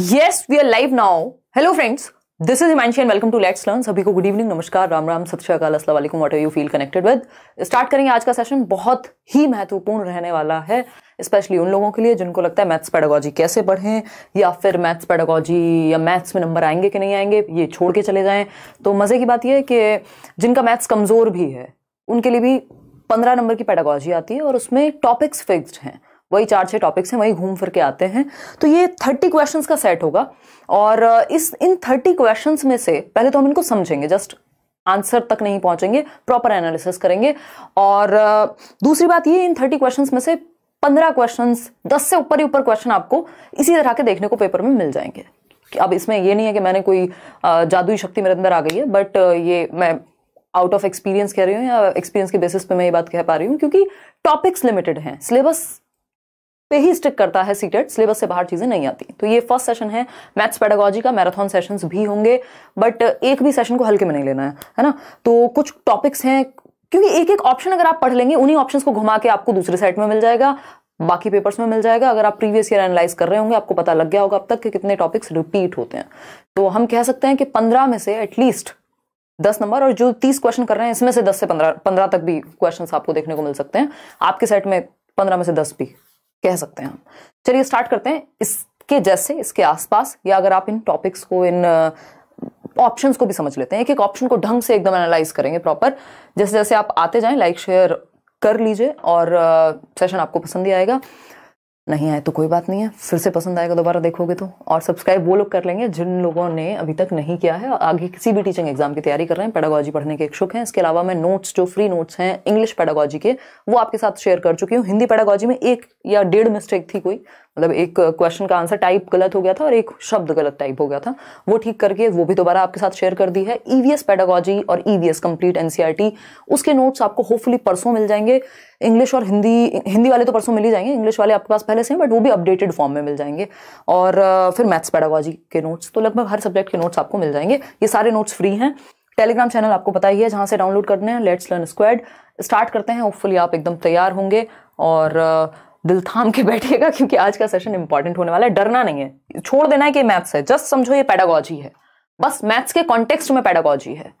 Yes we are live now hello friends this is Himanshi welcome to let's learn सभी को good evening नमस्कार राम राम सत श्रीकाल अस्सलाम वालेकुम what you feel connected with start करेंगे आज का सेशन बहुत ही महत्वपूर्ण रहने वाला है स्पेशली उन लोगों के लिए जिनको लगता है मैथ्स पेडागोजी कैसे पढ़ें या फिर मैथ्स पैडागॉजी या मैथ्स में नंबर आएंगे कि नहीं आएंगे ये छोड़ के चले जाएं तो मज़े की बात यह है कि जिनका मैथ्स कमज़ोर भी है उनके लिए भी पंद्रह नंबर की पेडागोजी आती है और उसमें टॉपिक्स फिक्स्ड हैं वही चार छह टॉपिक्स हैं वही घूम फिर के आते हैं तो ये थर्टी क्वेश्चंस का सेट होगा और इस इन थर्टी क्वेश्चंस में से पहले तो हम इनको समझेंगे जस्ट आंसर तक नहीं पहुंचेंगे प्रॉपर एनालिसिस करेंगे और दूसरी बात ये इन थर्टी क्वेश्चंस में से पंद्रह क्वेश्चंस दस से ऊपर ही ऊपर क्वेश्चन आपको इसी तरह के देखने को पेपर में मिल जाएंगे अब इसमें ये नहीं है कि मैंने कोई जादुई शक्ति मेरे अंदर आ गई है बट ये मैं आउट ऑफ एक्सपीरियंस कह रही हूँ या एक्सपीरियंस के बेसिस पे मैं ये बात कह पा रही हूँ क्योंकि टॉपिक्स लिमिटेड हैं सिलेबस पे ही स्टिक करता है सीटेट सिलेबस से बाहर चीज़ें नहीं आती तो ये फर्स्ट सेशन है मैथ्स पेडागॉजी का मैराथन सेशन भी होंगे बट एक भी सेशन को हल्के में नहीं लेना है है ना तो कुछ टॉपिक्स हैं क्योंकि एक एक ऑप्शन अगर आप पढ़ लेंगे उन्हीं ऑप्शंस को घुमा के आपको दूसरे साइड में मिल जाएगा बाकी पेपर्स में मिल जाएगा अगर आप प्रीवियस ईयर एनालाइज कर रहे होंगे आपको पता लग गया होगा अब तक कि कितने टॉपिक्स रिपीट होते हैं तो हम कह सकते हैं कि पंद्रह में से एटलीस्ट दस नंबर और जो तीस क्वेश्चन कर रहे हैं इसमें से दस से पंद्रह पंद्रह तक भी क्वेश्चन आपको देखने को मिल सकते हैं आपके सेट में पंद्रह में से दस भी कह सकते हैं हम चलिए स्टार्ट करते हैं इसके जैसे इसके आसपास या अगर आप इन टॉपिक्स को इन ऑप्शंस को भी समझ लेते हैं एक एक ऑप्शन को ढंग से एकदम एनालाइज करेंगे प्रॉपर जैसे जैसे आप आते जाएं लाइक शेयर कर लीजिए और सेशन आपको पसंद ही आएगा नहीं आए तो कोई बात नहीं है फिर से पसंद आएगा दोबारा देखोगे तो और सब्सक्राइब वो लोग कर लेंगे जिन लोगों ने अभी तक नहीं किया है आगे किसी भी टीचिंग एग्जाम की तैयारी कर रहे हैं पेडागोजी पढ़ने के इच्छुक हैं इसके अलावा मैं नोट्स जो फ्री नोट्स हैं इंग्लिश पेडागोजी के वो आपके साथ शेयर कर चुकी हूँ हिंदी पेडागोजी में एक या डेढ़ मिस्टेक थी कोई मतलब एक क्वेश्चन का आंसर टाइप गलत हो गया था और एक शब्द गलत टाइप हो गया था वो ठीक करके वो भी दोबारा आपके साथ शेयर कर दी है ईवीएस e पेडागॉजी और ईवीएस कंप्लीट एनसीईआरटी उसके नोट्स आपको होपफुली परसों मिल जाएंगे इंग्लिश और हिंदी हिंदी वाले तो परसों मिल ही जाएंगे इंग्लिश वाले आपके पास पहले से हैं बट वो भी अपडेटेड फॉर्म में मिल जाएंगे और फिर मैथ्स पैडागॉजी के नोट्स तो लगभग हर सब्जेक्ट के नोट्स आपको मिल जाएंगे ये सारे नोट्स फ्री हैं टेलीग्राम चैनल आपको पता ही है जहाँ से डाउनलोड करने हैं लेट्स लर्न स्क्वाड स्टार्ट करते हैं होपफुली आप एकदम तैयार होंगे और दिल थाम के बैठिएगा क्योंकि आज का सेशन इंपॉर्टेंट होने वाला है डरना नहीं है छोड़ देना है कि मैथ्स है जस्ट समझो ये पैडागॉजी है बस मैथ्स के कॉन्टेक्स्ट में पैडागॉजी है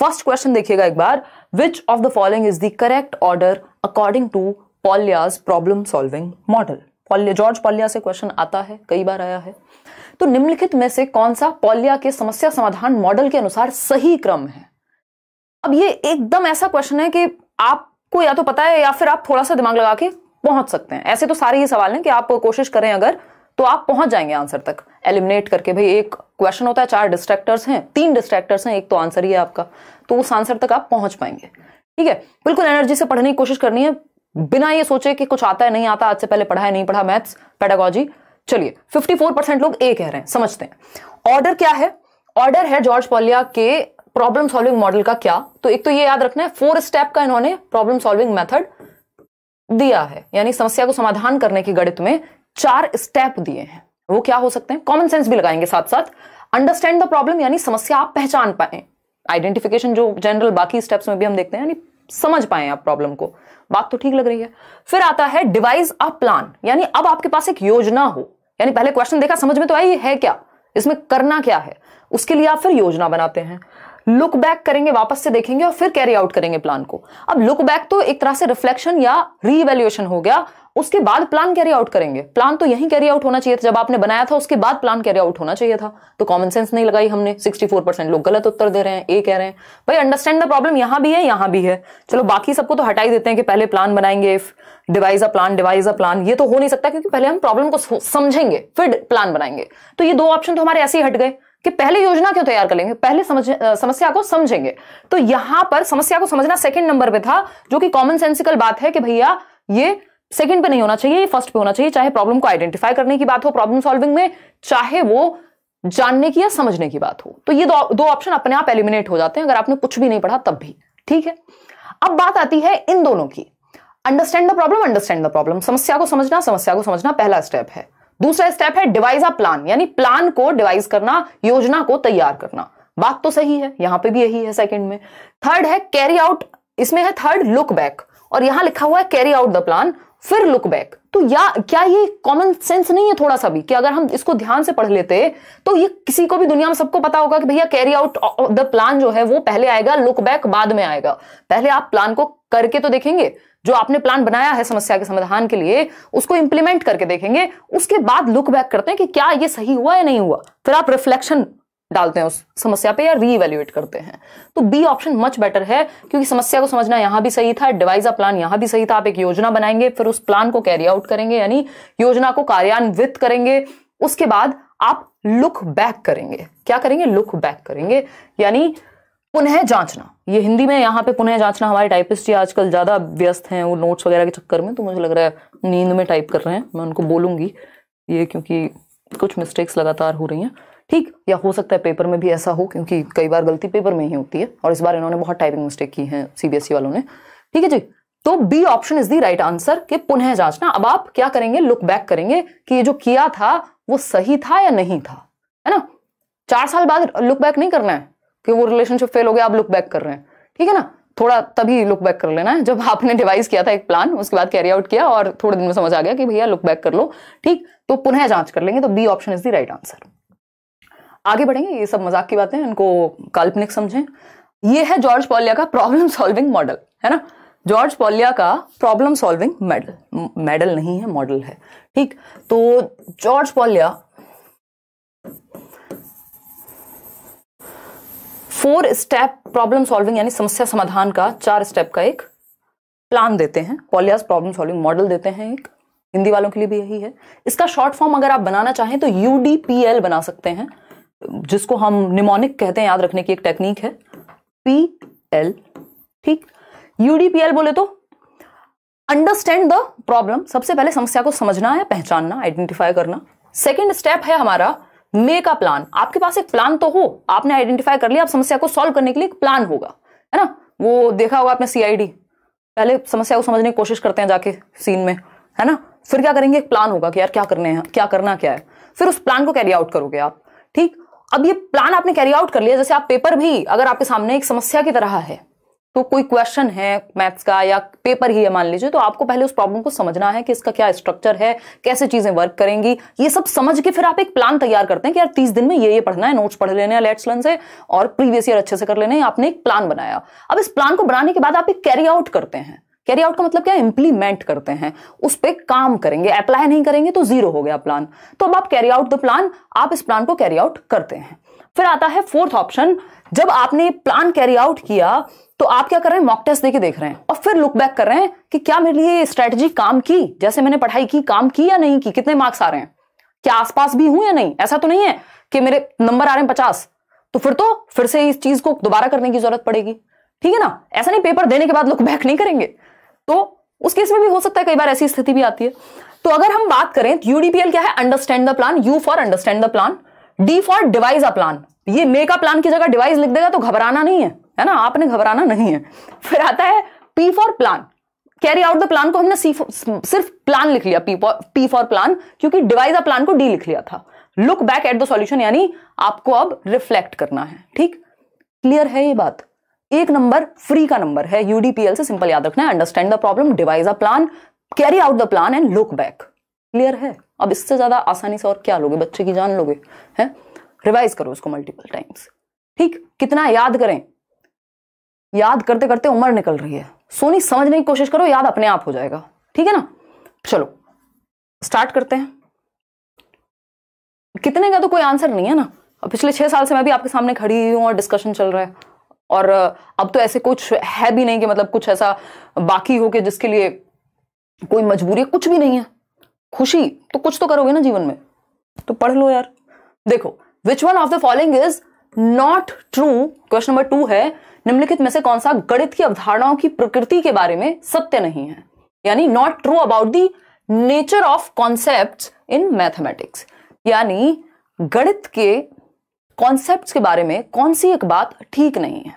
फर्स्ट क्वेश्चन देखिएगा एक बार which of the following is the correct order according to Polya's problem solving model Polya George Polya से क्वेश्चन आता है कई बार आया है तो निम्नलिखित में से कौन सा पॉलिया के समस्या समाधान मॉडल के अनुसार सही क्रम है अब ये एकदम ऐसा क्वेश्चन है कि आपको या तो पता है या फिर आप थोड़ा सा दिमाग लगा के पहुंच सकते हैं ऐसे तो सारे ही सवाल हैं कि आप कोशिश करें अगर तो आप पहुंच जाएंगे आंसर तक एलिमिनेट करके भाई एक क्वेश्चन होता है चार डिस्ट्रैक्टर्स हैं तीन डिस्ट्रैक्टर्स हैं एक तो आंसर ही है आपका तो उस आंसर तक आप पहुंच पाएंगे ठीक है बिल्कुल एनर्जी से पढ़ने की कोशिश करनी है बिना ये सोचे कि कुछ आता है नहीं आता आज से पहले पढ़ा है नहीं पढ़ा मैथ्स पेडागोजी चलिए फोर परसेंट लोग ए कह रहे हैं समझते हैं ऑर्डर क्या है ऑर्डर है जॉर्ज पॉलिया के प्रॉब्लम सॉल्विंग मॉडल का क्या तो एक तो ये याद रखना है फोर स्टेप का इन्होंने प्रॉब्लम सॉल्विंग मेथड दिया है यानी समस्या को समाधान करने के गणित में चार स्टेप दिए हैं वो क्या हो सकते हैं कॉमन सेंस भी लगाएंगे साथ साथ अंडरस्टैंड द प्रॉब्लम यानी समस्या आप पहचान पाए आइडेंटिफिकेशन जो जनरल बाकी स्टेप्स में भी हम देखते हैं यानी समझ पाए आप प्रॉब्लम को बात तो ठीक लग रही है फिर आता है डिवाइस अ प्लान यानी अब आपके पास एक योजना हो यानी पहले क्वेश्चन देखा समझ में तो आई है क्या इसमें करना क्या है उसके लिए आप फिर योजना बनाते हैं लुक बैक करेंगे वापस से देखेंगे और फिर कैरी आउट करेंगे प्लान को अब लुक बैक तो एक तरह से रिफ्लेक्शन या रीइवेल्युएशन हो गया उसके बाद प्लान कैरी आउट करेंगे प्लान तो यही कैरी आउट होना चाहिए था जब आपने बनाया था उसके बाद प्लान कैरी आउट होना चाहिए था तो कॉमन सेंस नहीं लगाई हमने 64 परसेंट लोग गलत उत्तर दे रहे हैं ए कह रहे हैं भाई अंडरस्टैंड द प्रॉब्लम यहां भी है यहां भी है चलो बाकी सबको तो हटाई देते हैं कि पहले प्लान बनाएंगे if devise a plan devise a plan ये तो हो नहीं सकता क्योंकि पहले हम प्रॉब्लम को समझेंगे फिर प्लान बनाएंगे तो ये दो ऑप्शन तो हमारे ऐसे ही हट गए कि पहले योजना क्यों तैयार करेंगे पहले समझ समस्या को समझेंगे तो यहां पर समस्या को समझना सेकंड नंबर पे था जो कि कॉमन सेंसिकल बात है कि भैया ये सेकंड पे नहीं होना चाहिए ये फर्स्ट पे होना चाहिए चाहे प्रॉब्लम को आइडेंटिफाई करने की बात हो प्रॉब्लम सॉल्विंग में चाहे वो जानने की या समझने की बात हो तो ये दो ऑप्शन अपने आप एलिमिनेट हो जाते हैं अगर आपने कुछ भी नहीं पढ़ा तब भी ठीक है अब बात आती है इन दोनों की understand the problem understand the problem समस्या को समझना समस्या को समझना पहला स्टेप है दूसरा स्टेप है डिवाइज अ प्लान यानी प्लान को डिवाइज करना योजना को तैयार करना बात तो सही है यहां पे भी यही है सेकंड में थर्ड है कैरी आउट इसमें है थर्ड लुक बैक और यहां लिखा हुआ है कैरी आउट द प्लान फिर लुक बैक तो या क्या ये कॉमन सेंस नहीं है थोड़ा सा भी कि अगर हम इसको ध्यान से पढ़ लेते तो ये किसी को भी दुनिया में सबको पता होगा कि भैया कैरी आउट द प्लान जो है वो पहले आएगा लुक बैक बाद में आएगा पहले आप प्लान को करके तो देखेंगे जो आपने प्लान बनाया है समस्या के समाधान के लिए उसको इंप्लीमेंट करके देखेंगे उसके बाद लुक बैक करते हैं कि क्या ये सही हुआ या नहीं हुआ फिर आप रिफ्लेक्शन डालते हैं उस समस्या पे या रीइवेल्युएट करते हैं तो बी ऑप्शन मच बेटर है क्योंकि समस्या को समझना यहां भी सही था डिवाइज अ प्लान यहां भी सही था आप एक योजना बनाएंगे फिर उस प्लान को कैरी आउट करेंगे यानी योजना को कार्यान्वित करेंगे उसके बाद आप लुक बैक करेंगे क्या करेंगे लुक बैक करेंगे यानी पुनः जांचना ये हिंदी में यहाँ पे पुनः जांचना हमारे टाइपिस्ट जी आजकल ज़्यादा व्यस्त हैं वो नोट्स वगैरह के चक्कर में तो मुझे लग रहा है नींद में टाइप कर रहे हैं मैं उनको बोलूंगी ये क्योंकि कुछ मिस्टेक्स लगातार हो रही हैं ठीक या हो सकता है पेपर में भी ऐसा हो क्योंकि कई बार गलती पेपर में ही होती है और इस बार इन्होंने बहुत टाइपिंग मिस्टेक की है सीबीएसई e वालों ने ठीक है जी तो B option is the right answer कि पुनः जांचना अब आप क्या करेंगे लुक बैक करेंगे कि ये जो किया था वो सही था या नहीं था है ना चार साल बाद लुक बैक नहीं करना है कि वो रिलेशनशिप फेल हो गया आप लुक बैक कर रहे हैं ठीक है ना थोड़ा तभी लुक बैक कर लेना है जब आपने डिवाइस किया था एक प्लान उसके बाद कैरी आउट किया और थोड़े दिन में समझ आ गया कि भैया लुक बैक कर लो ठीक तो पुनः जांच कर लेंगे तो B option is the right answer आगे बढ़ेंगे ये सब मजाक की बातें इनको काल्पनिक समझें ये है जॉर्ज पॉलिया का प्रॉब्लम सॉल्विंग मॉडल है ना जॉर्ज पॉलिया का प्रॉब्लम सॉल्विंग मेडल मेडल नहीं है मॉडल है ठीक तो George Polya four step problem solving यानी समस्या समाधान का चार स्टेप का एक प्लान देते हैं पॉलियास प्रॉब्लम सॉल्विंग मॉडल देते हैं एक हिंदी वालों के लिए भी यही है इसका शॉर्ट फॉर्म अगर आप बनाना चाहें तो यूडीपीएल बना सकते हैं जिसको हम निमोनिक कहते हैं याद रखने की एक टेक्निक है पी एल ठीक यूडीपीएल बोले तो अंडरस्टैंड द प्रॉब्लम सबसे पहले समस्या को समझना या पहचानना आइडेंटिफाई करना सेकेंड स्टेप है हमारा मेक अ प्लान आपके पास एक प्लान तो हो आपने आइडेंटिफाई कर लिया आप समस्या को सॉल्व करने के लिए एक प्लान होगा है ना वो देखा होगा आपने सीआईडी पहले समस्या को समझने की कोशिश करते हैं जाके सीन में है ना फिर क्या करेंगे एक प्लान होगा कि यार क्या करने हैं क्या करना क्या है फिर उस प्लान को कैरी आउट करोगे आप ठीक अब ये प्लान आपने कैरी आउट कर लिया जैसे आप पेपर भी अगर आपके सामने एक समस्या की तरह है तो कोई क्वेश्चन है मैथ्स का या पेपर ही है मान लीजिए तो आपको पहले उस प्रॉब्लम को समझना है कि इसका क्या स्ट्रक्चर है कैसे चीजें वर्क करेंगी ये सब समझ के फिर आप एक प्लान तैयार करते हैं कि यार तीस दिन में ये ये पढ़ना है नोट्स पढ़ लेने हैं लेट्स लर्न से और प्रीवियस ईयर अच्छे से कर लेने आपने एक प्लान बनाया अब इस प्लान को बनाने के बाद आप एक कैरी आउट करते हैं कैरी आउट का मतलब क्या इंप्लीमेंट करते हैं उस पर काम करेंगे अप्लाई नहीं करेंगे तो जीरो हो गया प्लान तो अब आप कैरी आउट द प्लान आप इस प्लान को कैरी आउट करते हैं फिर आता है फोर्थ ऑप्शन जब आपने प्लान कैरी आउट किया तो आप क्या कर रहे हैं मॉक टेस्ट देके देख रहे हैं और फिर लुक बैक कर रहे हैं कि क्या मेरे लिए स्ट्रेटजी काम की जैसे मैंने पढ़ाई की काम की या नहीं की कितने मार्क्स आ रहे हैं क्या आसपास भी हूं या नहीं ऐसा तो नहीं है कि मेरे नंबर आ रहे हैं पचास तो फिर तो फिर से इस चीज को दोबारा करने की जरूरत पड़ेगी ठीक है ना ऐसा नहीं पेपर देने के बाद लुक बैक नहीं करेंगे तो उस केस में भी हो सकता है कई बार ऐसी स्थिति भी आती है तो अगर हम बात करें यूडीपीएल क्या है understand the plan U for understand the plan D for devise a plan ये मेगा प्लान की जगह डिवाइस लिख देगा तो घबराना नहीं है है ना आपने घबराना नहीं है फिर आता है P for plan carry out the plan को हमने सिर्फ प्लान लिख लिया पी फॉर प्लान क्योंकि डिवाइस अ प्लान को डी लिख लिया था look back at the solution यानी आपको अब रिफ्लेक्ट करना है ठीक क्लियर है ये बात एक नंबर फ्री का नंबर है यूडीपीएल से सिंपल याद रखना है understand the problem devise a plan carry out the plan and look back clear है अब इससे ज्यादा आसानी से और क्या लोगे बच्चे की जान लोगे है रिवाइज करो उसको मल्टीपल टाइम्स ठीक कितना याद करें याद करते करते उम्र निकल रही है सोनी समझने की कोशिश करो याद अपने आप हो जाएगा ठीक है ना चलो स्टार्ट करते हैं कितने का तो कोई आंसर नहीं है ना पिछले छह साल से मैं भी आपके सामने खड़ी हूँ और डिस्कशन चल रहा है और अब तो ऐसे कुछ है भी नहीं कि मतलब कुछ ऐसा बाकी हो कि जिसके लिए कोई मजबूरी कुछ भी नहीं है खुशी तो कुछ तो करोगे ना जीवन में तो पढ़ लो यार देखो which one of the following is not true question number two है निम्नलिखित में से कौन सा गणित की अवधारणाओं की प्रकृति के बारे में सत्य नहीं है यानी not true about the nature of concept in mathematics यानी गणित के कॉन्सेप्ट के बारे में कौन सी एक बात ठीक नहीं है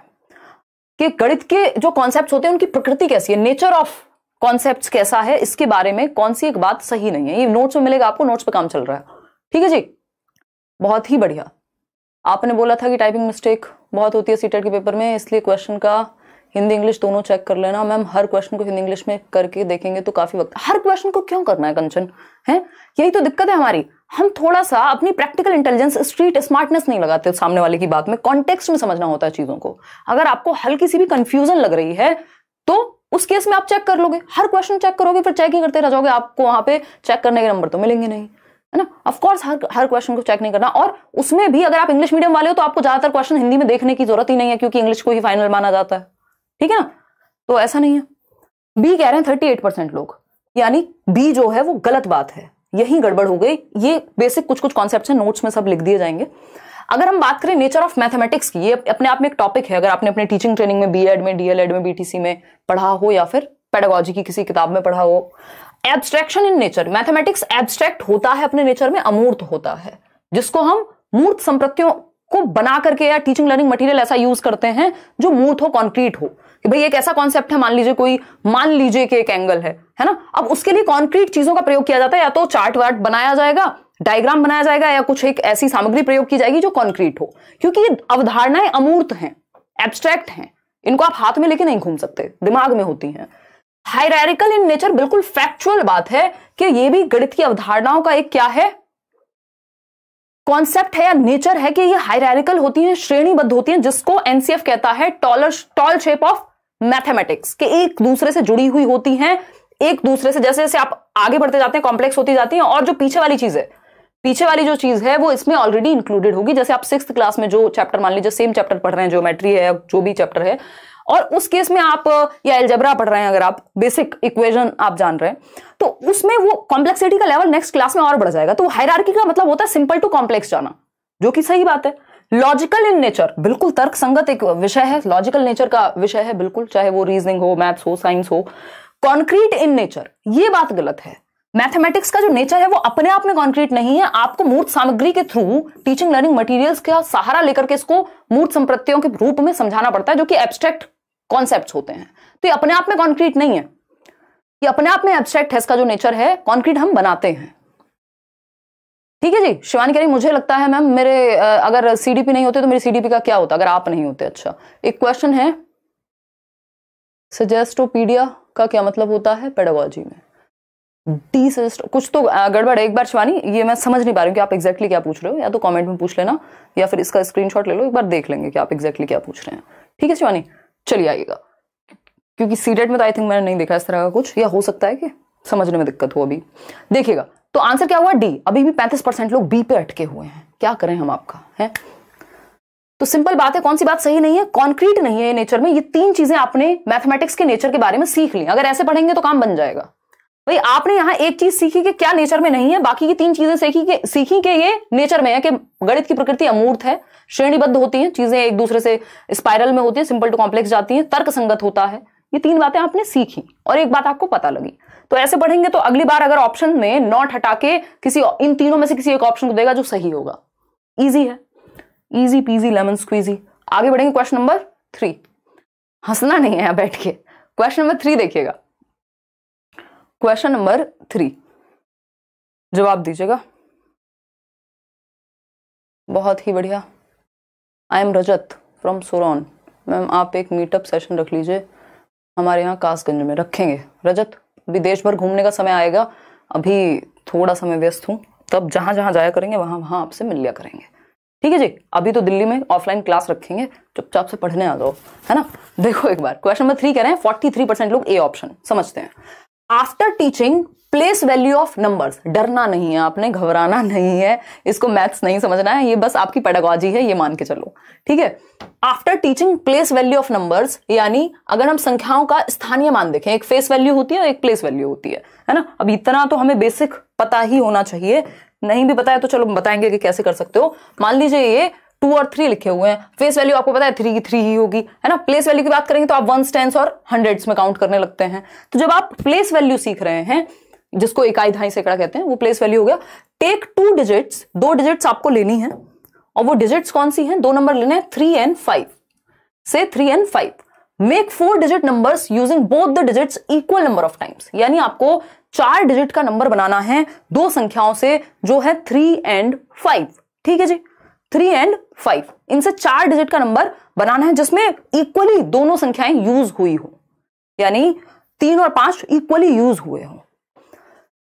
कि गणित के जो कॉन्सेप्ट होते हैं उनकी प्रकृति कैसी है नेचर ऑफ कॉन्सेप्ट कैसा है इसके बारे में कौन सी एक बात सही नहीं है ये नोट्स में मिलेगा आपको नोट्स पे काम चल रहा है ठीक है जी बहुत ही बढ़िया आपने बोला था कि टाइपिंग मिस्टेक बहुत होती है सीटेट e के पेपर में इसलिए क्वेश्चन का हिंदी इंग्लिश दोनों चेक कर लेना मैम हर क्वेश्चन को हिंदी इंग्लिश में करके देखेंगे तो काफी वक्त हर क्वेश्चन को क्यों करना है कंचन है यही तो दिक्कत है हमारी हम थोड़ा सा अपनी प्रैक्टिकल इंटेलिजेंस स्ट्रीट स्मार्टनेस नहीं लगाते सामने वाले की बात में कॉन्टेक्स्ट में समझना होता है चीजों को अगर आपको हल्की सी भी कंफ्यूजन लग रही है तो उस केस में आप चेक कर लोगे हर क्वेश्चन चेक करोगे फिर चेक ही करते रह जाओगे आपको वहां पे चेक करने के नंबर तो मिलेंगे नहीं है ना ऑफकोर्स हर हर क्वेश्चन को चेक नहीं करना और उसमें भी अगर आप इंग्लिश मीडियम वाले हो तो आपको ज्यादातर क्वेश्चन हिंदी में देखने की जरूरत ही नहीं है क्योंकि इंग्लिश को ही फाइनल माना जाता है ठीक है ना तो ऐसा नहीं है बी कह रहे हैं थर्टी एट परसेंट लोग यानी बी जो है वो गलत बात है यही गड़बड़ हो गई ये बेसिक कुछ कुछ कॉन्सेप्ट है नोट्स में सब लिख दिए जाएंगे अगर हम बात करें नेचर ऑफ मैथमेटिक्स की ये अपने आप में एक टॉपिक है अगर आपने अपने टीचिंग ट्रेनिंग में बी में डीएलएड में बीटीसी में पढ़ा हो या फिर पेडागोजी की किसी किताब में पढ़ा हो abstraction in nature mathematics abstract होता है अपने नेचर में अमूर्त होता है जिसको हम मूर्त संप्रतियों को बना करके या टीचिंग लर्निंग मटेरियल ऐसा यूज करते हैं जो मूर्त हो कॉन्क्रीट हो कि भाई एक ऐसा कॉन्सेप्ट है मान लीजिए कोई मान लीजिए कि एक एंगल है है ना अब उसके लिए कॉन्क्रीट चीजों का प्रयोग किया जाता है या तो चार्ट वार्ट बनाया जाएगा डायग्राम बनाया जाएगा या कुछ एक ऐसी सामग्री प्रयोग की जाएगी जो कॉन्क्रीट हो क्योंकि ये अवधारणाएं अमूर्त हैं एब्स्ट्रैक्ट हैं इनको आप हाथ में लेके नहीं घूम सकते दिमाग में होती हैं हाइरिकल इन नेचर बिल्कुल फैक्चुअल बात है कि ये भी गणित की अवधारणाओं का एक क्या है कॉन्सेप्ट है या नेचर है कि ये हाइरिकल होती हैं श्रेणीबद्ध होती हैं जिसको एनसीएफ कहता है taller tall shape of mathematics कि एक दूसरे से जुड़ी हुई होती हैं एक दूसरे से जैसे जैसे आप आगे बढ़ते जाते हैं कॉम्प्लेक्स होती जाती है और जो पीछे वाली चीज है पीछे वाली जो चीज है वो इसमें ऑलरेडी इंक्लूडेड होगी जैसे आप सिक्स क्लास में जो चैप्टर मान लीजिए सेम चैप्टर पढ़ रहे हैं ज्योमेट्री है जो भी चैप्टर है और उस केस में आप या एलजबरा पढ़ रहे हैं अगर आप बेसिक इक्वेशन आप जान रहे हैं तो उसमें वो कॉम्प्लेक्सिटी का लेवल नेक्स्ट क्लास में और बढ़ जाएगा तो हायरार्की का मतलब होता है सिंपल टू कॉम्प्लेक्स जाना जो कि सही बात है लॉजिकल इन नेचर बिल्कुल तर्क संगत एक विषय है लॉजिकल नेचर का विषय है बिल्कुल चाहे वो रीजनिंग हो मैथ्स हो साइंस हो कॉन्क्रीट इन नेचर ये बात गलत है मैथमेटिक्स का जो नेचर है वो अपने आप में कॉन्क्रीट नहीं है आपको मूर्त सामग्री के थ्रू टीचिंग लर्निंग मटेरियल्स का सहारा लेकर के इसको मूर्त संप्रत्यों के रूप में समझाना पड़ता है जो कि एब्स्ट्रैक्ट कॉन्सेप्ट होते हैं तो ये अपने आप में कॉन्क्रीट नहीं है ये अपने आप में एब्स्ट्रैक्ट है इसका जो नेचर है कॉन्क्रीट हम बनाते हैं ठीक है जी शिवानी कह रही मुझे लगता है मैम मेरे अगर सीडीपी नहीं होते तो मेरी सीडीपी का क्या होता अगर आप नहीं होते अच्छा एक क्वेश्चन है सजेस्टोपीडिया का क्या मतलब होता है पेडोलॉजी में डी सजेस्ट कुछ तो गड़बड़ है एक बार शिवानी ये मैं समझ नहीं पा रही हूँ कि आप एक्जैक्टली exactly क्या पूछ रहे हो या तो कमेंट में पूछ लेना या फिर इसका स्क्रीनशॉट ले लो एक बार देख लेंगे कि आप एक्जैक्टली exactly क्या पूछ रहे हैं ठीक है शिवानी चलिए आइएगा क्योंकि सीटेट में तो आई थिंक मैंने नहीं देखा इस तरह का कुछ या हो सकता है कि समझने में दिक्कत हो अभी देखिएगा तो आंसर क्या हुआ डी अभी भी पैंतीस परसेंट लोग बी पे अटके हुए हैं क्या करें हम आपका है तो सिंपल बात है कौन सी बात सही नहीं है कॉन्क्रीट नहीं है नेचर में ये तीन चीजें आपने मैथमेटिक्स के नेचर के बारे में सीख ली अगर ऐसे पढ़ेंगे तो काम बन जाएगा भाई आपने यहां एक चीज सीखी कि क्या नेचर में नहीं है बाकी की तीन चीजें सीखी कि सीखी कि ये नेचर में है कि गणित की प्रकृति अमूर्त है श्रेणीबद्ध होती हैं चीजें एक दूसरे से स्पाइरल में होती हैं सिंपल टू कॉम्प्लेक्स जाती हैं तर्क संगत होता है ये तीन बातें आपने सीखी और एक बात आपको पता लगी तो ऐसे पढ़ेंगे तो अगली बार अगर ऑप्शन में नॉट हटा के किसी इन तीनों में से किसी एक ऑप्शन को देगा जो सही होगा ईजी है ईजी पीजी लेमन स्क्वीजी आगे बढ़ेंगे क्वेश्चन नंबर थ्री हंसना नहीं है बैठ के क्वेश्चन नंबर थ्री देखिएगा क्वेश्चन नंबर थ्री जवाब दीजिएगा बहुत ही बढ़िया I am Rajat from Soron ma'am आप एक मीटअप सेशन रख लीजिए हमारे यहाँ कासगंज में रखेंगे रजत अभी देश भर घूमने का समय आएगा अभी थोड़ा समय व्यस्त हूँ तब जहाँ जहाँ जाया करेंगे वहाँ वहाँ आपसे मिल लिया करेंगे ठीक है जी अभी तो दिल्ली में ऑफलाइन क्लास रखेंगे चुपचाप से पढ़ने आ जाओ है ना देखो एक बार क्वेश्चन नंबर थ्री कह रहे हैं फोर्टी थ्री परसेंट लोग ए ऑप्शन समझते हैं after teaching place value of numbers डरना नहीं है आपने घबराना नहीं है इसको मैथ्स नहीं समझना है ये बस आपकी पेडागॉजी है ये मान के चलो ठीक है after teaching place value of numbers यानी अगर हम संख्याओं का स्थानीय मान देखें एक फेस वैल्यू होती है और एक प्लेस वैल्यू होती है है ना अब इतना तो हमें बेसिक पता ही होना चाहिए नहीं भी बताया तो चलो बताएंगे कि कैसे कर सकते हो मान लीजिए ये टू और थ्री लिखे हुए हैं फेस वैल्यू आपको पता है थ्री की थ्री ही होगी है ना प्लेस वैल्यू की बात करेंगे तो आप वंस टेंस और हंड्रेड्स में काउंट करने लगते हैं तो जब आप प्लेस वैल्यू सीख रहे हैं जिसको इकाई ढाई सैकड़ा कहते हैं वो प्लेस वैल्यू हो गया टेक टू डिजिट्स दो डिजिट्स आपको लेनी है और वो डिजिट्स कौन सी हैं दो नंबर लेने हैं थ्री एंड फाइव से three and five make four digit numbers using both the digits equal number of times यानी आपको चार डिजिट का नंबर बनाना है दो संख्याओं से जो है थ्री एंड फाइव ठीक है जी थ्री एंड फाइव इनसे चार डिजिट का नंबर बनाना है जिसमें इक्वली दोनों संख्याएं यूज हुई हो यानी तीन और पांच इक्वली यूज हुए हो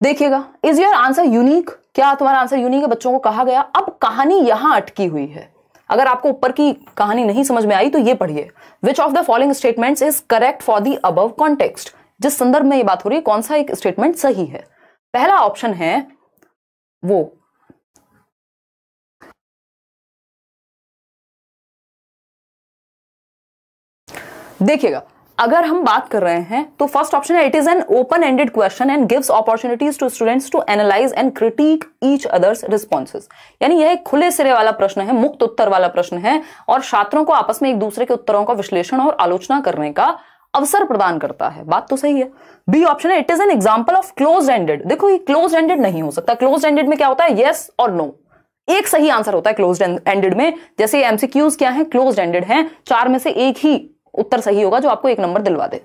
देखिएगा इज योर आंसर यूनिक क्या तुम्हारा आंसर यूनिक है बच्चों को कहा गया अब कहानी यहां अटकी हुई है अगर आपको ऊपर की कहानी नहीं समझ में आई तो ये पढ़िए which of the following statements is correct for the above context जिस संदर्भ में ये बात हो रही है कौन सा एक स्टेटमेंट सही है पहला ऑप्शन है वो देखिएगा अगर हम बात कर रहे हैं तो फर्स्ट ऑप्शन है it is an open ended question and gives opportunities to students to analyse and critique each others responses यानी यह खुले सिरे वाला प्रश्न है मुक्त उत्तर वाला प्रश्न है और छात्रों को आपस में एक दूसरे के उत्तरों का विश्लेषण और आलोचना करने का अवसर प्रदान करता है बात तो सही है बी ऑप्शन है it is an example of close ended देखो ये क्लोज एंडेड नहीं हो सकता क्लोज एंडेड में क्या होता है येस और नो एक सही आंसर होता है क्लोज एंडेड में जैसे एमसीक्यूज क्या है क्लोज एंडेड है चार में से एक ही उत्तर सही होगा जो आपको एक नंबर दिलवा दे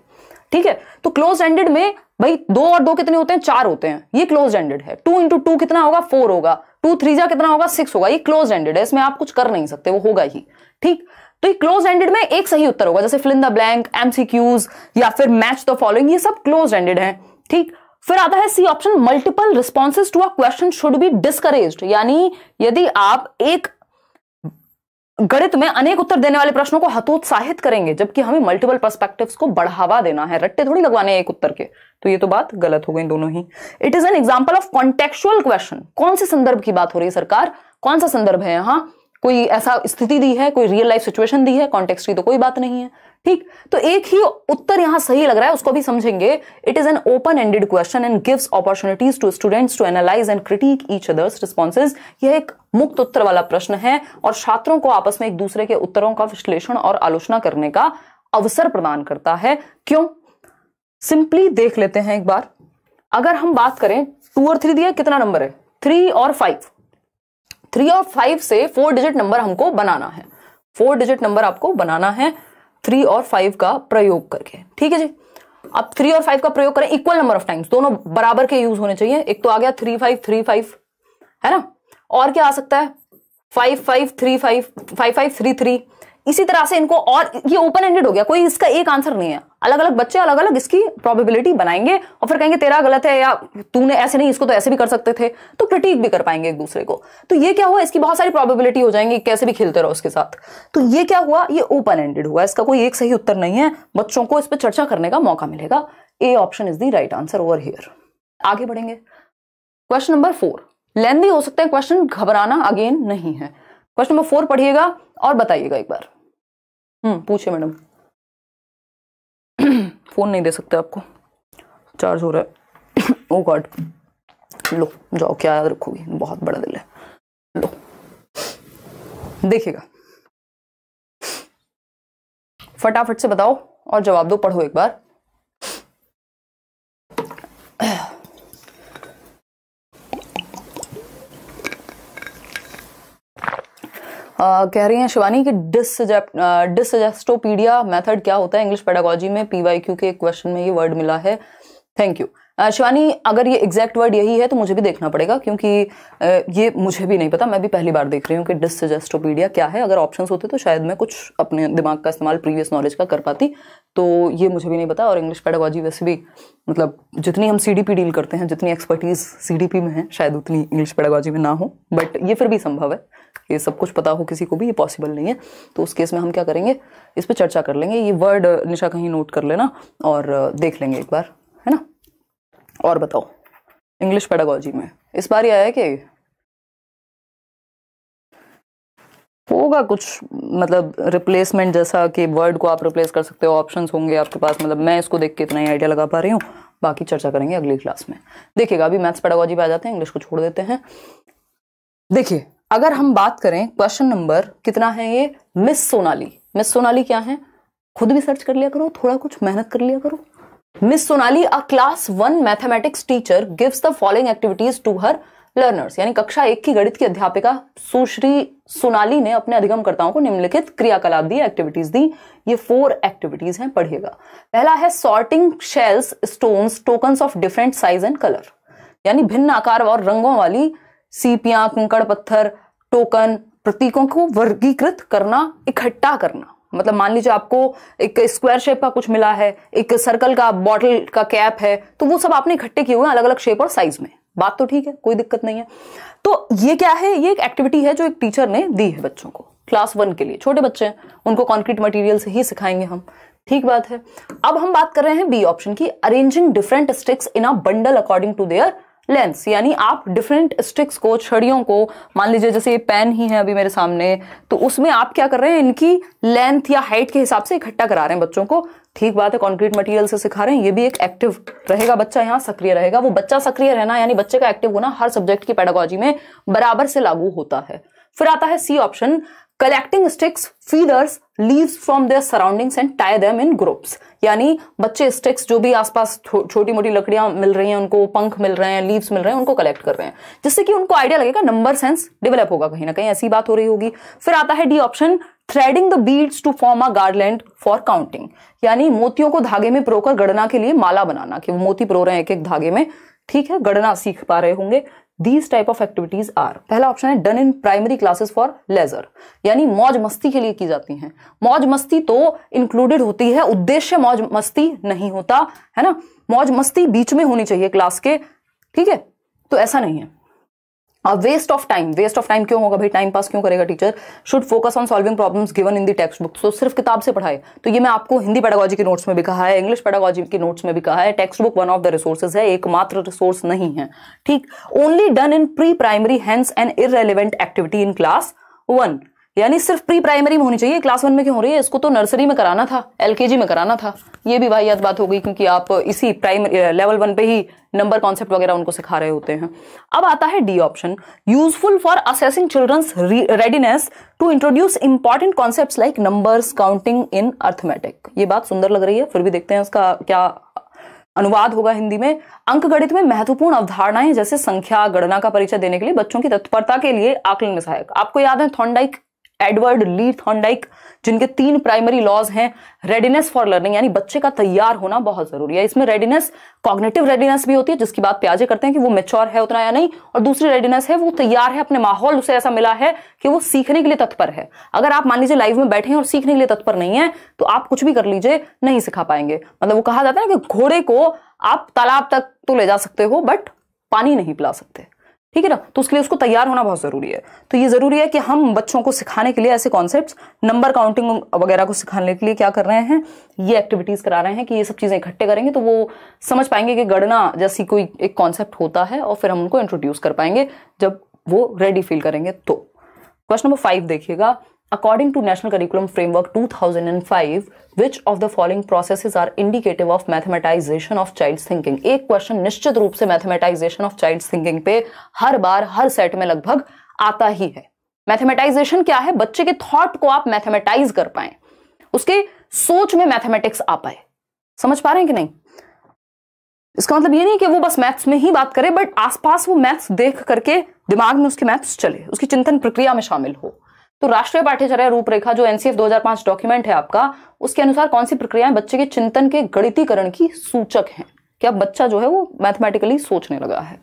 ठीक है तो क्लोज एंडेड में भाई दो और दो कितने होते हैं चार होते हैं ये क्लोज एंडेड है टू इंटू टू कितना होगा फोर होगा टू थ्री जा कितना होगा सिक्स होगा ये क्लोज एंडेड है इसमें आप कुछ कर नहीं सकते वो होगा ही ठीक तो ये क्लोज एंडेड में एक सही उत्तर होगा जैसे fill in the blank MCQs या फिर मैच द फॉलोइंग ये सब क्लोज एंडेड है ठीक फिर आता है C option multiple responses to a question should be discourage यानी यदि आप एक गणित में अनेक उत्तर देने वाले प्रश्नों को हतोत्साहित करेंगे जबकि हमें मल्टीपल पर्सपेक्टिव्स को बढ़ावा देना है रट्टे थोड़ी लगवाने एक उत्तर के तो ये तो बात गलत हो गई दोनों ही it is an example of contextual question कौन से संदर्भ की बात हो रही है सरकार कौन सा संदर्भ है यहाँ कोई ऐसा स्थिति दी है कोई रियल लाइफ सिचुएशन दी है कॉन्टेक्स्ट की तो कोई बात नहीं है ठीक तो एक ही उत्तर यहां सही लग रहा है उसको भी समझेंगे it is an open ended question and gives opportunities to students to analyse and critique each others responses यह एक मुक्त उत्तर वाला प्रश्न है और छात्रों को आपस में एक दूसरे के उत्तरों का विश्लेषण और आलोचना करने का अवसर प्रदान करता है क्यों सिंपली देख लेते हैं एक बार अगर हम बात करें टू और थ्री दिया कितना नंबर है थ्री और फाइव थ्री और फाइव से फोर डिजिट नंबर हमको बनाना है फोर डिजिट नंबर आपको बनाना है थ्री और फाइव का प्रयोग करके ठीक है जी अब थ्री और फाइव का प्रयोग करें इक्वल नंबर ऑफ टाइम्स दोनों बराबर के यूज होने चाहिए एक तो आ गया थ्री फाइव थ्री फाइव है ना और क्या आ सकता है five five three five five five three three इसी तरह से इनको और ये ओपन एंडेड हो गया कोई इसका एक आंसर नहीं है अलग अलग बच्चे अलग अलग इसकी प्रोबेबिलिटी बनाएंगे और फिर कहेंगे तेरा गलत है या तूने ऐसे नहीं इसको तो ऐसे भी कर सकते थे तो क्रिटिक भी कर पाएंगे एक दूसरे को तो ये क्या हुआ इसकी बहुत सारी प्रोबेबिलिटी हो जाएंगी कैसे भी खेलते रहो उसके साथ तो ये क्या हुआ ये ओपन एंडेड हुआ इसका कोई एक सही उत्तर नहीं है बच्चों को इस पर चर्चा करने का मौका मिलेगा A option is the right answer over here आगे बढ़ेंगे क्वेश्चन नंबर फोर लेंदी हो सकता है क्वेश्चन घबराना अगेन नहीं है क्वेश्चन नंबर फोर पढ़िएगा और बताइएगा एक बार हम्म पूछे मैडम फोन नहीं दे सकते आपको चार्ज हो रहा है ओ गॉड oh लो जाओ क्या याद रखोगी बहुत बड़ा दिल है लो देखिएगा फटाफट से बताओ और जवाब दो पढ़ो एक बार कह रही हैं शिवानी कि डिसजेस्टोपीडिया मेथड क्या होता है इंग्लिश पेडागोजी में पीवाईक्यू के क्वेश्चन में ये वर्ड मिला है थैंक यू शिवानी अगर ये एग्जैक्ट वर्ड यही है तो मुझे भी देखना पड़ेगा क्योंकि ये मुझे भी नहीं पता मैं भी पहली बार देख रही हूँ कि डिसजेस्टोपीडिया क्या है अगर ऑप्शन होते तो शायद मैं कुछ अपने दिमाग का इस्तेमाल प्रीवियस नॉलेज का कर पाती तो ये मुझे भी नहीं पता और इंग्लिश पेडागोजी वैसे भी मतलब जितनी हम सी डील करते हैं जितनी एक्सपर्टीज़ सी में है शायद उतनी इंग्लिश पेडागोजी में ना हो बट ये फिर भी संभव है ये सब कुछ पता हो किसी को भी ये पॉसिबल नहीं है तो उस केस में हम क्या करेंगे इस पर चर्चा कर लेंगे ये वर्ड निशा कहीं नोट कर लेना और देख लेंगे एक बार है ना और बताओ इंग्लिश पेडागोजी में इस बार ये आया कि होगा कुछ मतलब रिप्लेसमेंट जैसा कि वर्ड को आप रिप्लेस कर सकते हो ऑप्शंस होंगे आपके पास मतलब मैं इसको देख के इतना ही आइडिया लगा पा रही हूँ बाकी चर्चा करेंगे अगली क्लास में देखिएगा अभी मैथ्स पेडागोजी पे आ जाते हैं इंग्लिश को छोड़ देते हैं देखिए अगर हम बात करें क्वेश्चन नंबर कितना है ये मिस सोनाली मिस सोनाली क्या है खुद भी सर्च कर लिया करो थोड़ा कुछ मेहनत कर लिया करो miss Sonali a class one mathematics teacher gives the following activities to her learners यानी कक्षा एक की गणित की अध्यापिका सुश्री सोनाली ने अपने अधिगमकर्ताओं को निम्नलिखित क्रियाकलाप दी एक्टिविटीज दी ये फोर एक्टिविटीज हैं पढ़िएगा पहला है sorting shells stones token of different size and colour यानी भिन्न आकार और रंगों वाली सीपियां कंकड़ पत्थर टोकन प्रतीकों को वर्गीकृत करना इकट्ठा करना मतलब मान लीजिए आपको एक स्क्वायर शेप का कुछ मिला है एक सर्कल का बॉटल का कैप है तो वो सब आपने इकट्ठे किए हुए हैं अलग अलग शेप और साइज में बात तो ठीक है कोई दिक्कत नहीं है तो ये क्या है ये एक एक्टिविटी है जो एक टीचर ने दी है बच्चों को क्लास वन के लिए छोटे बच्चे हैं उनको कॉन्क्रीट मटेरियल से ही सिखाएंगे हम ठीक बात है अब हम बात कर रहे हैं बी ऑप्शन की arranging different sticks in a bundle according to their lengths यानी आप डिफरेंट स्टिक्स को छड़ियों को मान लीजिए जैसे ये पेन ही है अभी मेरे सामने तो उसमें आप क्या कर रहे हैं इनकी लेंथ या हाइट के हिसाब से इकट्ठा करा रहे हैं बच्चों को ठीक बात है कंक्रीट मटेरियल से सिखा रहे हैं ये भी एक एक्टिव रहेगा बच्चा यहाँ सक्रिय रहेगा वो बच्चा सक्रिय रहना यानी बच्चे का एक्टिव होना हर सब्जेक्ट की पेडागोजी में बराबर से लागू होता है फिर आता है C option collecting sticks feathers leaves from their surroundings and tie them in groups यानी बच्चे स्टिक्स जो भी आसपास छोटी मोटी लकड़ियां मिल रही हैं उनको पंख मिल रहे हैं लीव्स मिल रहे हैं उनको कलेक्ट कर रहे हैं जिससे कि उनको आइडिया लगेगा नंबर सेंस डेवलप होगा कहीं ना कहीं ऐसी बात हो रही होगी फिर आता है D option threading the beads to form a garland for counting यानी मोतियों को धागे में प्रोकर गणना के लिए माला बनाना कि वो मोती प्रो रहे हैं एक एक धागे में ठीक है गणना सीख पा रहे होंगे these type of activities are पहला ऑप्शन है done in primary classes for leisure यानी मौज मस्ती के लिए की जाती हैं मौज मस्ती तो इंक्लूडेड होती है उद्देश्य मौज मस्ती नहीं होता है ना मौज मस्ती बीच में होनी चाहिए क्लास के ठीक है तो ऐसा नहीं है waste of time waste of time क्यों होगा भाई टाइम पास क्यों करेगा teacher should focus on solving problems given in the text book तो सिर्फ किताब से पढ़ाए तो ये मैं आपको हिंदी पैडागॉजी के नोट्स में भी कहा है इंग्लिश पेडागोजी के नोट्स में भी कहा है text book one of the resources है एकमात्र रिसोर्स नहीं है ठीक only done in pre primary hence an irrelevant activity in class one यानी सिर्फ प्री प्राइमरी में होनी चाहिए क्लास वन में क्यों हो रही है इसको तो नर्सरी में कराना था एलकेजी में कराना था ये भी वाहियात बात हो गई क्योंकि आप इसी प्राइमरी लेवल वन पे ही नंबर कॉन्सेप्ट वगैरह उनको सिखा रहे होते हैं अब आता है D option useful for assessing children's readiness to introduce important concept like numbers counting in arithmetic ये बात सुंदर लग रही है फिर भी देखते हैं उसका क्या अनुवाद होगा हिंदी में अंकगणित में महत्वपूर्ण अवधारणाएं जैसे संख्या गणना का परिचय देने के लिए बच्चों की तत्परता के लिए आकलन में सहायक आपको याद है थॉन्डाइक एडवर्ड ली थॉन्डाइक जिनके तीन प्राइमरी लॉज हैं रेडीनेस फॉर लर्निंग यानी बच्चे का तैयार होना बहुत जरूरी है इसमें रेडीनेस कॉग्नेटिव रेडीनेस भी होती है जिसकी बात प्याजे करते हैं कि वो मेच्योर है उतना या नहीं और दूसरी रेडीनेस है वो तैयार है अपने माहौल उसे ऐसा मिला है कि वो सीखने के लिए तत्पर है अगर आप मान लीजिए लाइव में बैठे हैं और सीखने के लिए तत्पर नहीं है तो आप कुछ भी कर लीजिए नहीं सिखा पाएंगे मतलब वो कहा जाता है ना कि घोड़े को आप तालाब तक तो ले जा सकते हो बट पानी नहीं पिला सकते ठीक है ना तो उसके लिए उसको तैयार होना बहुत ज़रूरी है तो ये ज़रूरी है कि हम बच्चों को सिखाने के लिए ऐसे कॉन्सेप्ट नंबर काउंटिंग वगैरह को सिखाने के लिए क्या कर रहे हैं ये एक्टिविटीज़ करा रहे हैं कि ये सब चीज़ें इकट्ठे करेंगे तो वो समझ पाएंगे कि गणना जैसी कोई एक कॉन्सेप्ट होता है और फिर हम उनको इंट्रोड्यूस कर पाएंगे जब वो रेडी फील करेंगे तो क्वेश्चन नंबर फाइव देखिएगा According to National Curriculum Framework 2005, which of the following processes are indicative of mathematisation of child thinking एक क्वेश्चन निश्चित रूप से मैथमेटाइजेशन ऑफ चाइल्ड थिंकिंग पे हर बार हर सेट में लगभग आता ही है मैथमेटाइजेशन क्या है बच्चे के थॉट को आप मैथमेटाइज कर पाए उसके सोच में मैथमेटिक्स आ पाए समझ पा रहे हैं कि नहीं इसका मतलब ये नहीं कि वो बस मैथ्स में ही बात करे बट आसपास वो मैथ्स देख करके दिमाग में उसके मैथ्स चले उसकी चिंतन प्रक्रिया में शामिल हो तो राष्ट्रीय पाठ्यचर्या रूपरेखा जो एनसीएफ 2005 डॉक्यूमेंट है आपका उसके अनुसार कौन सी प्रक्रियाएं बच्चे के चिंतन के गणितीकरण की सूचक हैं कि अब बच्चा जो है वो मैथमेटिकली सोचने लगा है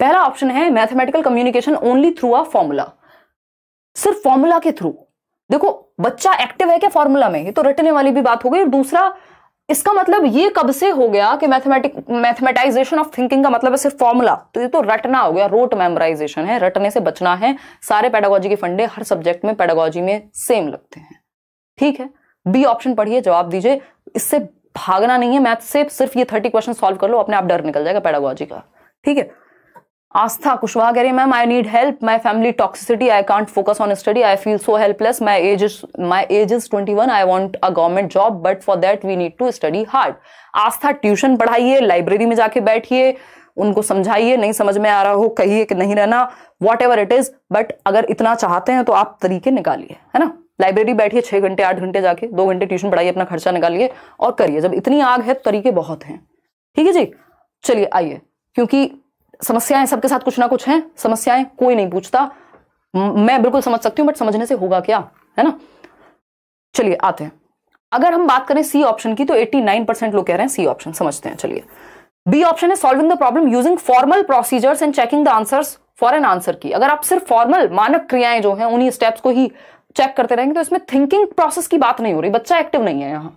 पहला ऑप्शन है mathematical communication only through a formula सिर्फ फॉर्मूला के थ्रू देखो बच्चा एक्टिव है क्या फॉर्मूला में ये तो रटने वाली भी बात हो गई और दूसरा इसका मतलब ये कब से हो गया कि मैथमेटिक मैथमेटाइजेशन ऑफ थिंकिंग का मतलब है सिर्फ फॉर्मूला तो ये तो रटना हो गया रोट मेमोराइजेशन है रटने से बचना है सारे पेडागोजी के फंडे हर सब्जेक्ट में पेडागोजी में सेम लगते हैं ठीक है बी ऑप्शन पढ़िए जवाब दीजिए इससे भागना नहीं है मैथ से सिर्फ ये थर्टी क्वेश्चन सॉल्व कर लो अपने आप डर निकल जाएगा पेडागोजी का ठीक है आस्था कुशवाहा कह रही है ma'am I need help my family toxicity I can't focus on study I feel so helpless my age is my age is twenty one I want a government job but for that we need to study hard Aastha tuition पढ़ाइए library में जाके बैठिए उनको समझाइए नहीं समझ में आ रहा हो कहिए कि नहीं रहना whatever it is but अगर इतना चाहते हैं तो आप तरीके निकालिए है ना लाइब्रेरी बैठिए छः घंटे आठ घंटे जाके दो घंटे ट्यूशन पढ़ाइए अपना खर्चा निकालिए और करिए जब इतनी आग है तो तरीके बहुत हैं ठीक है जी चलिए आइए क्योंकि समस्याएं सबके साथ कुछ ना कुछ हैं समस्याएं कोई नहीं पूछता मैं बिल्कुल समझ सकती हूं बट समझने से होगा क्या है ना चलिए आते हैं अगर हम बात करें सी ऑप्शन की तो 89 परसेंट लोग कह रहे हैं सी ऑप्शन समझते हैं चलिए बी ऑप्शन है solving the problem using formal procedures and checking the answers for an answer की अगर आप सिर्फ फॉर्मल मानक क्रियाएं जो हैं उन्हीं स्टेप्स को ही चेक करते रहेंगे तो इसमें थिंकिंग प्रोसेस की बात नहीं हो रही बच्चा एक्टिव नहीं है यहाँ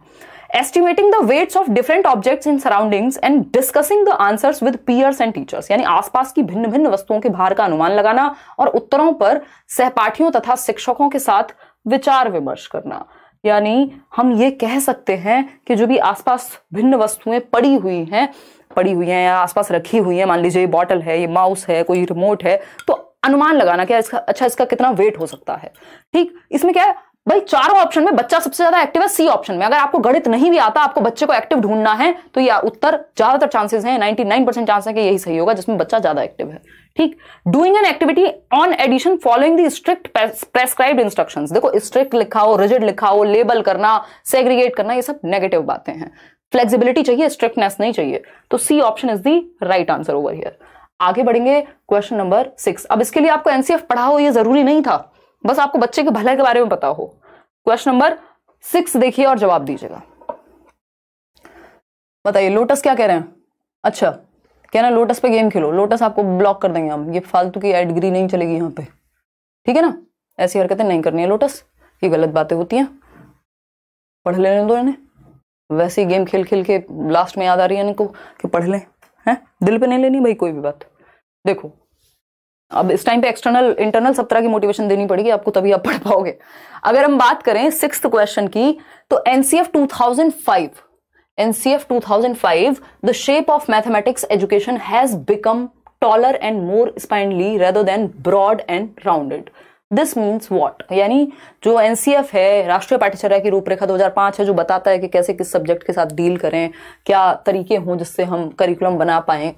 estimating the weights of different objects in surroundings and discussing the answers with peers and teachers यानी आसपास की भिन्न भिन्न वस्तुओं के भार का अनुमान लगाना और उत्तरों पर सहपाठियों तथा शिक्षकों के साथ विचार विमर्श करना यानी हम ये कह सकते हैं कि जो भी आसपास भिन्न वस्तुएं पड़ी हुई हैं पड़ी हुई हैं या आसपास रखी हुई हैं मान लीजिए ये बॉटल है ये माउस है कोई रिमोट है तो अनुमान लगाना क्या इसका अच्छा इसका कितना वेट हो सकता है ठीक इसमें क्या है भाई चारों ऑप्शन में बच्चा सबसे ज्यादा एक्टिव है सी ऑप्शन में अगर आपको गणित नहीं भी आता आपको बच्चे को एक्टिव ढूंढना है तो यह उत्तर ज्यादातर चांसेस है नाइनटी नाइन परसेंट चांस है कि यही सही होगा जिसमें बच्चा ज्यादा एक्टिव है ठीक doing an activity on addition following the strict prescribe instruction देखो स्ट्रिक्ट लिखा हो रिजिड लिखा हो लेबल करना सेग्रीगेट करना ये सब नेगेटिव बातें हैं फ्लेक्सिबिलिटी चाहिए स्ट्रिक्टनेस नहीं चाहिए तो C option is the right answer over here आगे बढ़ेंगे क्वेश्चन नंबर सिक्स अब इसके लिए आपको एनसीएफ पढ़ा हो ये जरूरी नहीं था बस आपको बच्चे के भले के बारे में पता हो क्वेश्चन नंबर सिक्स देखिए और जवाब दीजिएगा बताइए लोटस क्या कह रहे हैं अच्छा कहना लोटस पे गेम खेलो लोटस आपको ब्लॉक कर देंगे हम ये फालतू की एडग्री नहीं चलेगी यहाँ पे ठीक है ना ऐसी हरकतें नहीं करनी है लोटस ये गलत बातें होती हैं पढ़ लेने दो इन्हें वैसे ही गेम खेल खेल के लास्ट में याद आ रही है इनको कि पढ़ लें हैं दिल पे नहीं लेनी भाई कोई भी बात देखो अब इस टाइम पे एक्सटर्नल इंटरनल सब तरह की मोटिवेशन देनी पड़ेगी आपको तभी आप पढ़ पाओगे अगर हम बात करें सिक्स क्वेश्चन की तो NCF 2005 NCF 2005 the shape of mathematics education has become taller and more spiny rather than broad and rounded this means what यानी जो एनसीएफ है राष्ट्रीय पाठ्यचर्या की रूपरेखा 2005 है जो बताता है कि कैसे किस सब्जेक्ट के साथ डील करें क्या तरीके हों जिससे हम करिकुलम बना पाएं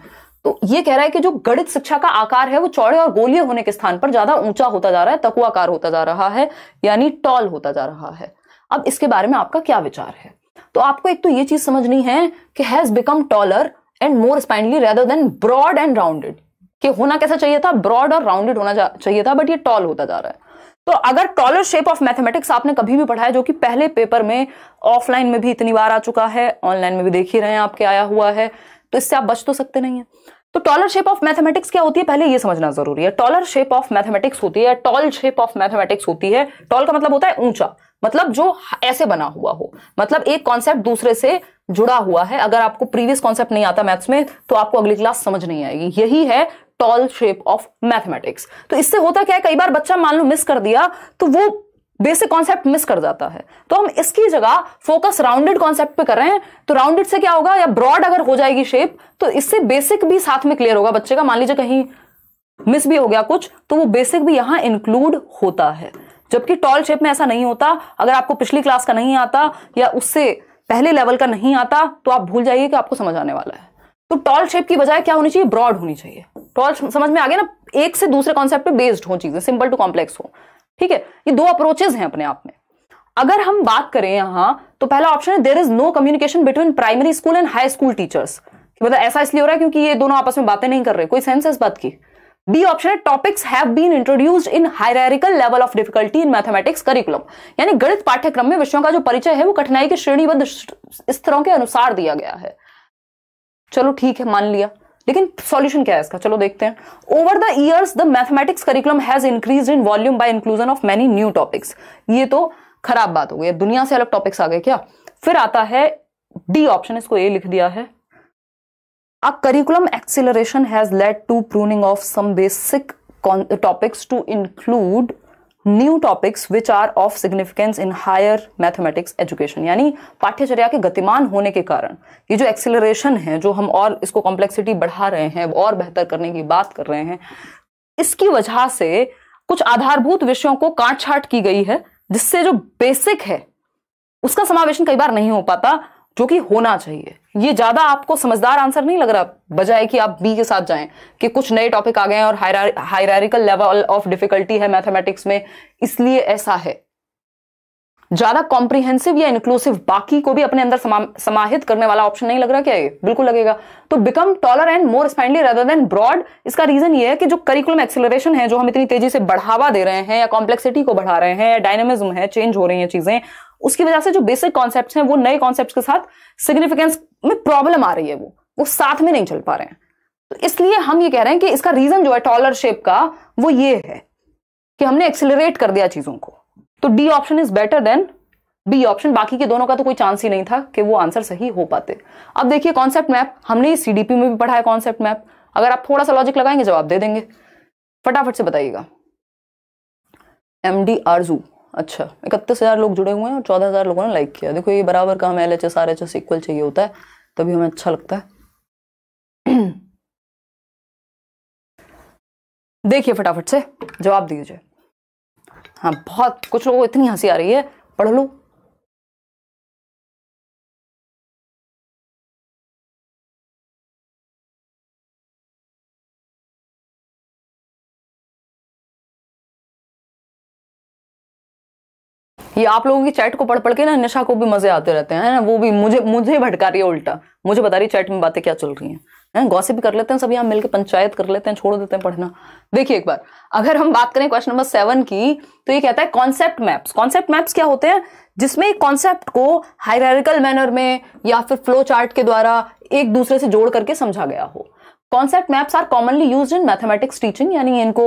तो ये कह रहा है कि जो गणित शिक्षा का आकार है वो चौड़े और गोलीय होने के स्थान पर ज्यादा ऊंचा होता जा रहा है तकुआकार होता जा रहा है यानी टॉल होता जा रहा है अब इसके बारे में आपका क्या विचार है तो आपको एक तो ये चीज समझनी है कि has become taller and more spiny rather than broad and rounded कि होना कैसा चाहिए था ब्रॉड और राउंडेड होना चाहिए था बट ये टॉल होता जा रहा है तो अगर टॉलर शेप ऑफ मैथमेटिक्स आपने कभी भी पढ़ा है जो कि पहले पेपर में ऑफलाइन में भी इतनी बार आ चुका है ऑनलाइन में भी देख ही रहे हैं आपके आया हुआ है तो इससे आप बच तो सकते नहीं है तो टॉलर शेप ऑफ मैथमेटिक्स क्या होती है पहले ये समझना जरूरी है टॉलर शेप ऑफ मैथमेटिक्स होती है टॉल शेप ऑफ मैथमेटिक्स होती है टॉल का मतलब होता है ऊंचा मतलब जो ऐसे बना हुआ हो मतलब एक कॉन्सेप्ट दूसरे से जुड़ा हुआ है अगर आपको प्रीवियस कॉन्सेप्ट नहीं आता मैथ्स में तो आपको अगली क्लास समझ नहीं आएगी यही है टॉल शेप ऑफ मैथमेटिक्स तो इससे होता क्या है कई बार बच्चा मान लो मिस कर दिया तो वो बेसिक कॉन्सेप्ट मिस कर जाता है तो हम इसकी जगह फोकस राउंडेड कॉन्सेप्ट पे कर रहे हैं तो राउंडेड से क्या होगा या ब्रॉड अगर हो जाएगी शेप तो इससे बेसिक भी साथ में क्लियर होगा बच्चे का मान लीजिए कहीं मिस भी हो गया कुछ तो वो बेसिक भी यहां इंक्लूड होता है जबकि टॉल शेप में ऐसा नहीं होता अगर आपको पिछली क्लास का नहीं आता या उससे पहले लेवल का नहीं आता तो आप भूल जाइए कि आपको समझ आने वाला है तो टॉल शेप की बजाय क्या होनी चाहिए ब्रॉड होनी चाहिए टॉल समझ में आ गया ना एक से दूसरे कॉन्सेप्ट पे बेस्ड हो चीजें सिंपल टू कॉम्प्लेक्स हो ठीक है ये दो अप्रोचेज हैं अपने आप में अगर हम बात करें यहां तो पहला ऑप्शन है there is no communication between primary school and high school teachers मतलब ऐसा इसलिए हो रहा है क्योंकि ये दोनों आपस में बातें नहीं कर रहे कोई सेंस है इस बात की बी ऑप्शन है topics have been introduced in hierarchical level of difficulty in mathematics curriculum यानी गणित पाठ्यक्रम में विषयों का जो परिचय है वो कठिनाई के श्रेणीबद्ध स्तरों के अनुसार दिया गया है चलो ठीक है मान लिया लेकिन सॉल्यूशन क्या है इसका चलो देखते हैं over the years the mathematics curriculum has increase in volume by inclusion of many new topics ये तो खराब बात हो गई दुनिया से अलग टॉपिक्स आ गए क्या फिर आता है डी ऑप्शन इसको ए लिख दिया है a curriculum acceleration has led to pruning of some basic topics to include new topics which are of significance in higher mathematics education यानी पाठ्यचर्या के गतिमान होने के कारण ये जो एक्सिलरेशन है जो हम और इसको कॉम्प्लेक्सिटी बढ़ा रहे हैं और बेहतर करने की बात कर रहे हैं इसकी वजह से कुछ आधारभूत विषयों को काट छाट की गई है जिससे जो बेसिक है उसका समावेशन कई बार नहीं हो पाता जो कि होना चाहिए ये ज्यादा आपको समझदार आंसर नहीं लग रहा बजाय कि आप बी के साथ जाएं कि कुछ नए टॉपिक आ गए हैं और हायरारिकल लेवल ऑफ डिफिकल्टी है मैथमेटिक्स में इसलिए ऐसा है ज्यादा कॉम्प्रिहेंसिव या इंक्लूसिव बाकी को भी अपने अंदर समा, समाहित करने वाला ऑप्शन नहीं लग रहा क्या ये बिल्कुल लगेगा तो become taller and more spiny rather than broad इसका रीजन ये है कि जो करिकुलम एक्सेलरेशन है जो हम इतनी तेजी से बढ़ावा दे रहे हैं या कॉम्प्लेक्सिटी को बढ़ा रहे हैं या डायनेमिज्म है चेंज हो रही है चीजें उसकी वजह से जो बेसिक कॉन्सेप्ट हैं वो नए कॉन्सेप्ट के साथ सिग्निफिकेंस में प्रॉब्लम आ रही है वो वो साथ में नहीं चल पा रहे हैं तो इसलिए हम ये कह रहे हैं कि इसका रीजन जो है टॉलर शेप का वो ये है कि हमने एक्सिलरेट कर दिया चीजों को तो D option is better than B option बाकी के दोनों का तो कोई चांस ही नहीं था कि वो आंसर सही हो पाते अब देखिए कॉन्सेप्ट मैप हमने सीडीपी में भी पढ़ा है कॉन्सेप्ट मैप अगर आप थोड़ा सा लॉजिक लगाएंगे जवाब दे देंगे फटाफट से बताइएगा एम डी आरजू अच्छा इकतीस हज़ार लोग जुड़े हुए हैं और चौदह हज़ार लोगों ने लाइक किया देखो ये बराबर का हमें L H S R H S equal चाहिए होता है तभी हमें अच्छा लगता है देखिए फटाफट से जवाब दीजिए हाँ बहुत कुछ लोगों को इतनी हंसी आ रही है पढ़ लो ये आप लोगों की चैट को पढ़ पढ़ के ना नशा को भी मजे आते रहते हैं ना वो भी मुझे मुझे भटका रही है उल्टा मुझे बता रही चैट में बातें क्या चल रही हैं है कर लेते हैं सब यहाँ मिलकर पंचायत कर लेते हैं छोड़ देते हैं पढ़ना देखिए एक बार अगर हम बात करें क्वेश्चन नंबर सेवन की तो ये कहता है कॉन्सेप्ट मैप्स कॉन्सेप्ट मैप्स क्या होते हैं जिसमें एक कॉन्सेप्ट को हायरिकल मैनर में या फिर फ्लो चार्ट के द्वारा एक दूसरे से जोड़ करके समझा गया हो concept maps are commonly use in mathematics teaching यानी इनको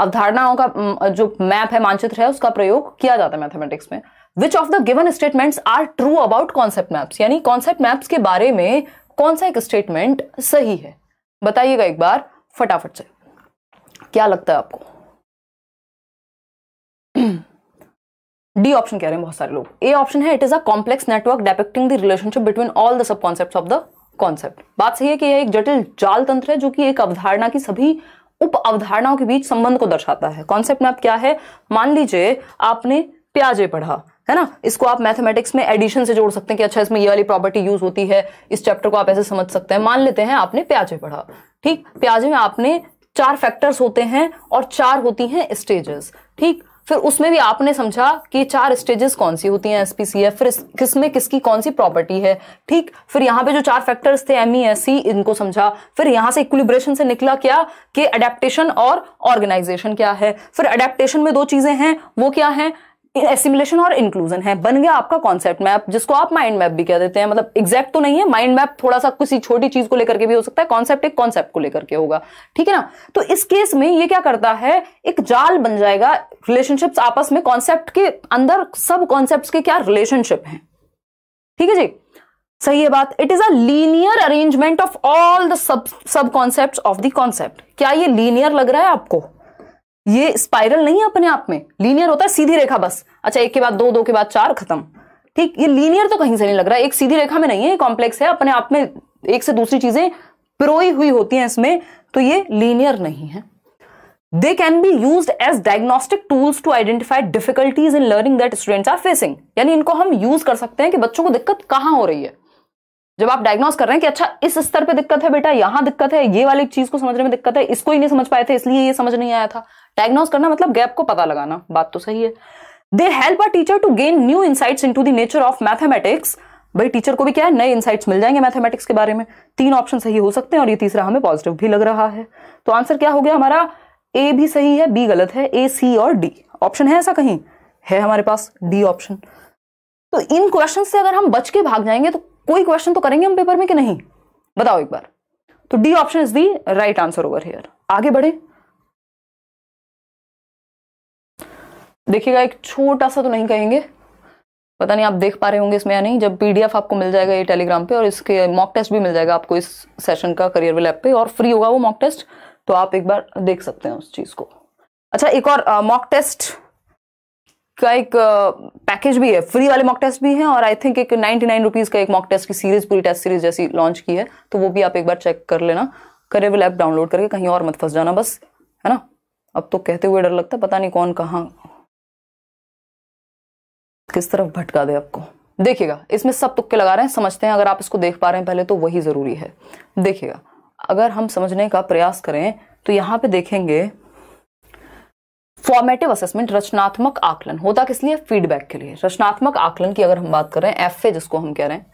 अवधारणाओं का जो मैप है मानचित्र है उसका प्रयोग किया जाता है मैथमेटिक्स में which of the given statements are true about concept maps यानी कॉन्सेप्ट मैप्स के बारे में कौन सा एक स्टेटमेंट सही है बताइएगा एक बार फटाफट से क्या लगता है आपको डी ऑप्शन कह रहे हैं बहुत सारे लोग ए ऑप्शन है it is a complex network depicting the relationship between all the sub concept of the concept बात सही है कि यह एक जटिल जाल तंत्र है जो कि एक अवधारणा की सभी उप अवधारणाओं के बीच संबंध को दर्शाता है कॉन्सेप्ट में आप क्या है मान लीजिए आपने प्याजे पढ़ा है ना इसको आप मैथमेटिक्स में एडिशन से जोड़ सकते हैं कि अच्छा इसमें ये वाली प्रॉपर्टी यूज होती है इस चैप्टर को आप ऐसे समझ सकते हैं मान लेते हैं आपने प्याजे पढ़ा ठीक प्याजे में आपने चार फैक्टर्स होते हैं और चार होती हैं स्टेजेस ठीक फिर उसमें भी आपने समझा कि चार स्टेजेस कौन सी होती हैं एसपीसीएफ फिर किस में किसकी कौन सी प्रॉपर्टी है ठीक फिर यहां पे जो चार फैक्टर्स थे एम ई एस इनको समझा फिर यहां से इक्विब्रेशन से निकला क्या कि अडेप्टेशन और ऑर्गेनाइजेशन क्या है फिर अडेप्टेशन में दो चीजें हैं वो क्या है एसिमुलेशन और इंक्लूजन है बन गया आपका कॉन्सेप्ट मैप जिसको आप माइंड मैप भी कह देते हैं मतलब एग्जैक्ट तो नहीं है माइंड मैप थोड़ा सा किसी छोटी चीज को लेकर के भी हो सकता है कॉन्सेप्ट एक कॉन्सेप्ट को लेकर के होगा ठीक है ना तो इस केस में ये क्या करता है एक जाल बन जाएगा रिलेशनशिप्स आपस में कॉन्सेप्ट के अंदर सब कॉन्सेप्ट के क्या रिलेशनशिप है ठीक है जी सही है बात it is a linear arrangement of all the sub sub concept of the concept क्या ये लीनियर लग रहा है आपको ये स्पाइरल नहीं है अपने आप में लीनियर होता है सीधी रेखा बस अच्छा एक के बाद दो दो के बाद चार खत्म ठीक ये लीनियर तो कहीं से नहीं लग रहा है एक सीधी रेखा में नहीं है कॉम्प्लेक्स है अपने आप में एक से दूसरी चीजें पिरोई हुई होती हैं इसमें तो ये लीनियर नहीं है they can be use as diagnostic tools to identify difficulties in learning that students are facing यानी इनको हम यूज कर सकते हैं कि बच्चों को दिक्कत कहां हो रही है जब आप डायग्नोस कर रहे हैं कि अच्छा इस स्तर पे दिक्कत है बेटा यहाँ दिक्कत है ये वाली चीज को समझने में दिक्कत है इसको ही नहीं समझ पाए थे इसलिए ये समझ नहीं आया था डायग्नोज करना मतलब गैप को पता लगाना बात तो सही है they help a teacher to gain new into the nature of mathematics भाई टीचर को भी क्या है नए इनसाइट्स मिल जाएंगे मैथमेटिक्स के बारे में तीन ऑप्शन सही हो सकते हैं और ये तीसरा हमें पॉजिटिव भी लग रहा है तो आंसर क्या हो गया हमारा ए भी सही है बी गलत है ए सी और डी ऑप्शन है ऐसा कहीं है हमारे पास डी ऑप्शन तो इन क्वेश्चन से अगर हम बच के भाग जाएंगे तो कोई क्वेश्चन तो करेंगे हम पेपर में कि नहीं बताओ एक बार तो D option is the right answer over here आगे बढ़े देखिएगा एक छोटा सा तो नहीं कहेंगे पता नहीं आप देख पा रहे होंगे इसमें या नहीं जब पीडीएफ आपको मिल जाएगा ये टेलीग्राम पे और इसके मॉक टेस्ट भी मिल जाएगा आपको इस सेशन का करियर वेल ऐप पे और फ्री होगा वो मॉक टेस्ट तो आप एक बार देख सकते हैं उस चीज़ को अच्छा एक और मॉक टेस्ट का एक पैकेज भी है फ्री वाले मॉक टेस्ट भी है और आई थिंक एक नाइनटी नाइन रुपीज़ का एक मॉक टेस्ट की सीरीज पूरी टेस्ट सीरीज जैसी लॉन्च की है तो वो भी आप एक बार चेक कर लेना करियर वेल ऐप डाउनलोड करके कहीं और मत फंस जाना बस है ना अब तो कहते हुए डर लगता है पता नहीं कौन कहाँ किस तरफ भटका दे आपको देखिएगा इसमें सब तुक्के लगा रहे हैं समझते हैं अगर आप इसको देख पा रहे हैं पहले तो वही ज़रूरी है देखिएगा अगर हम समझने का प्रयास करें तो यहां पे देखेंगे फॉर्मेटिव असेसमेंट रचनात्मक आकलन होता किस लिए फीडबैक के लिए रचनात्मक आकलन की अगर हम बात करें एफ ए जिसको हम कह रहे हैं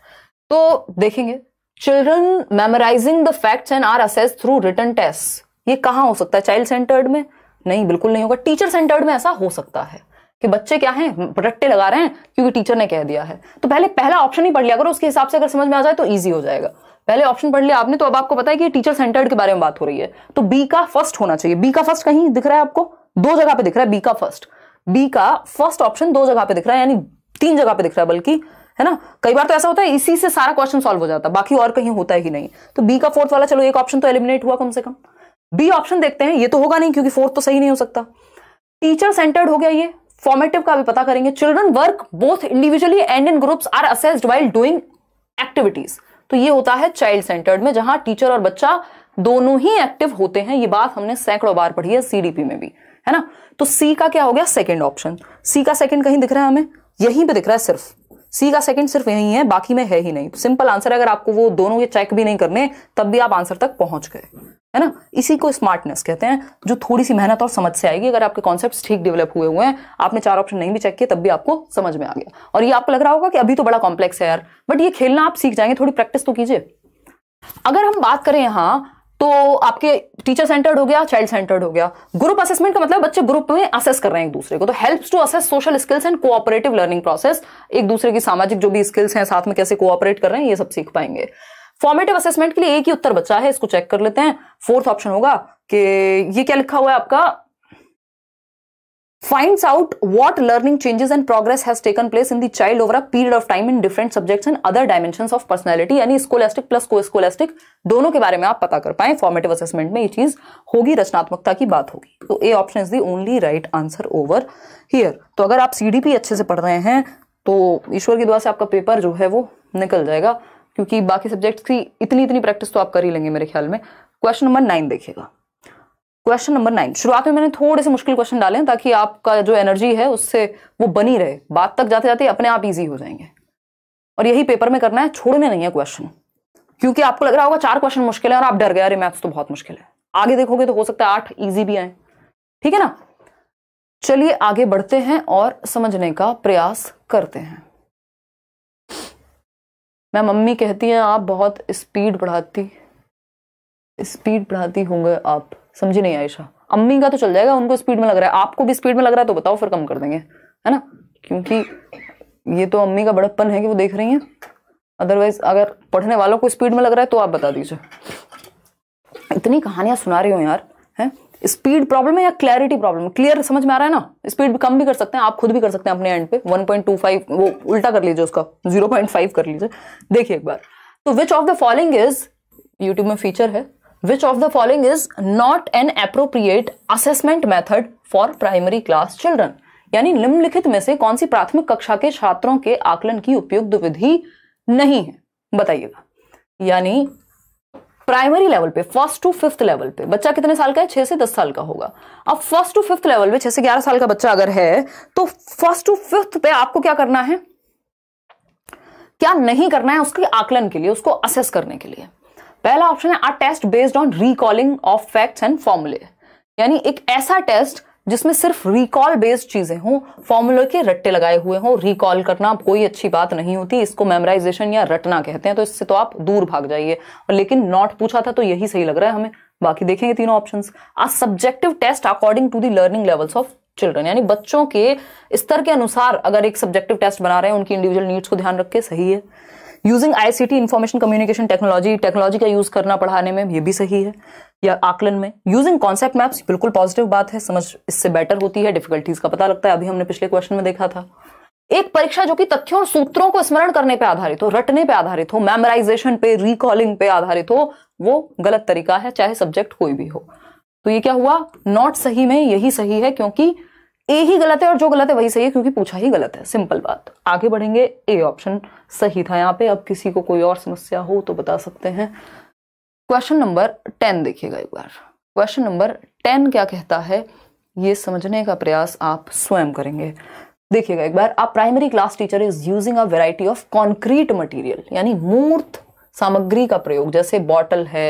तो देखेंगे children memorising the facts and are assess through written test ये कहां हो सकता है चाइल्ड सेंटर्ड में नहीं बिल्कुल नहीं होगा टीचर सेंटर्ड में ऐसा हो सकता है कि बच्चे क्या हैं रट्टे लगा रहे हैं क्योंकि टीचर ने कह दिया है तो पहले पहला ऑप्शन ही पढ़ लिया करो उसके हिसाब से अगर समझ में आ जाए तो ईजी हो जाएगा पहले ऑप्शन पढ़ लिया आपने तो अब आपको पता है कि टीचर सेंटर्ड के बारे में बात हो रही है तो बी का फर्स्ट होना चाहिए बी का फर्स्ट कहीं दिख रहा है आपको दो जगह पे दिख रहा है बी का फर्स्ट बी का फर्स्ट ऑप्शन दो जगह पे दिख रहा है यानी तीन जगह पे दिख रहा है बल्कि है ना कई बार तो ऐसा होता है इसी से सारा क्वेश्चन सॉल्व हो जाता है बाकी और कहीं होता ही नहीं तो बी का फोर्थ वाला चलो एक ऑप्शन तो एलिमिनेट हुआ कम से कम बी ऑप्शन देखते हैं ये तो होगा नहीं क्योंकि फोर्थ तो सही नहीं हो सकता टीचर सेंटर्ड हो गया ये फॉर्मेटिव का भी पता करेंगे children work both individually and in groups are assessed while doing activities तो ये होता है चाइल्ड सेंटर्ड में जहां टीचर और बच्चा दोनों ही एक्टिव होते हैं ये बात हमने सैकड़ों बार पढ़ी है सीडीपी में भी है ना तो सी का क्या हो गया सेकेंड ऑप्शन सी का सेकेंड कहीं दिख रहा है हमें यहीं पर दिख रहा है सिर्फ सी का सेकंड सिर्फ यही है बाकी में है ही नहीं सिंपल आंसर है अगर आपको वो दोनों ये चेक भी नहीं करने तब भी आप आंसर तक पहुंच गए है ना इसी को स्मार्टनेस कहते हैं जो थोड़ी सी मेहनत और समझ से आएगी अगर आपके कॉन्सेप्ट ठीक डेवलप हुए हुए हैं आपने चार ऑप्शन नहीं भी चेक किए तब भी आपको समझ में आ गया और ये आपको लग रहा होगा कि अभी तो बड़ा कॉम्प्लेक्स है यार बट ये खेलना आप सीख जाएंगे थोड़ी प्रैक्टिस तो कीजिए अगर हम बात करें यहां तो आपके टीचर सेंटर्ड हो गया चाइल्ड सेंटर्ड हो गया ग्रुप असेसमेंट का मतलब बच्चे ग्रुप में असेस कर रहे हैं एक दूसरे को तो helps to assess social skills and cooperative learning process एक दूसरे की सामाजिक जो भी स्किल्स हैं साथ में कैसे कोऑपरेट कर रहे हैं ये सब सीख पाएंगे फॉर्मेटिव असेसमेंट के लिए एक ही उत्तर बचा है इसको चेक कर लेते हैं फोर्थ ऑप्शन होगा कि ये क्या लिखा हुआ है आपका find out what learning changes and progress has taken place in the child over a period of time in different subjects and other dimension of personality यानी स्कोलेस्टिक प्लस को स्कोलेस्टिक दोनों के बारे में आप पता कर पाए फॉर्मेटिव असेसमेंट में ये चीज होगी रचनात्मकता की बात होगी तो A option is the only right answer over here तो अगर आप पी अच्छे से पढ़ रहे हैं तो ईश्वर की दुआ से आपका पेपर जो है वो निकल जाएगा क्योंकि बाकी सब्जेक्ट्स की इतनी इतनी प्रैक्टिस तो आप कर ही लेंगे मेरे ख्याल में क्वेश्चन नंबर नाइन देखिएगा क्वेश्चन नंबर नाइन शुरुआत में मैंने थोड़े से मुश्किल क्वेश्चन डाले ताकि आपका जो एनर्जी है उससे वो बनी रहे बात तक जाते जाते अपने आप ईजी हो जाएंगे और यही पेपर में करना है छोड़ने नहीं है क्वेश्चन क्योंकि आपको लग रहा होगा चार क्वेश्चन मुश्किल है और आप डर गए अरे मैथ्स तो बहुत मुश्किल है आगे देखोगे तो हो सकता है आठ ईजी भी आए ठीक है ना चलिए आगे बढ़ते हैं और समझने का प्रयास करते हैं मैं मम्मी कहती हैं आप बहुत स्पीड बढ़ाती स्पीड बढ़ाती होंगे आप समझी नहीं आयशा अम्मी का तो चल जाएगा उनको स्पीड में लग रहा है आपको भी स्पीड में लग रहा है तो बताओ फिर कम कर देंगे है ना क्योंकि ये तो अम्मी का बड़प्पन है कि वो देख रही हैं अदरवाइज अगर पढ़ने वालों को स्पीड में लग रहा है तो आप बता दीजिए इतनी कहानियां सुना रही हूँ यार है स्पीड प्रॉब्लम है या क्लैरिटी प्रॉब्लम क्लियर समझ में आ रहा है ना स्पीड कम भी कर सकते हैं आप खुद भी कर सकते हैं अपने एंड पे 1.25 वो उल्टा कर लीजिए उसका 0.5 कर लीजिए देखिए एक बार तो which of the following is YouTube में फीचर है which of the following is not an appropriate assessment method for primary class children यानी निम्नलिखित में से कौन सी प्राथमिक कक्षा के छात्रों के आकलन की उपयुक्त विधि नहीं है बताइएगा यानी प्राइमरी लेवल पे फर्स्ट टू फिफ्थ लेवल पे बच्चा कितने साल का है छह से दस साल का होगा अब फर्स्ट टू फिफ्थ लेवल पे छह से ग्यारह साल का बच्चा अगर है तो फर्स्ट टू फिफ्थ पे आपको क्या करना है क्या नहीं करना है उसके आकलन के लिए उसको असेस करने के लिए पहला ऑप्शन है are test based on recalling of facts and formulae यानी एक ऐसा टेस्ट जिसमें सिर्फ रिकॉल बेस्ड चीजें हों फॉर्मूला के रट्टे लगाए हुए हों रिकॉल करना कोई अच्छी बात नहीं होती इसको मेमोराइजेशन या रटना कहते हैं तो इससे तो आप दूर भाग जाइए लेकिन नॉट पूछा था तो यही सही लग रहा है हमें बाकी देखेंगे तीनों ऑप्शन आ subjective test according to the learning levels of children यानी बच्चों के स्तर के अनुसार अगर एक सब्जेक्टिव टेस्ट बना रहे हैं उनकी इंडिविजुअल नीड्स को ध्यान रख के सही है using ICT information communication technology technology का यूज करना पढ़ाने में ये भी सही है या आकलन में यूजिंग कॉन्सेप्ट मैप्स बिल्कुल पॉजिटिव बात है समझ इससे बेटर होती है डिफिकल्टीज का पता लगता है अभी हमने पिछले क्वेश्चन में देखा था एक परीक्षा जो कि तथ्यों और सूत्रों को स्मरण करने पर आधारित हो रटने पर आधारित हो मेमोराइजेशन पे रिकॉलिंग पे आधारित हो वो गलत तरीका है चाहे सब्जेक्ट कोई भी हो तो ये क्या हुआ नॉट सही में यही सही है क्योंकि ए ही गलत है और जो गलत है वही सही है क्योंकि पूछा ही गलत है सिंपल बात आगे बढ़ेंगे ए ऑप्शन सही था यहाँ पे अब किसी को कोई और समस्या हो तो बता सकते हैं क्वेश्चन नंबर टेन देखिएगा एक बार क्वेश्चन नंबर टेन क्या कहता है ये समझने का प्रयास आप स्वयं करेंगे देखिएगा एक बार आप primary class teacher is using a variety of concrete material यानी मूर्त सामग्री का प्रयोग जैसे बॉटल है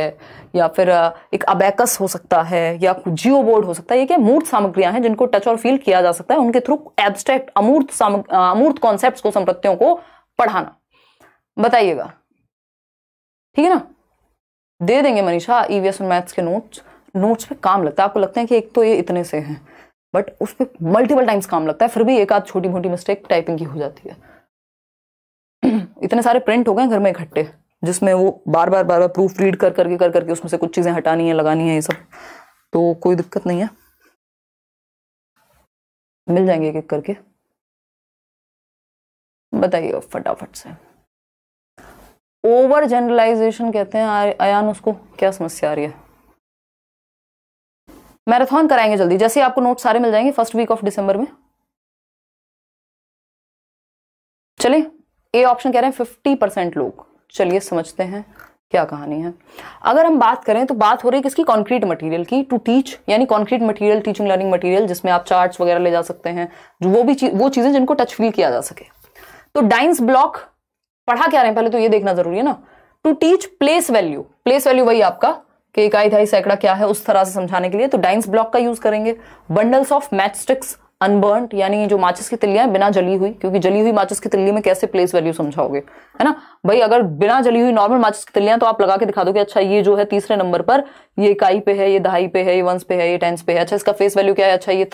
या फिर एक अबैकस हो सकता है या जियो बोर्ड हो सकता है ये क्या मूर्त सामग्रियां हैं जिनको टच और फील किया जा सकता है उनके थ्रू एब्स्ट्रैक्ट अमूर्त अमूर्त कॉन्सेप्ट को संप्रतियों को पढ़ाना बताइएगा ठीक है ना दे देंगे मनीषा ई वी एस और मैथ्स के नोट्स नोट्स पे काम लगता है आपको लगता है कि एक तो ये इतने से हैं बट उस पर मल्टीपल टाइम्स काम लगता है फिर भी एक आध छोटी मोटी मिस्टेक टाइपिंग की हो जाती है इतने सारे प्रिंट हो गए घर में इकट्ठे जिसमें वो बार बार बार बार प्रूफ रीड कर करके कर करके उसमें से कुछ चीज़ें हटानी है लगानी है ये सब तो कोई दिक्कत नहीं है मिल जाएंगे एक एक करके बताइए फटाफट से ओवर जनरलाइजेशन कहते हैं आयान उसको क्या समस्या आ रही है मैराथन कराएंगे जल्दी जैसे आपको नोट सारे मिल जाएंगे फर्स्ट वीक ऑफ दिसंबर में चलिए ए ऑप्शन कह रहे हैं फिफ्टी परसेंट लोग चलिए समझते हैं क्या कहानी है अगर हम बात करें तो बात हो रही है किसकी कंक्रीट मटेरियल की टू टीच यानी concrete material teaching learning material जिसमें आप चार्ट्स वगैरह ले जा सकते हैं जो वो भी चीज वो चीज़ें जिनको टच फील किया जा सके तो डाइंस ब्लॉक पढ़ा क्या रहे हैं पहले तो ये देखना जरूरी है ना to teach place value place value वही आपका कि इकाई ढाई सैकड़ा क्या है उस तरह से समझाने के लिए तो डाइंस ब्लॉक का यूज करेंगे bundles of match sticks unburnt यानी जो माचिस की तिल्लियां बिना जली हुई क्योंकि जली हुई माचिस की तिल्ली में कैसे प्लेस वैल्यू समझाओगे है ना भाई अगर बिना जली हुई नॉर्मल माचिस की तिल्लियां तो आप लगा के दिखा दो कि अच्छा ये जो है तीसरे नंबर पर ये इकाई पे है ये दहाई पे है ये वंस पे है ये टेंस पे है अच्छा इसका फेस वैल्यू क्या है अच्छा ये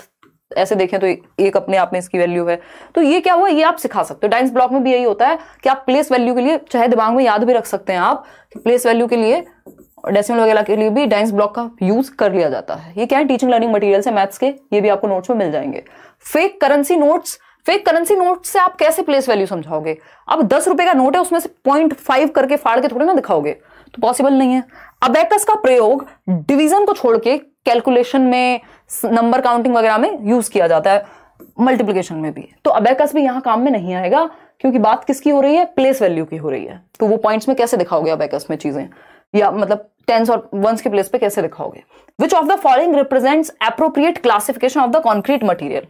ऐसे देखें तो एक अपने आप में इसकी वैल्यू है तो ये क्या हुआ ये आप सिखा सकते हो डाइंस ब्लॉक में भी यही होता है कि आप प्लेस वैल्यू के लिए चाहे दिमाग में याद भी रख सकते हैं आप प्लेस वैल्यू के लिए डेसिमल वगैरह के लिए भी डाइंस ब्लॉक का यूज कर लिया जाता है ये क्या है टीचिंग लर्निंग मटीरियल है मैथ्स के ये भी आपको नोट्स में मिल जाएंगे fake currency notes fake currency note से आप कैसे प्लेस वैल्यू समझाओगे अब दस रुपए का नोट है उसमें से पॉइंट फाइव करके फाड़ के थोड़े ना दिखाओगे तो पॉसिबल नहीं है अबेकस का प्रयोग डिवीजन को छोड़ के कैलकुलेशन में नंबर काउंटिंग वगैरह में यूज किया जाता है मल्टीप्लीकेशन में भी तो अबेकस भी यहां काम में नहीं आएगा क्योंकि बात किसकी हो रही है प्लेस वैल्यू की हो रही है तो वो पॉइंट्स में कैसे दिखाओगे अबेकस में चीजें या मतलब टेंस और वंस के प्लेस पे कैसे दिखाओगे which of the following represents appropriate classification of the concrete material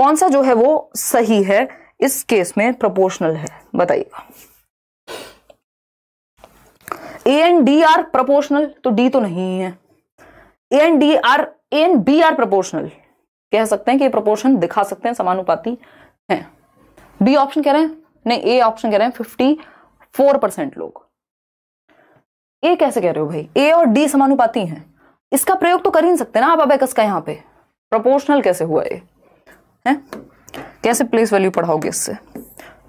कौन सा जो है वो सही है इस केस में प्रोपोर्शनल है बताइएगा A and D are proportional तो डी तो नहीं है A and D are and B are proportional कह सकते हैं कि प्रोपोर्शन दिखा सकते हैं समानुपाती है बी ऑप्शन कह रहे हैं नहीं ए ऑप्शन कह रहे हैं फिफ्टी फोर परसेंट लोग ए कैसे कह रहे हो भाई ए और डी समानुपाती हैं इसका प्रयोग तो कर ही सकते ना आप अब का यहां पे प्रोपोर्शनल कैसे हुआ ये है कैसे प्लेस वैल्यू पढ़ाओगे इससे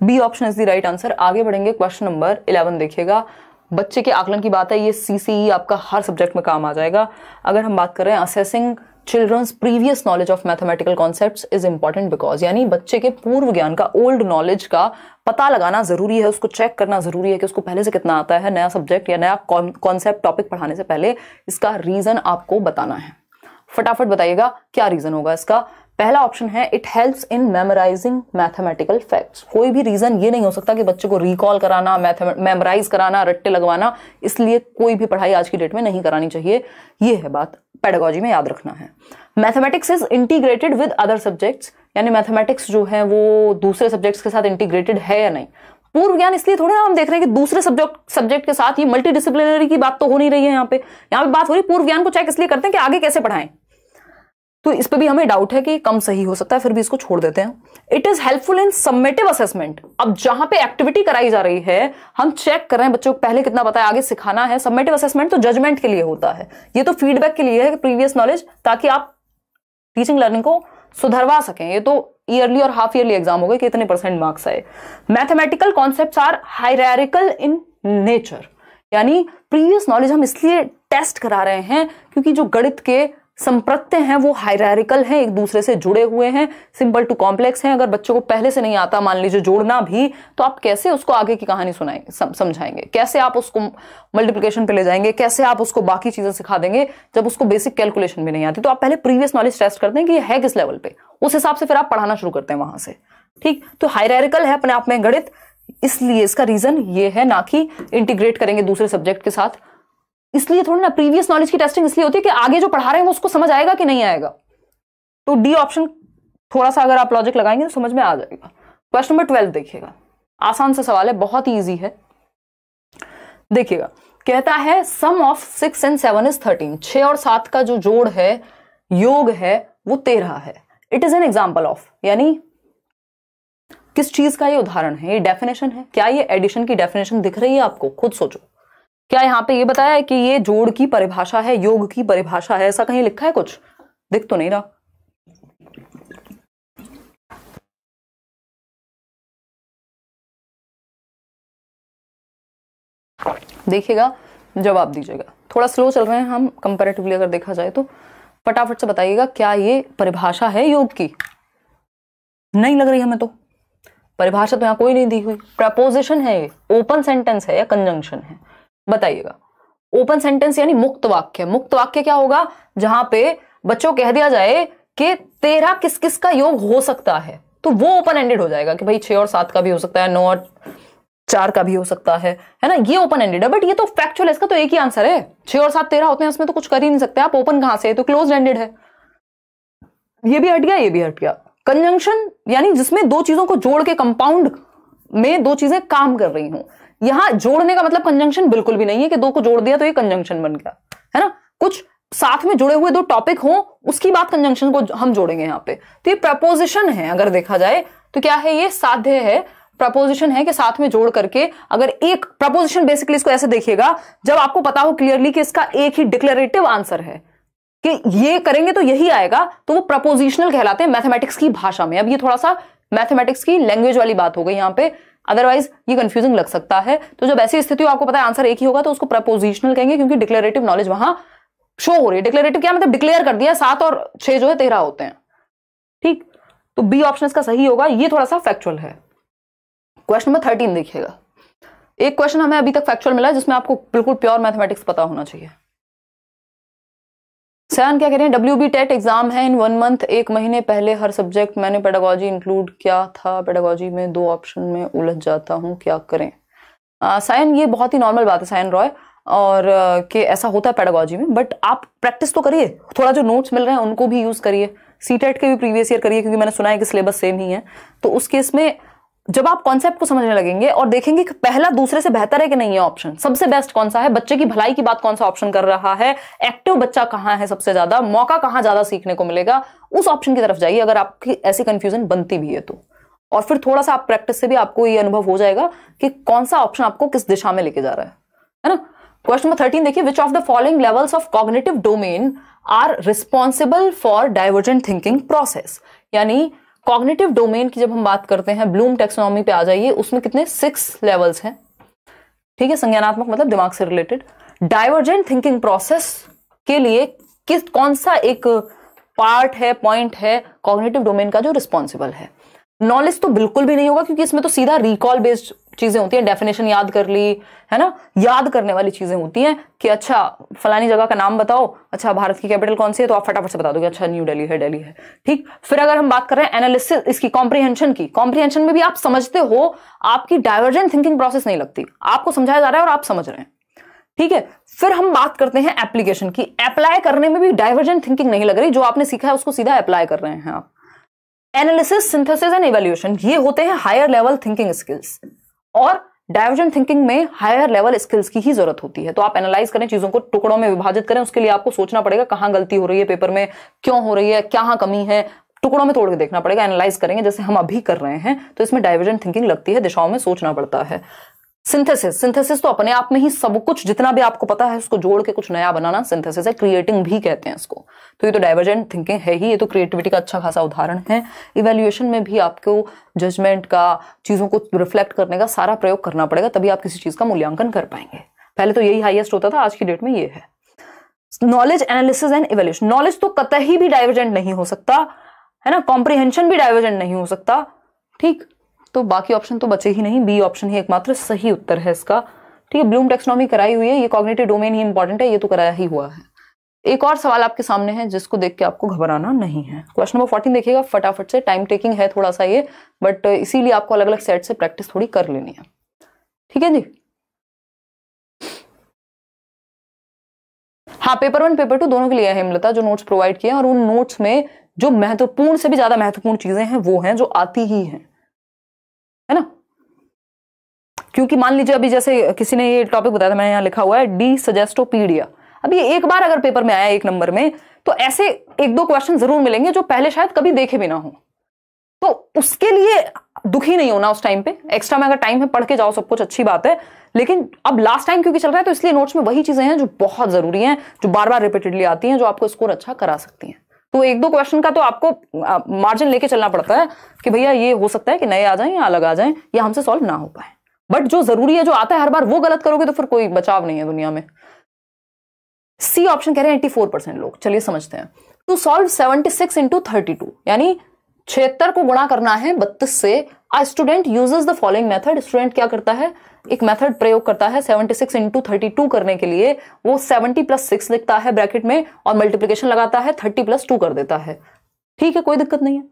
B option is the right answer आगे बढ़ेंगे क्वेश्चन नंबर इलेवन देखिएगा बच्चे के आकलन की बात है ये सी e आपका हर सब्जेक्ट में काम आ जाएगा अगर हम बात करें assessing children's previous knowledge of mathematical concept is important because यानी बच्चे के पूर्व ज्ञान का ओल्ड नॉलेज का पता लगाना जरूरी है उसको चेक करना जरूरी है कि उसको पहले से कितना आता है नया सब्जेक्ट या नया कॉन्सेप्ट टॉपिक पढ़ाने से पहले इसका रीजन आपको बताना है फटाफट बताइएगा क्या रीजन होगा इसका पहला ऑप्शन है it helps in memorising mathematical facts कोई भी रीजन ये नहीं हो सकता कि बच्चे को रिकॉल कराना मेमोराइज कराना रट्टे लगवाना इसलिए कोई भी पढ़ाई आज की डेट में नहीं करानी चाहिए ये है बात पेडागोजी में याद रखना है mathematics is integrated with other subjects यानी मैथमेटिक्स जो है वो दूसरे सब्जेक्ट्स के साथ इंटीग्रेटेड है या नहीं पूर्व ज्ञान इसलिए थोड़ा हम देख रहे हैं कि दूसरे सब्जेक्ट सब्जेक्ट के साथ ये मल्टी की बात तो हो नहीं रही है यहाँ पे यहाँ पे बात हो रही पूर्व ज्ञान को चेक इसलिए करते हैं कि आगे कैसे पढ़ाएं तो इस पर भी हमें डाउट है कि कम सही हो सकता है फिर भी इसको छोड़ देते हैं it is helpful in summative assessment अब जहां पे एक्टिविटी कराई जा रही है हम चेक कर रहे हैं बच्चों को पहले कितना पता है आगे सिखाना है सबमेटिव असेसमेंट तो जजमेंट के लिए होता है ये तो फीडबैक के लिए है प्रीवियस नॉलेज ताकि आप टीचिंग लर्निंग को सुधरवा सकें ये तो ईयरली और हाफ ईयरली एग्जाम हो गए कि इतने परसेंट मार्क्स आए mathematical concept are hierarchical in nature यानी प्रीवियस नॉलेज हम इसलिए टेस्ट करा रहे हैं क्योंकि जो गणित के संप्रत्य हैं वो हायरिकल हैं एक दूसरे से जुड़े हुए हैं सिंपल टू कॉम्प्लेक्स हैं अगर बच्चों को पहले से नहीं आता मान लीजिए जोड़ना भी तो आप कैसे उसको आगे की कहानी सुनाएंगे सम, समझाएंगे कैसे आप उसको मल्टीप्लिकेशन पे ले जाएंगे कैसे आप उसको बाकी चीज़ें सिखा देंगे जब उसको बेसिक कैलकुलेशन भी नहीं आती तो आप पहले प्रीवियस नॉलेज टेस्ट करते हैं कि है किस लेवल पे उस हिसाब से फिर आप पढ़ाना शुरू करते हैं वहां से ठीक तो हायरिकल है अपने आप में गणित इसलिए इसका रीजन ये है ना कि इंटीग्रेट करेंगे दूसरे सब्जेक्ट के साथ इसलिए थोड़ी ना प्रीवियस नॉलेज की टेस्टिंग इसलिए होती है कि आगे जो पढ़ा रहे हैं वो उसको समझ आएगा कि नहीं आएगा तो डी ऑप्शन थोड़ा सा अगर आप लॉजिक लगाएंगे तो समझ में आ जाएगा क्वेश्चन नंबर ट्वेल्व देखिएगा आसान सा सवाल है बहुत ईजी है देखिएगा कहता है sum of six and seven is thirteen छ और सात का जो जोड़ है योग है वो तेरह है it is an example of यानी किस चीज का ये उदाहरण है ये डेफिनेशन है क्या ये एडिशन की डेफिनेशन दिख रही है आपको खुद सोचो क्या यहाँ पे ये बताया है कि ये जोड़ की परिभाषा है योग की परिभाषा है ऐसा कहीं लिखा है कुछ दिख तो नहीं रहा देखिएगा जवाब दीजिएगा थोड़ा स्लो चल रहे हैं हम कंपेरेटिवली अगर देखा जाए तो फटाफट से बताइएगा क्या ये परिभाषा है योग की नहीं लग रही हमें तो परिभाषा तो यहाँ कोई नहीं दी हुई प्रपोजिशन है ये ओपन सेंटेंस है या कंजंक्शन है बताइएगा ओपन सेंटेंस यानी मुक्त वाक्य मुक्त वाक्य क्या होगा जहां पे बच्चों कह दिया जाए कि तेरा किस किस का योग हो सकता है तो वो ओपन एंडेड हो जाएगा कि भाई छह और सात का भी हो सकता है नौ और चार का भी हो सकता है है ना ये ओपन एंडेड है बट ये तो फैक्चुअल इसका तो एक ही आंसर है छह और सात तेरह होते हैं इसमें तो कुछ कर ही नहीं सकते आप ओपन कहां से है तो क्लोज एंडेड है ये भी हट गया ये भी हट गया कंजंक्शन यानी जिसमें दो चीजों को जोड़ के कंपाउंड में दो चीजें काम कर रही हूं यहां जोड़ने का मतलब कंजंक्शन बिल्कुल भी नहीं है कि दो को जोड़ दिया तो ये कंजंक्शन बन गया है ना कुछ साथ में जुड़े हुए दो टॉपिक हो उसकी बात कंजंक्शन को हम जोड़ेंगे यहाँ पे तो ये प्रपोजिशन है अगर देखा जाए तो क्या है ये साध्य है प्रपोजिशन है कि साथ में जोड़ करके अगर एक प्रपोजिशन बेसिकली इसको ऐसे देखिएगा जब आपको पता हो क्लियरली कि इसका एक ही डिक्लेरेटिव आंसर है कि ये करेंगे तो यही आएगा तो वो प्रपोजिशनल कहलाते हैं मैथमेटिक्स की भाषा में अब ये थोड़ा सा मैथमेटिक्स की लैंग्वेज वाली बात हो गई यहाँ पे अदरवाइज ये कंफ्यूजिंग लग सकता है तो जब ऐसी स्थिति हो आपको पता है आंसर एक ही होगा तो उसको प्रपोजिशनल कहेंगे क्योंकि डिक्लेरेटिव नॉलेज वहां शो हो रही है डिक्लेरेटिव क्या मतलब डिक्लेयर कर दिया सात और छह जो है तेरह होते हैं ठीक तो बी ऑप्शन इसका सही होगा ये थोड़ा सा फैक्चुअल है क्वेश्चन नंबर थर्टीन देखिएगा एक क्वेश्चन हमें अभी तक फैक्चुअल मिला जिसमें आपको बिल्कुल प्योर मैथमेटिक्स पता होना चाहिए सयान क्या कह रहे हैं डब्ल्यू बी टेट एग्जाम है इन वन मंथ एक महीने पहले हर सब्जेक्ट मैंने पेडागोजी इंक्लूड किया था पेडागोजी में दो ऑप्शन में उलझ जाता हूँ क्या करें आ, सायन ये बहुत ही नॉर्मल बात है सायन रॉय और कि ऐसा होता है पेडागोजी में बट आप प्रैक्टिस तो करिए थोड़ा जो नोट्स मिल रहे हैं उनको भी यूज़ करिए सी टेट e के भी प्रीवियस ईयर करिए क्योंकि मैंने सुना है कि सिलेबस सेम ही है तो उस केस में जब आप कॉन्सेप्ट को समझने लगेंगे और देखेंगे कि पहला दूसरे से बेहतर है कि नहीं है ऑप्शन सबसे बेस्ट कौन सा है बच्चे की भलाई की बात कौन सा ऑप्शन कर रहा है एक्टिव बच्चा कहाँ है सबसे ज्यादा मौका कहाँ ज्यादा सीखने को मिलेगा उस ऑप्शन की तरफ जाइए अगर आपकी ऐसी कंफ्यूजन बनती भी है तो और फिर थोड़ा सा आप प्रैक्टिस से भी आपको ये अनुभव हो जाएगा कि कौन सा ऑप्शन आपको किस दिशा में लेके जा रहा है है ना क्वेश्चन नंबर थर्टीन देखिए which of the following levels of cognitive domain are responsible for divergent thinking process यानी कॉग्निटिव डोमेन की जब हम बात करते हैं ब्लूम टेक्सोनॉमी पे आ जाइए उसमें कितने सिक्स लेवल्स हैं ठीक है संज्ञानात्मक मतलब दिमाग से रिलेटेड डाइवर्जेंट थिंकिंग प्रोसेस के लिए किस कौन सा एक पार्ट है पॉइंट है कॉग्निटिव डोमेन का जो रिस्पॉन्सिबल है नॉलेज तो बिल्कुल भी नहीं होगा क्योंकि इसमें तो सीधा रिकॉल बेस्ड चीज़ें होती हैं डेफिनेशन याद कर ली है ना याद करने वाली चीज़ें होती हैं कि अच्छा फलानी जगह का नाम बताओ अच्छा भारत की कैपिटल कौन सी है तो आप फटाफट से बता दोगे अच्छा न्यू दिल्ली है दिल्ली है ठीक फिर अगर हम बात कर रहे हैं एनालिसिस इसकी कॉम्प्रीहेंशन की कॉम्प्रीहेंशन में भी आप समझते हो आपकी डाइवर्जेंट थिंकिंग प्रोसेस नहीं लगती आपको समझाया जा रहा है और आप समझ रहे हैं ठीक है फिर हम बात करते हैं एप्लीकेशन की अप्लाई करने में भी डाइवर्जेंट थिंकिंग नहीं लग रही जो आपने सीखा है उसको सीधा अप्लाई कर रहे हैं आप एनालिसिस सिंथेसिस एंड एवेल्यूशन ये होते हैं हायर लेवल थिंकिंग स्किल्स और डायवर्जन थिंकिंग में हायर लेवल स्किल्स की ही जरूरत होती है तो आप एनालाइज करें चीजों को टुकड़ों में विभाजित करें उसके लिए आपको सोचना पड़ेगा कहां गलती हो रही है पेपर में क्यों हो रही है क्या हाँ कमी है टुकड़ों में तोड़ के देखना पड़ेगा एनालाइज करेंगे जैसे हम अभी कर रहे हैं तो इसमें डायवर्जन थिंकिंग लगती है दिशाओं में सोचना पड़ता है सिंथेसिस सिंथेसिस तो अपने आप में ही सब कुछ जितना भी आपको पता है उसको जोड़ के कुछ नया बनाना सिंथेसिस है क्रिएटिंग भी कहते हैं इसको तो ये तो डाइवर्जेंट थिंकिंग है ही ये तो क्रिएटिविटी का अच्छा खासा उदाहरण है इवेल्युएशन में भी आपको जजमेंट का चीज़ों को रिफ्लेक्ट करने का सारा प्रयोग करना पड़ेगा तभी आप किसी चीज़ का मूल्यांकन कर पाएंगे पहले तो यही हाइएस्ट होता था आज की डेट में ये है knowledge analysis and evaluation knowledge तो कतई भी डाइवर्जेंट नहीं हो सकता है ना कॉम्प्रिहेंशन भी डाइवर्जेंट नहीं हो सकता ठीक तो बाकी ऑप्शन तो बचे ही नहीं बी ऑप्शन ही एकमात्र सही उत्तर है इसका ठीक है ब्लूम टेक्सनॉमी कराई हुई है ये कॉग्नेटिव डोमेन ही इंपॉर्टेंट है ये तो कराया ही हुआ है एक और सवाल आपके सामने है जिसको देख के आपको घबराना नहीं है क्वेश्चन नंबर फोर्टीन देखिएगा फटाफट से टाइम टेकिंग है थोड़ा सा ये बट इसीलिए आपको अलग अलग सेट से प्रैक्टिस थोड़ी कर लेनी है ठीक है जी हाँ पेपर वन पेपर टू दोनों के लिए हेमलता हिमलता जो नोट्स प्रोवाइड किए हैं और उन नोट्स में जो महत्वपूर्ण से भी ज्यादा महत्वपूर्ण चीजें हैं वो हैं जो आती ही हैं है ना क्योंकि मान लीजिए अभी जैसे किसी ने ये टॉपिक बताया था मैंने यहां लिखा हुआ है डी सजेस्टोपीडिया अभी एक बार अगर पेपर में आया एक नंबर में तो ऐसे एक दो क्वेश्चन जरूर मिलेंगे जो पहले शायद कभी देखे भी ना हो तो उसके लिए दुखी नहीं होना उस टाइम पे एक्स्ट्रा में अगर टाइम है पढ़ के जाओ सब कुछ अच्छी बात है लेकिन अब लास्ट टाइम क्योंकि चल रहा है तो इसलिए नोट्स में वही चीजें हैं जो बहुत जरूरी हैं जो बार बार रिपीटेडली आती हैं जो आपको स्कोर अच्छा करा सकती हैं तो एक दो क्वेश्चन का तो आपको मार्जिन लेके चलना पड़ता है कि भैया ये हो सकता है कि नए आ जाए या अलग आ जाए या हमसे सॉल्व ना हो पाए बट जो जरूरी है जो आता है हर बार वो गलत करोगे तो फिर कोई बचाव नहीं है दुनिया में सी ऑप्शन कह रहे हैं एट्टी फोर परसेंट लोग चलिए समझते हैं to solve seventy six into thirty two यानी छिहत्तर को गुणा करना है बत्तीस से a student uses the following method student क्या करता है एक मेथड प्रयोग करता है 76 सिक्स इंटू थर्टी करने के लिए वो 70 प्लस सिक्स लिखता है ब्रैकेट में और मल्टीप्लीकेशन लगाता है 30 प्लस टू कर देता है ठीक है कोई दिक्कत नहीं है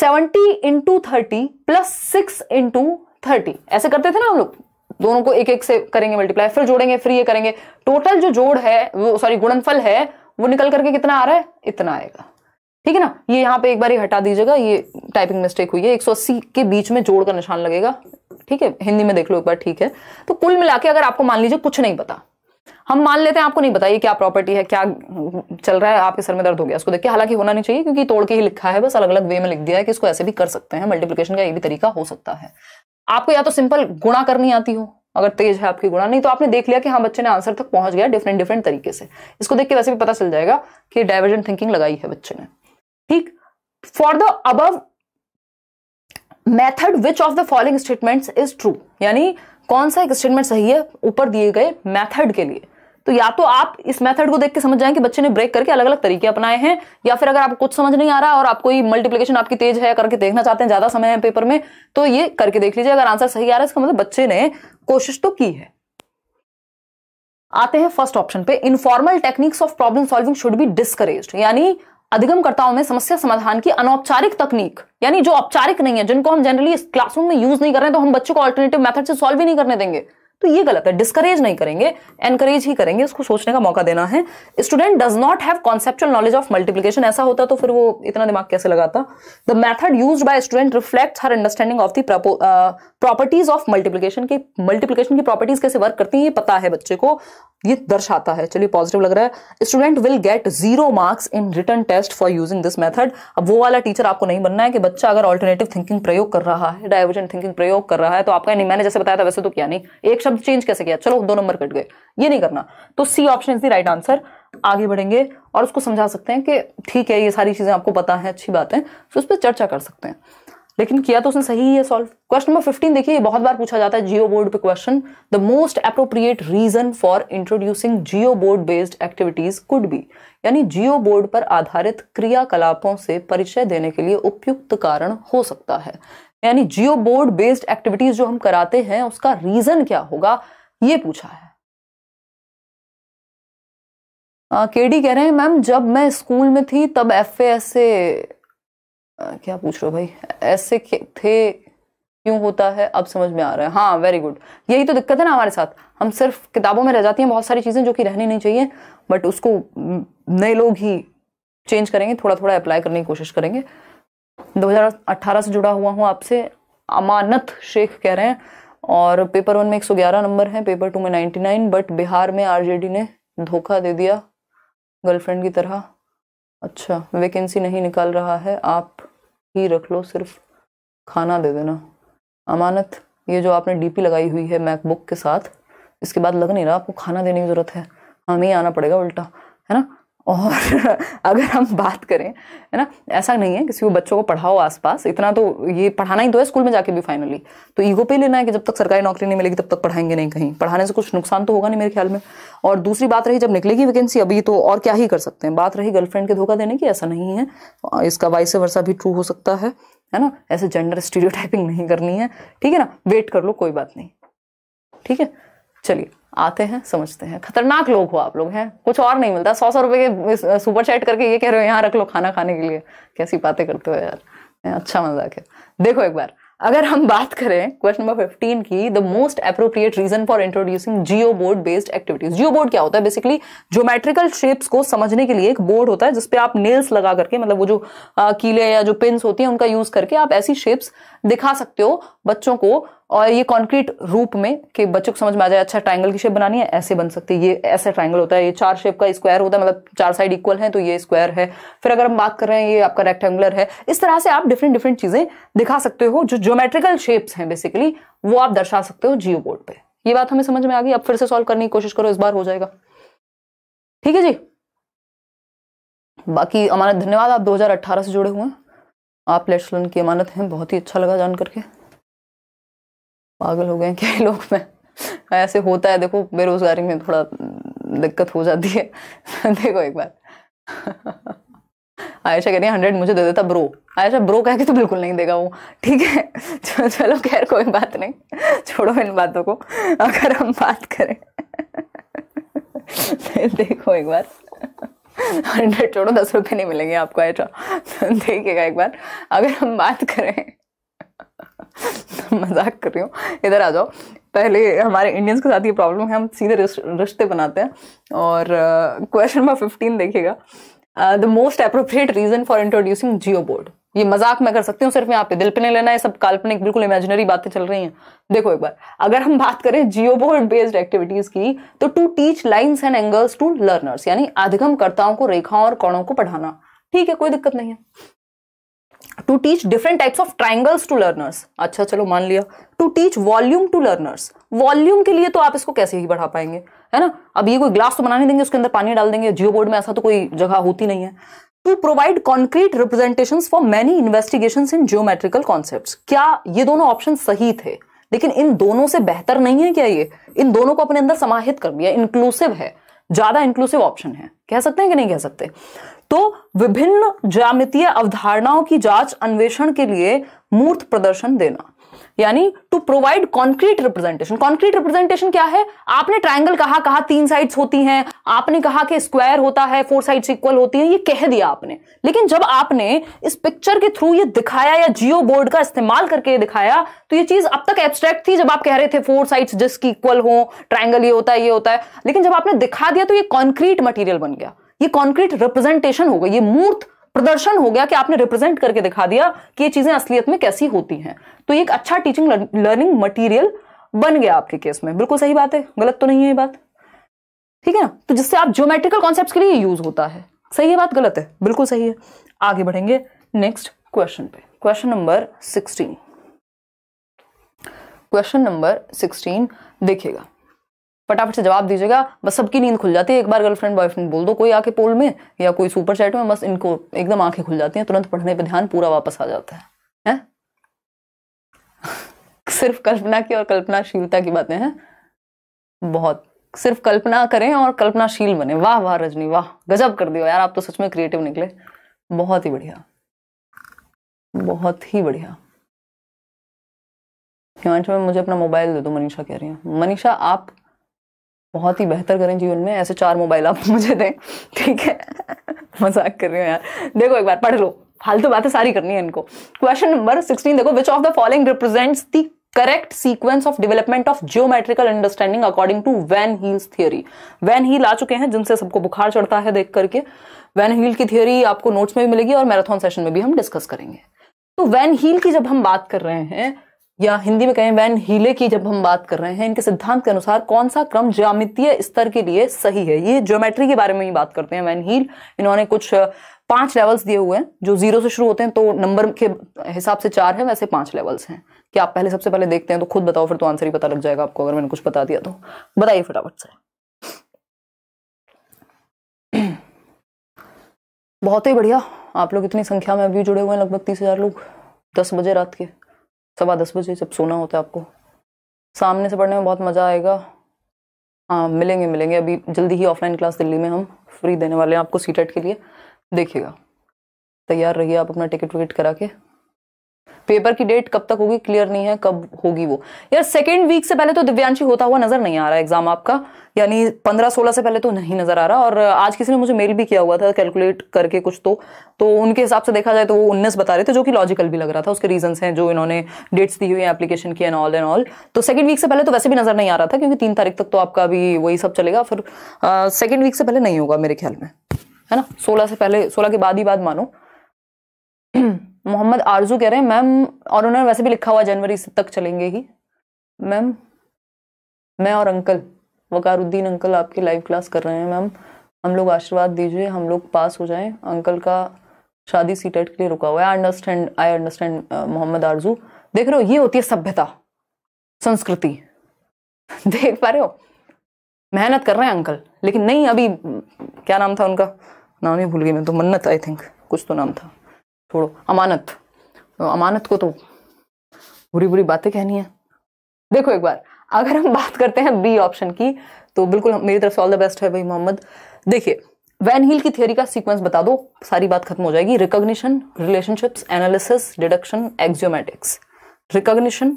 70 into thirty plus six into thirty ऐसे करते थे ना हम लोग दोनों को एक एक से करेंगे मल्टीप्लाई फिर जोड़ेंगे फिर ये करेंगे टोटल जो जोड़ है वो सॉरी गुणनफल है वो निकल करके कितना आ रहा है इतना आएगा ठीक है ना ये यहाँ पे एक बार हटा दीजिएगा ये टाइपिंग मिस्टेक हुई है एक के बीच में जोड़ का निशान लगेगा ठीक है हिंदी में देख लो एक बार ठीक है तो कुल मिला के अगर आपको मान लीजिए कुछ नहीं पता हम मान लेते हैं आपको नहीं पता ये क्या प्रॉपर्टी है क्या चल रहा है आपके सर में दर्द हो गया उसको देखिए हालांकि होना नहीं चाहिए क्योंकि तोड़ के ही लिखा है बस अलग अलग वे में लिख दिया है कि इसको ऐसे भी कर सकते हैं मल्टीप्लीकेशन का ये भी तरीका हो सकता है आपको या तो सिंपल गुणा करनी आती हो अगर तेज है आपकी गुणा नहीं तो आपने देख लिया कि हाँ बच्चे ने आंसर तक पहुंच गया डिफरेंट डिफरेंट तरीके से इसको देख के वैसे भी पता चल जाएगा कि डायवर्जन थिंकिंग लगाई है बच्चे ने ठीक for the above method which of the following statements is true यानी कौन सा एक स्टेटमेंट सही है ऊपर दिए गए मेथड के लिए तो या तो आप इस मेथड को देख के समझ जाएं कि बच्चे ने ब्रेक करके अलग अलग तरीके अपनाए हैं या फिर अगर आपको कुछ समझ नहीं आ रहा और आप कोई मल्टीप्लीकेशन आपकी तेज है करके देखना चाहते हैं ज्यादा समय है पेपर में तो ये करके देख लीजिए अगर आंसर सही आ रहा है इसका मतलब बच्चे ने कोशिश तो की है आते हैं फर्स्ट ऑप्शन पे informal techniques of problem solving should be discourage यानी अधिगमकर्ताओं में समस्या समाधान की अनौपचारिक तकनीक यानी जो औपचारिक नहीं है जिनको हम जनरली क्लासरूम में यूज नहीं कर रहे हैं तो हम बच्चों को ऑल्टरनेटिव मेथड से सॉल्व ही नहीं करने देंगे तो ये गलत है डिस्करेज नहीं करेंगे एनकरेज ही करेंगे उसको सोचने का मौका देना है student does not have conceptual knowledge of multiplication ऐसा होता तो फिर वो इतना दिमाग कैसे लगाता the method use by student reflect her understanding of the properties of multiplication की मल्टीप्लीकेशन की प्रॉपर्टीज कैसे वर्क करती है ये पता है बच्चे को ये दर्शाता है चलिए पॉजिटिव लग रहा है student will get zero marks in written test for using this method अब वो वाला टीचर आपको नहीं बनना है कि बच्चा अगर ऑल्टरनेटिव थिंकिंग प्रयोग कर रहा है डाइवर्जेंट थिंकिंग प्रयोग कर रहा है तो आपका नहीं मैंने जैसे बताया था वैसे तो क्या नहीं एक शब्द शब्द चेंज कैसे किया चलो दो नंबर कट गए ये नहीं करना तो C option is the right answer आगे बढ़ेंगे और उसको समझा सकते हैं कि ठीक है ये सारी चीजें आपको पता है अच्छी बात है तो उस पर चर्चा कर सकते हैं लेकिन किया तो उसने सही ही है सॉल्व क्वेश्चन नंबर फिफ्टीन देखिए बहुत बार पूछा जाता है जियो बोर्ड पे question the most appropriate reason for introducing geoboard based activities could be यानी जियो बोर्ड पर आधारित क्रियाकलापों से परिचय देने के लिए उपयुक्त कारण हो सकता है यानी जियो बोर्ड बेस्ड एक्टिविटीज जो हम कराते हैं उसका रीजन क्या होगा ये पूछा है के डी कह रहे हैं मैम जब मैं स्कूल में थी तब एफ ऐसे क्या पूछ रहे हो भाई ऐसे थे क्यों होता है अब समझ में आ रहा है हाँ वेरी गुड यही तो दिक्कत है ना हमारे साथ हम सिर्फ किताबों में रह जाती हैं बहुत सारी चीज़ें जो कि रहनी नहीं चाहिए बट उसको नए लोग ही चेंज करेंगे थोड़ा थोड़ा अप्लाई करने की कोशिश करेंगे 2018 से जुड़ा हुआ हूँ आपसे अमानत शेख कह रहे हैं और पेपर वन में 111 नंबर है पेपर टू में 99 बट बिहार में आरजेडी ने धोखा दे दिया गर्लफ्रेंड की तरह अच्छा वैकेंसी नहीं निकाल रहा है आप ही रख लो सिर्फ खाना दे देना अमानत ये जो आपने डीपी लगाई हुई है मैकबुक के साथ इसके बाद लग नहीं रहा आपको खाना देने की ज़रूरत है हमें आना पड़ेगा उल्टा है ना और अगर हम बात करें है ना ऐसा नहीं है किसी को बच्चों को पढ़ाओ आसपास इतना तो ये पढ़ाना ही तो है स्कूल में जाके भी फाइनली तो ईगो पे लेना है कि जब तक सरकारी नौकरी नहीं मिलेगी तब तक पढ़ाएंगे नहीं कहीं पढ़ाने से कुछ नुकसान तो होगा नहीं मेरे ख्याल में और दूसरी बात रही जब निकलेगी वैकेंसी अभी तो और क्या ही कर सकते हैं बात रही गर्लफ्रेंड के धोखा देने की ऐसा नहीं है इसका वाइस वर्षा भी ट्रू हो सकता है है ना ऐसे जेंडर स्टीरियो नहीं करनी है ठीक है ना वेट कर लो कोई बात नहीं ठीक है चलिए आते हैं समझते हैं खतरनाक लोग हो आप लोग हैं कुछ और नहीं मिलता सौ सौ रुपए के सुपर चैट करके ये कह रहे हो यहाँ रख लो खाना खाने के लिए कैसी बातें करते हो यार अच्छा मजाक है देखो एक बार अगर हम बात करें क्वेश्चन नंबर 15 की the most appropriate reason for introducing geoboard based activities geoboard क्या होता है बेसिकली ज्योमेट्रिकल शेप्स को समझने के लिए एक बोर्ड होता है जिसपे आप नेल्स लगा करके मतलब वो जो कीले या जो पिन्स होती हैं उनका यूज करके आप ऐसी शेप्स दिखा सकते हो बच्चों को और ये कॉन्क्रीट रूप में कि बच्चों को समझ में आ जाए अच्छा ट्राइंगल की शेप बनानी है ऐसे बन सकती है ये ऐसे ट्राइंगल होता है ये चार शेप का स्क्वायर होता है मतलब चार साइड इक्वल है तो ये स्क्वायर है फिर अगर हम बात कर रहे हैं ये आपका रेक्टेंगुलर है इस तरह से आप डिफरेंट डिफरेंट चीजें दिखा सकते हो जो ज्योमेट्रिकल शेप्स हैं बेसिकली वो आप दर्शा सकते हो जियो बोर्ड पर ये बात हमें समझ में आ गई अब फिर से सॉल्व करने की कोशिश करो इस बार हो जाएगा ठीक है जी बाकी हमारा धन्यवाद आप 2018 से जुड़े हुए हैं आप लर्न की अमानत हैं बहुत ही अच्छा लगा जान करके पागल हो गए क्या लोग में ऐसे होता है देखो बेरोजगारी में थोड़ा दिक्कत हो जाती है देखो एक बार आयशा कह रही है हंड्रेड मुझे दे देता ब्रो आयशा ब्रो कह के तो बिल्कुल नहीं देगा वो ठीक है चलो खैर कोई बात नहीं छोड़ो इन बातों को अगर हम बात करें देखो एक बार हंड्रेड छोड़ो दस रुपये नहीं मिलेंगे आपको ऐसा तो देखिएगा एक बार अगर हम बात करें मजाक कर रही हूँ इधर आ जाओ पहले हमारे इंडियंस के साथ ये प्रॉब्लम है हम सीधे रिश्ते बनाते हैं और क्वेश्चन नंबर फिफ्टीन देखिएगा the most appropriate reason for introducing geoboard ये मजाक मैं कर सकती हूँ सिर्फ यहाँ पे दिल पे नहीं लेना है सब काल्पनिक बिल्कुल इमेजिनरी बातें चल रही हैं देखो एक बार अगर हम बात करें जियो बोर्ड बेस्ड एक्टिविटीज की तो to teach lines and angles to learners यानी कर्ताओं को रेखाओं और कोणों को पढ़ाना ठीक है कोई दिक्कत नहीं है to teach different types of triangles to learners अच्छा चलो मान लिया to teach volume to learners volume के लिए तो आप इसको कैसे ही बढ़ा पाएंगे है ना अब ये कोई ग्लास तो बना नहीं देंगे उसके अंदर पानी डाल देंगे जियो बोर्ड में ऐसा तो कोई जगह होती नहीं है to provide concrete representation for many investigation in geometrical concept क्या ये दोनों ऑप्शन सही थे लेकिन इन दोनों से बेहतर नहीं है क्या ये इन दोनों को अपने अंदर समाहित कर दिया इंक्लूसिव है ज्यादा इंक्लूसिव ऑप्शन है कह सकते हैं कि नहीं कह सकते तो विभिन्न ज्यामितीय अवधारणाओं की जांच अन्वेषण के लिए मूर्त प्रदर्शन देना यानी to provide concrete representation concrete representation क्या है आपने ट्राइंगल कहा कहा तीन साइड्स होती हैं आपने कहा कि स्क्वायर होता है फोर साइड्स इक्वल होती है ये कह दिया आपने लेकिन जब आपने इस पिक्चर के थ्रू ये दिखाया या जियो बोर्ड का इस्तेमाल करके दिखाया तो ये चीज अब तक एब्स्ट्रैक्ट थी जब आप कह रहे थे फोर साइड्स जिसकी इक्वल हो ट्राइंगल ये होता है ये होता है लेकिन जब आपने दिखा दिया तो ये कॉन्क्रीट मटीरियल बन गया ये कॉन्क्रीट रिप्रेजेंटेशन हो गई ये मूर्त प्रदर्शन हो गया कि आपने रिप्रेजेंट करके दिखा दिया कि ये चीजें असलियत में कैसी होती हैं तो ये एक अच्छा टीचिंग लर्निंग मटीरियल बन गया आपके केस में बिल्कुल सही बात है गलत तो नहीं है ये बात ठीक है ना तो जिससे आप ज्योमेट्रिकल कॉन्सेप्ट के लिए यूज होता है सही है बात गलत है बिल्कुल सही है आगे बढ़ेंगे नेक्स्ट क्वेश्चन पे question number sixteen question number sixteen देखिएगा फटाफट से जवाब दीजिएगा बस सबकी नींद खुल जाती है एक बार गर्लफ्रेंड बॉयफ्रेंड बोल दो कोई आके पोल में या कोई सुपर चैट में बस इनको एकदम आंखें खुल जाती हैं तुरंत पढ़ने पर ध्यान पूरा वापस आ जाता है, है? सिर्फ कल्पना की और कल्पनाशीलता की बातें हैं बहुत सिर्फ कल्पना करें और कल्पनाशील बने वाह वाह रजनी वाह गजब कर दियो यार आप तो सच में क्रिएटिव निकले बहुत ही बढ़िया बहुत ही बढ़िया हिमांशु में मुझे अपना मोबाइल दे दो मनीषा कह रही है मनीषा आप बहुत ही बेहतर करें जीवन में ऐसे चार मोबाइल आप मुझे दें ठीक है मजाक कर रही हूँ यार देखो एक बार पढ़ लो फालतू तो बातें सारी करनी है इनको क्वेश्चन नंबर सिक्सटीन देखो which of the following represents the correct sequence of development of geometrical understanding according to Van Hiele theory Van Hiele आ चुके हैं जिनसे सबको बुखार चढ़ता है देख करके वैन हील की थियोरी आपको नोट्स में भी मिलेगी और मैराथन सेशन में भी हम डिस्कस करेंगे तो वैन हील की जब हम बात कर रहे हैं या हिंदी में कहें वैन हीले की जब हम बात कर रहे हैं इनके सिद्धांत के अनुसार कौन सा क्रम ज्यामितीय स्तर के लिए सही है ये ज्योमेट्री के बारे में ही बात करते हैं वैन हील इन्होंने कुछ पांच लेवल्स दिए हुए हैं जो जीरो से शुरू होते हैं तो नंबर के हिसाब से चार है वैसे पांच लेवल्स हैं कि आप पहले सबसे पहले देखते हैं तो खुद बताओ फिर तो आंसर ही पता लग जाएगा आपको अगर मैंने कुछ बता दिया तो बताइए फटाफट से बहुत ही बढ़िया आप लोग इतनी संख्या में अभी जुड़े हुए हैं लगभग तीस हजार लोग दस बजे रात के सवा दस बजे जब सोना होता है आपको सामने से पढ़ने में बहुत मज़ा आएगा हाँ मिलेंगे मिलेंगे अभी जल्दी ही ऑफलाइन क्लास दिल्ली में हम फ्री देने वाले हैं आपको सी के लिए देखिएगा तैयार रहिए आप अपना टिकट विकट करा के पेपर की डेट कब तक होगी क्लियर नहीं है कब होगी वो यार सेकेंड वीक से पहले तो दिव्यांशी होता हुआ नजर नहीं आ रहा एग्जाम आपका यानी पंद्रह सोलह से पहले तो नहीं नजर आ रहा और आज किसी ने मुझे मेल भी किया हुआ था कैलकुलेट करके कुछ तो तो उनके हिसाब से देखा जाए तो वो उन्नीस बता रहे थे जो कि लॉजिकल भी लग रहा था उसके रीजंस हैं जो इन्होंने डेट्स दी हुई है एप्लीकेशन की एंड ऑल एंड ऑल तो सेकंड वीक से पहले तो वैसे भी नजर नहीं आ रहा था क्योंकि तीन तारीख तक तो आपका अभी वही सब चलेगा फिर सेकेंड वीक से पहले नहीं होगा मेरे ख्याल में है ना सोलह से पहले सोलह के बाद ही बाद मानो मोहम्मद आरजू कह रहे हैं मैम और उन्होंने वैसे भी लिखा हुआ जनवरी तक चलेंगे ही मैम मैं और अंकल वकारुद्दीन अंकल आपकी लाइव क्लास कर रहे हैं मैम हम लोग आशीर्वाद दीजिए हम लोग पास हो जाएं अंकल का शादी सी के लिए रुका हुआ है I understand I understand Mohammad Arzoo देख रहे हो ये होती है सभ्यता संस्कृति देख पा रहे हो मेहनत कर रहे हैं अंकल लेकिन नहीं अभी क्या नाम था उनका नाम ही भूल गई मैं तो मन्नत आई थिंक कुछ तो नाम था छोड़ो अमानत तो अमानत को तो बुरी बुरी बातें कहनी है देखो एक बार अगर हम बात करते हैं बी ऑप्शन की तो बिल्कुल मेरी तरफ से ऑल द बेस्ट है भाई मोहम्मद देखिए वैन हील की थियोरी का सीक्वेंस बता दो सारी बात खत्म हो जाएगी recognition relationships analysis deduction axiomatics recognition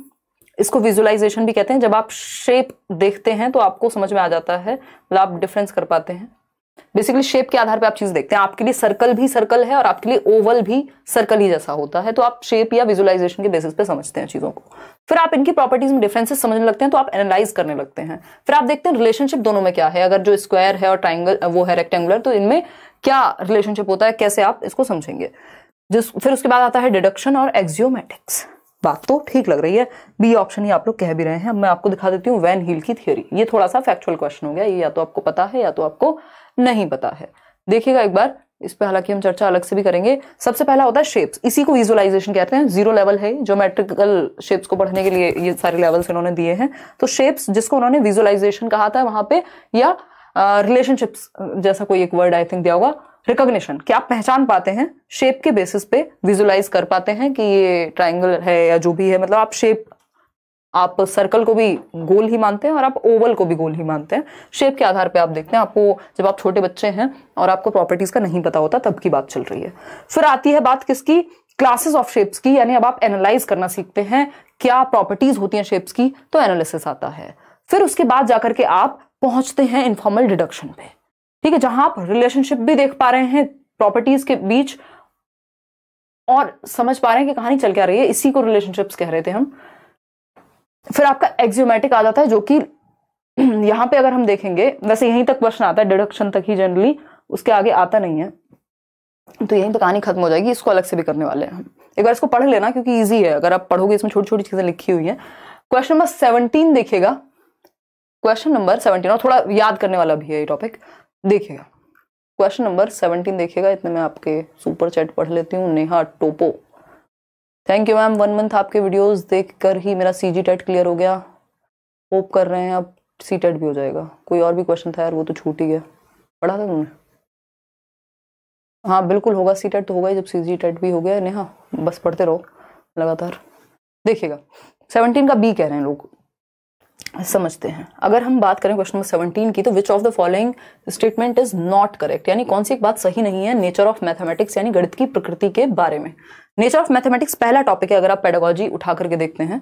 इसको विजुअलाइजेशन भी कहते हैं जब आप शेप देखते हैं तो आपको समझ में आ जाता है मतलब आप डिफरेंस कर पाते हैं बेसिकली शेप के आधार पे आप चीज देखते हैं आपके लिए सर्कल भी सर्कल है और आपके लिए ओवल भी सर्कल ही जैसा होता है तो आप शेप या विजुअलाइजेशन के बेसिस पे समझते हैं चीजों को फिर आप इनकी प्रॉपर्टीज में डिफरेंसेस समझने लगते हैं तो आप एनालाइज करने लगते हैं फिर आप देखते हैं रिलेशनशिप दोनों में क्या है अगर जो स्क्वायर है और ट्राइंगल वो है रेक्टेंगुलर तो इनमें क्या रिलेशनशिप होता है कैसे आप इसको समझेंगे जिस फिर उसके बाद आता है डिडक्शन और एक्जियोमेटिक्स बात तो ठीक लग रही है बी ऑप्शन ही आप लोग कह भी रहे हैं मैं आपको दिखा देती हूँ वैन हिल की थियोरी ये थोड़ा सा फैक्चुअल क्वेश्चन हो गया ये या तो आपको पता है या तो आपको नहीं पता है देखिएगा एक बार इस पर हालांकि हम चर्चा अलग से भी करेंगे सबसे पहला होता है शेप्स इसी को विजुअलाइजेशन कहते हैं जीरो लेवल है ज्योमेट्रिकल शेप्स को पढ़ने के लिए ये सारे लेवल्स इन्होंने दिए हैं तो शेप्स जिसको उन्होंने विजुअलाइजेशन कहा था वहां पे या रिलेशनशिप्स uh, जैसा कोई एक वर्ड आई थिंक दिया होगा रिकॉग्निशन क्या आप पहचान पाते हैं शेप के बेसिस पे विजुलाइज कर पाते हैं कि ये ट्राइंगल है या जो भी है मतलब आप शेप आप सर्कल को भी गोल ही मानते हैं और आप ओवल को भी गोल ही मानते हैं शेप के आधार पर आप देखते हैं आपको जब आप छोटे बच्चे हैं और आपको प्रॉपर्टीज का नहीं पता होता तब की बात चल रही है फिर आती है बात किसकी क्लासेस ऑफ शेप्स की यानी अब आप एनालाइज करना सीखते हैं क्या प्रॉपर्टीज होती हैं शेप्स की तो एनालिसिस आता है फिर उसके बाद जाकर के आप पहुंचते हैं इनफॉर्मल डिडक्शन पे ठीक है जहां आप रिलेशनशिप भी देख पा रहे हैं प्रॉपर्टीज के बीच और समझ पा रहे हैं कि कहानी चल क्या रही है इसी को रिलेशनशिप्स कह रहे थे हम फिर आपका एक्ज्यूमेटिक आ जाता है जो कि यहाँ पे अगर हम देखेंगे वैसे यहीं तक प्रश्न आता है डिडक्शन तक ही जनरली उसके आगे आता नहीं है तो यहीं पर कहानी खत्म हो जाएगी इसको अलग से भी करने वाले हैं हम एक बार इसको पढ़ लेना क्योंकि ईजी है अगर आप पढ़ोगे इसमें छोटी छोटी चीजें लिखी हुई है क्वेश्चन नंबर सेवनटीन देखेगा क्वेश्चन नंबर सेवनटीन और थोड़ा याद करने वाला भी है ये टॉपिक देखिएगा क्वेश्चन नंबर सेवनटीन देखिएगा इतने में आपके सुपर चैट पढ़ लेती हूँ Neha Topo thank you ma'am one month आपके वीडियोस देखकर ही मेरा सी जी टेट क्लियर हो गया होप कर रहे हैं अब सी टेट भी हो जाएगा कोई और भी क्वेश्चन था यार वो तो छूट ही गया पढ़ा था तुमने हाँ बिल्कुल होगा सी टेट तो होगा ही जब सी जी टेट भी हो गया नेहा बस पढ़ते रहो लगातार देखिएगा सेवनटीन का बी कह रहे हैं लोग समझते हैं अगर हम बात करें क्वेश्चन नंबर सेवनटीन की तो which of the following statement is not correct यानी कौन सी बात सही नहीं है नेचर ऑफ मैथमेटिक्स यानी गणित की प्रकृति के बारे में नेचर ऑफ मैथमेटिक्स पहला टॉपिक है अगर आप पेडागोजी उठा करके देखते हैं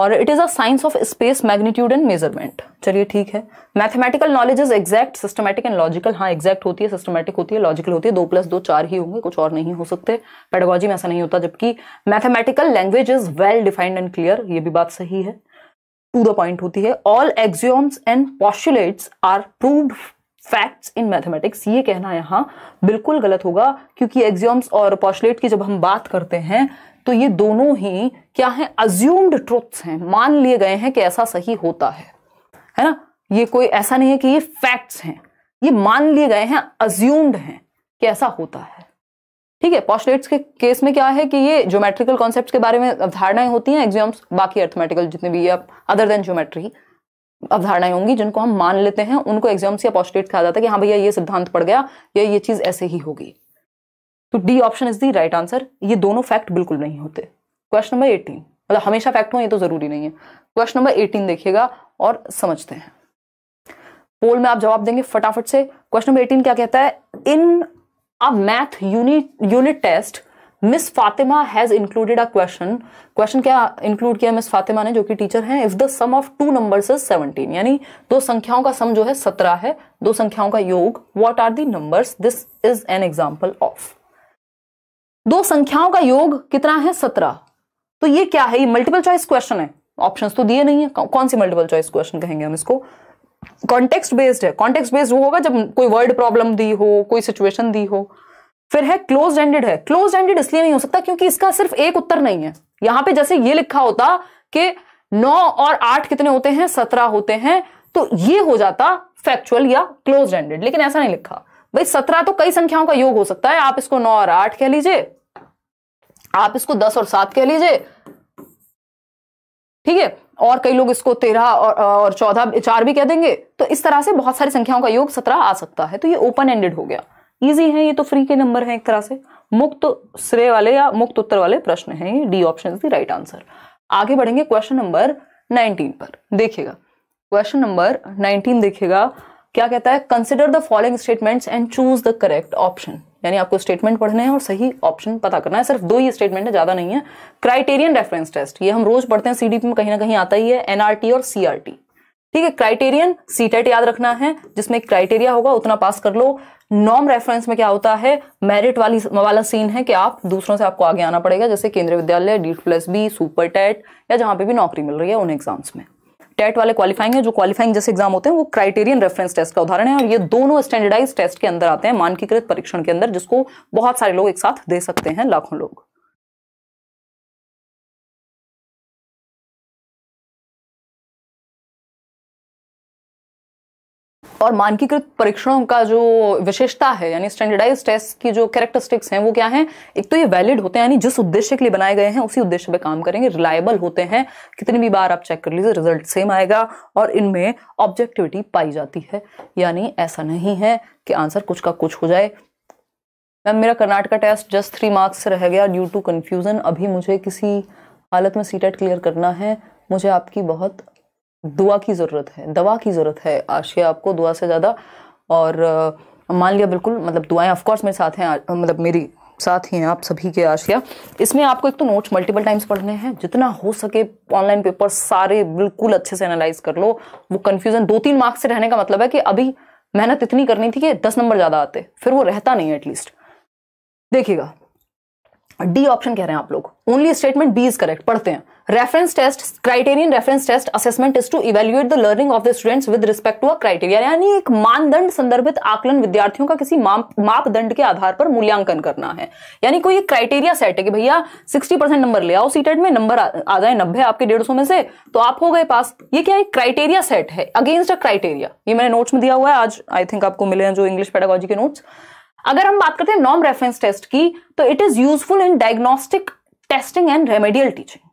और it is a science of space magnitude and measurement चलिए ठीक है mathematical knowledge is exact systematic and logical हाँ एग्जैक्ट होती है सिस्टमैटिक होती है लॉजिकल होती है दो प्लस दो चार ही होंगे कुछ और नहीं हो सकते पेडागोजी में ऐसा नहीं होता जबकि mathematical language is well defined and clear ये भी बात सही है टू द पॉइंट होती है all axioms and postulates are proved facts in mathematics ये कहना यहाँ बिल्कुल गलत होगा क्योंकि एक्सियोम्स और पॉस्टुलेट की जब हम बात करते हैं तो ये दोनों ही क्या है अज्यूम्ड ट्रुथ्स हैं मान लिए गए हैं कि ऐसा सही होता है है ना ये कोई ऐसा नहीं है कि ये फैक्ट्स हैं ये मान लिए गए हैं अज्यूम्ड हैं कि ऐसा होता है ठीक है पॉस्टलेट्स के केस में क्या है कि ये ज्योमेट्रिकल कॉन्सेप्ट के बारे में अवधारणाएं होती हैं एग्जाम्स बाकी अर्थमेटिकल जितने भी आप अदर देन ज्योमेट्री अवधारणाएं होंगी जिनको हम मान लेते हैं उनको एग्जाम्स या पॉस्टलेट कहा जाता है कि हाँ भैया ये सिद्धांत पड़ गया या ये चीज ऐसे ही होगी तो D option is the right answer ये दोनों फैक्ट बिल्कुल नहीं होते क्वेश्चन नंबर एटीन मतलब हमेशा फैक्ट हो ये तो जरूरी नहीं है क्वेश्चन नंबर एटीन देखिएगा और समझते हैं पोल में आप जवाब देंगे फटाफट से क्वेश्चन नंबर एटीन क्या कहता है in A math unit, unit test Miss Fatima has included a question question क्या इंक्लूड किया मिस फातिमा ने जो कि टीचर हैं if the sum of two numbers is 17 यानी दो संख्याओं का सम जो है 17 है दो संख्याओं का योग what are the numbers this is an example of दो संख्याओं का योग कितना है 17 तो ये क्या है ये मल्टीपल चॉइस क्वेश्चन है ऑप्शन तो दिए नहीं है कौन सी मल्टीपल चॉइस क्वेश्चन कहेंगे हम इसको कॉन्टेक्स्ट बेस्ड है कॉन्टेक्स्ट बेस्ड वो होगा जब कोई वर्ड प्रॉब्लम दी हो कोई सिचुएशन दी हो फिर है क्लोज एंडेड है क्लोज एंडेड इसलिए नहीं हो सकता क्योंकि इसका सिर्फ एक उत्तर नहीं है यहां पे जैसे ये लिखा होता कि नौ और आठ कितने होते हैं सत्रह होते हैं तो ये हो जाता फैक्चुअल या क्लोज एंडेड लेकिन ऐसा नहीं लिखा भाई सत्रह तो कई संख्याओं का योग हो सकता है आप इसको नौ और आठ कह लीजिए आप इसको दस और सात कह लीजिए ठीक है और कई लोग इसको तेरह और, और चौदह चार भी कह देंगे तो इस तरह से बहुत सारी संख्याओं का योग सत्रह आ सकता है तो ये ओपन एंडेड हो गया इजी है ये तो फ्री के नंबर है एक तरह से मुक्त श्रेय वाले या मुक्त उत्तर वाले प्रश्न है ये डी ऑप्शन राइट आंसर आगे बढ़ेंगे क्वेश्चन नंबर नाइनटीन पर देखिएगा क्वेश्चन नंबर नाइनटीन देखिएगा क्या कहता है consider the following statements and choose the correct option यानी आपको स्टेटमेंट पढ़ने हैं और सही ऑप्शन पता करना है सिर्फ दो ही स्टेटमेंट है ज़्यादा नहीं है क्राइटेरियन रेफरेंस टेस्ट ये हम रोज पढ़ते हैं सीडीपी में कहीं ना कहीं आता ही है एनआरटी और सीआरटी ठीक है क्राइटेरियन सीटेट e याद रखना है जिसमें क्राइटेरिया होगा उतना पास कर लो नॉम रेफरेंस में क्या होता है मेरिट वाली वाला सीन है कि आप दूसरों से आपको आगे आना पड़ेगा जैसे Kendriya Vidyalaya D plus B super TET या जहां पे भी नौकरी मिल रही है उन एग्जाम्स में टेट वाले क्वालिफाइंग है जो क्वालिफाइंग जैसे एग्जाम होते हैं वो क्राइटेरियन रेफरेंस टेस्ट का उदाहरण है और ये दोनों स्टैंडर्डाइज टेस्ट के अंदर आते हैं मानकीकृत परीक्षण के अंदर जिसको बहुत सारे लोग एक साथ दे सकते हैं लाखों लोग और मानकीकृत परीक्षणों का जो विशेषता है यानी स्टैंडर्डाइज टेस्ट की जो कैरेक्टरिस्टिक्स हैं वो क्या हैं एक तो ये वैलिड होते हैं यानी जिस उद्देश्य के लिए बनाए गए हैं उसी उद्देश्य पे काम करेंगे रिलायबल होते हैं कितनी भी बार आप चेक कर लीजिए रिजल्ट सेम आएगा और इनमें ऑब्जेक्टिविटी पाई जाती है यानी ऐसा नहीं है कि आंसर कुछ का कुछ हो जाए मैम मेरा Karnataka test just three marks से रह गया ड्यू टू कन्फ्यूज़न अभी मुझे किसी हालत में सी क्लियर करना है मुझे आपकी बहुत दुआ की ज़रूरत है दवा की ज़रूरत है आशिया आपको दुआ से ज़्यादा और मान लिया बिल्कुल मतलब दुआएं ऑफकोर्स मेरे साथ हैं मतलब मेरी साथ ही हैं आप सभी के आशिया इसमें आपको एक तो नोट्स मल्टीपल टाइम्स पढ़ने हैं जितना हो सके ऑनलाइन पेपर सारे बिल्कुल अच्छे से एनालाइज कर लो वो कन्फ्यूजन दो तीन मार्क्स से रहने का मतलब है कि अभी मेहनत इतनी करनी थी कि दस नंबर ज़्यादा आते फिर वो रहता नहीं है एटलीस्ट देखिएगा डी ऑप्शन कह रहे हैं आप लोग only statement B is correct पढ़ते हैं reference test criterion reference test assessment is to evaluate the learning of the students with respect to a criteria यानी एक मानदंड संदर्भित आकलन विद्यार्थियों का किसी मापदंड के आधार पर मूल्यांकन करना है यानी कोई एक क्राइटेरिया सेट है कि भैया 60 परसेंट नंबर ले आओ सीटेट में नंबर आ जाए नब्बे आपके डेढ़ में से तो आप हो गए पास ये क्या है क्राइटेरिया सेट है अगेंस्ट अ क्राइटेरिया ये मैंने नोट्स में दिया हुआ है आज आई थिंक आपको मिले हैं जो इंग्लिश पेडागोजी के नोट्स अगर हम बात करते हैं नॉम रेफरेंस टेस्ट की तो it is useful in diagnostic testing and remedial teaching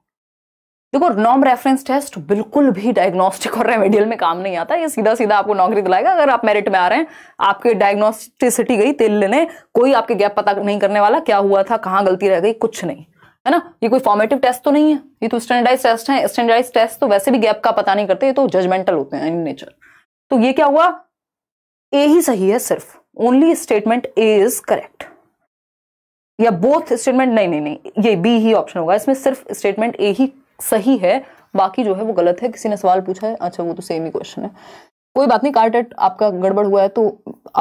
देखो नॉम रेफरेंस टेस्ट बिल्कुल भी डायग्नोस्टिक और रेमेडियल में काम नहीं आता ये सीधा सीधा आपको नौकरी दिलाएगा अगर आप मेरिट में आ रहे हैं आपके डायग्नोस्टिसिटी गई तेल लेने कोई आपके गैप पता नहीं करने वाला क्या हुआ था कहाँ गलती रह गई कुछ नहीं है ना ये कोई फॉर्मेटिव टेस्ट तो नहीं है ये तो स्टैंडर्डाइज टेस्ट है स्टैंडर्डाइज टेस्ट तो वैसे भी गैप का पता नहीं करते ये तो जजमेंटल होते हैं इन नेचर तो ये क्या हुआ ए ही सही है सिर्फ only statement A is correct या बोथ स्टेटमेंट नहीं नहीं नहीं ये बी ही ऑप्शन होगा इसमें सिर्फ स्टेटमेंट ए ही सही है बाकी जो है वो गलत है किसी ने सवाल पूछा है अच्छा वो तो सेम ही क्वेश्चन है कोई बात नहीं कार्टेट आपका गड़बड़ हुआ है तो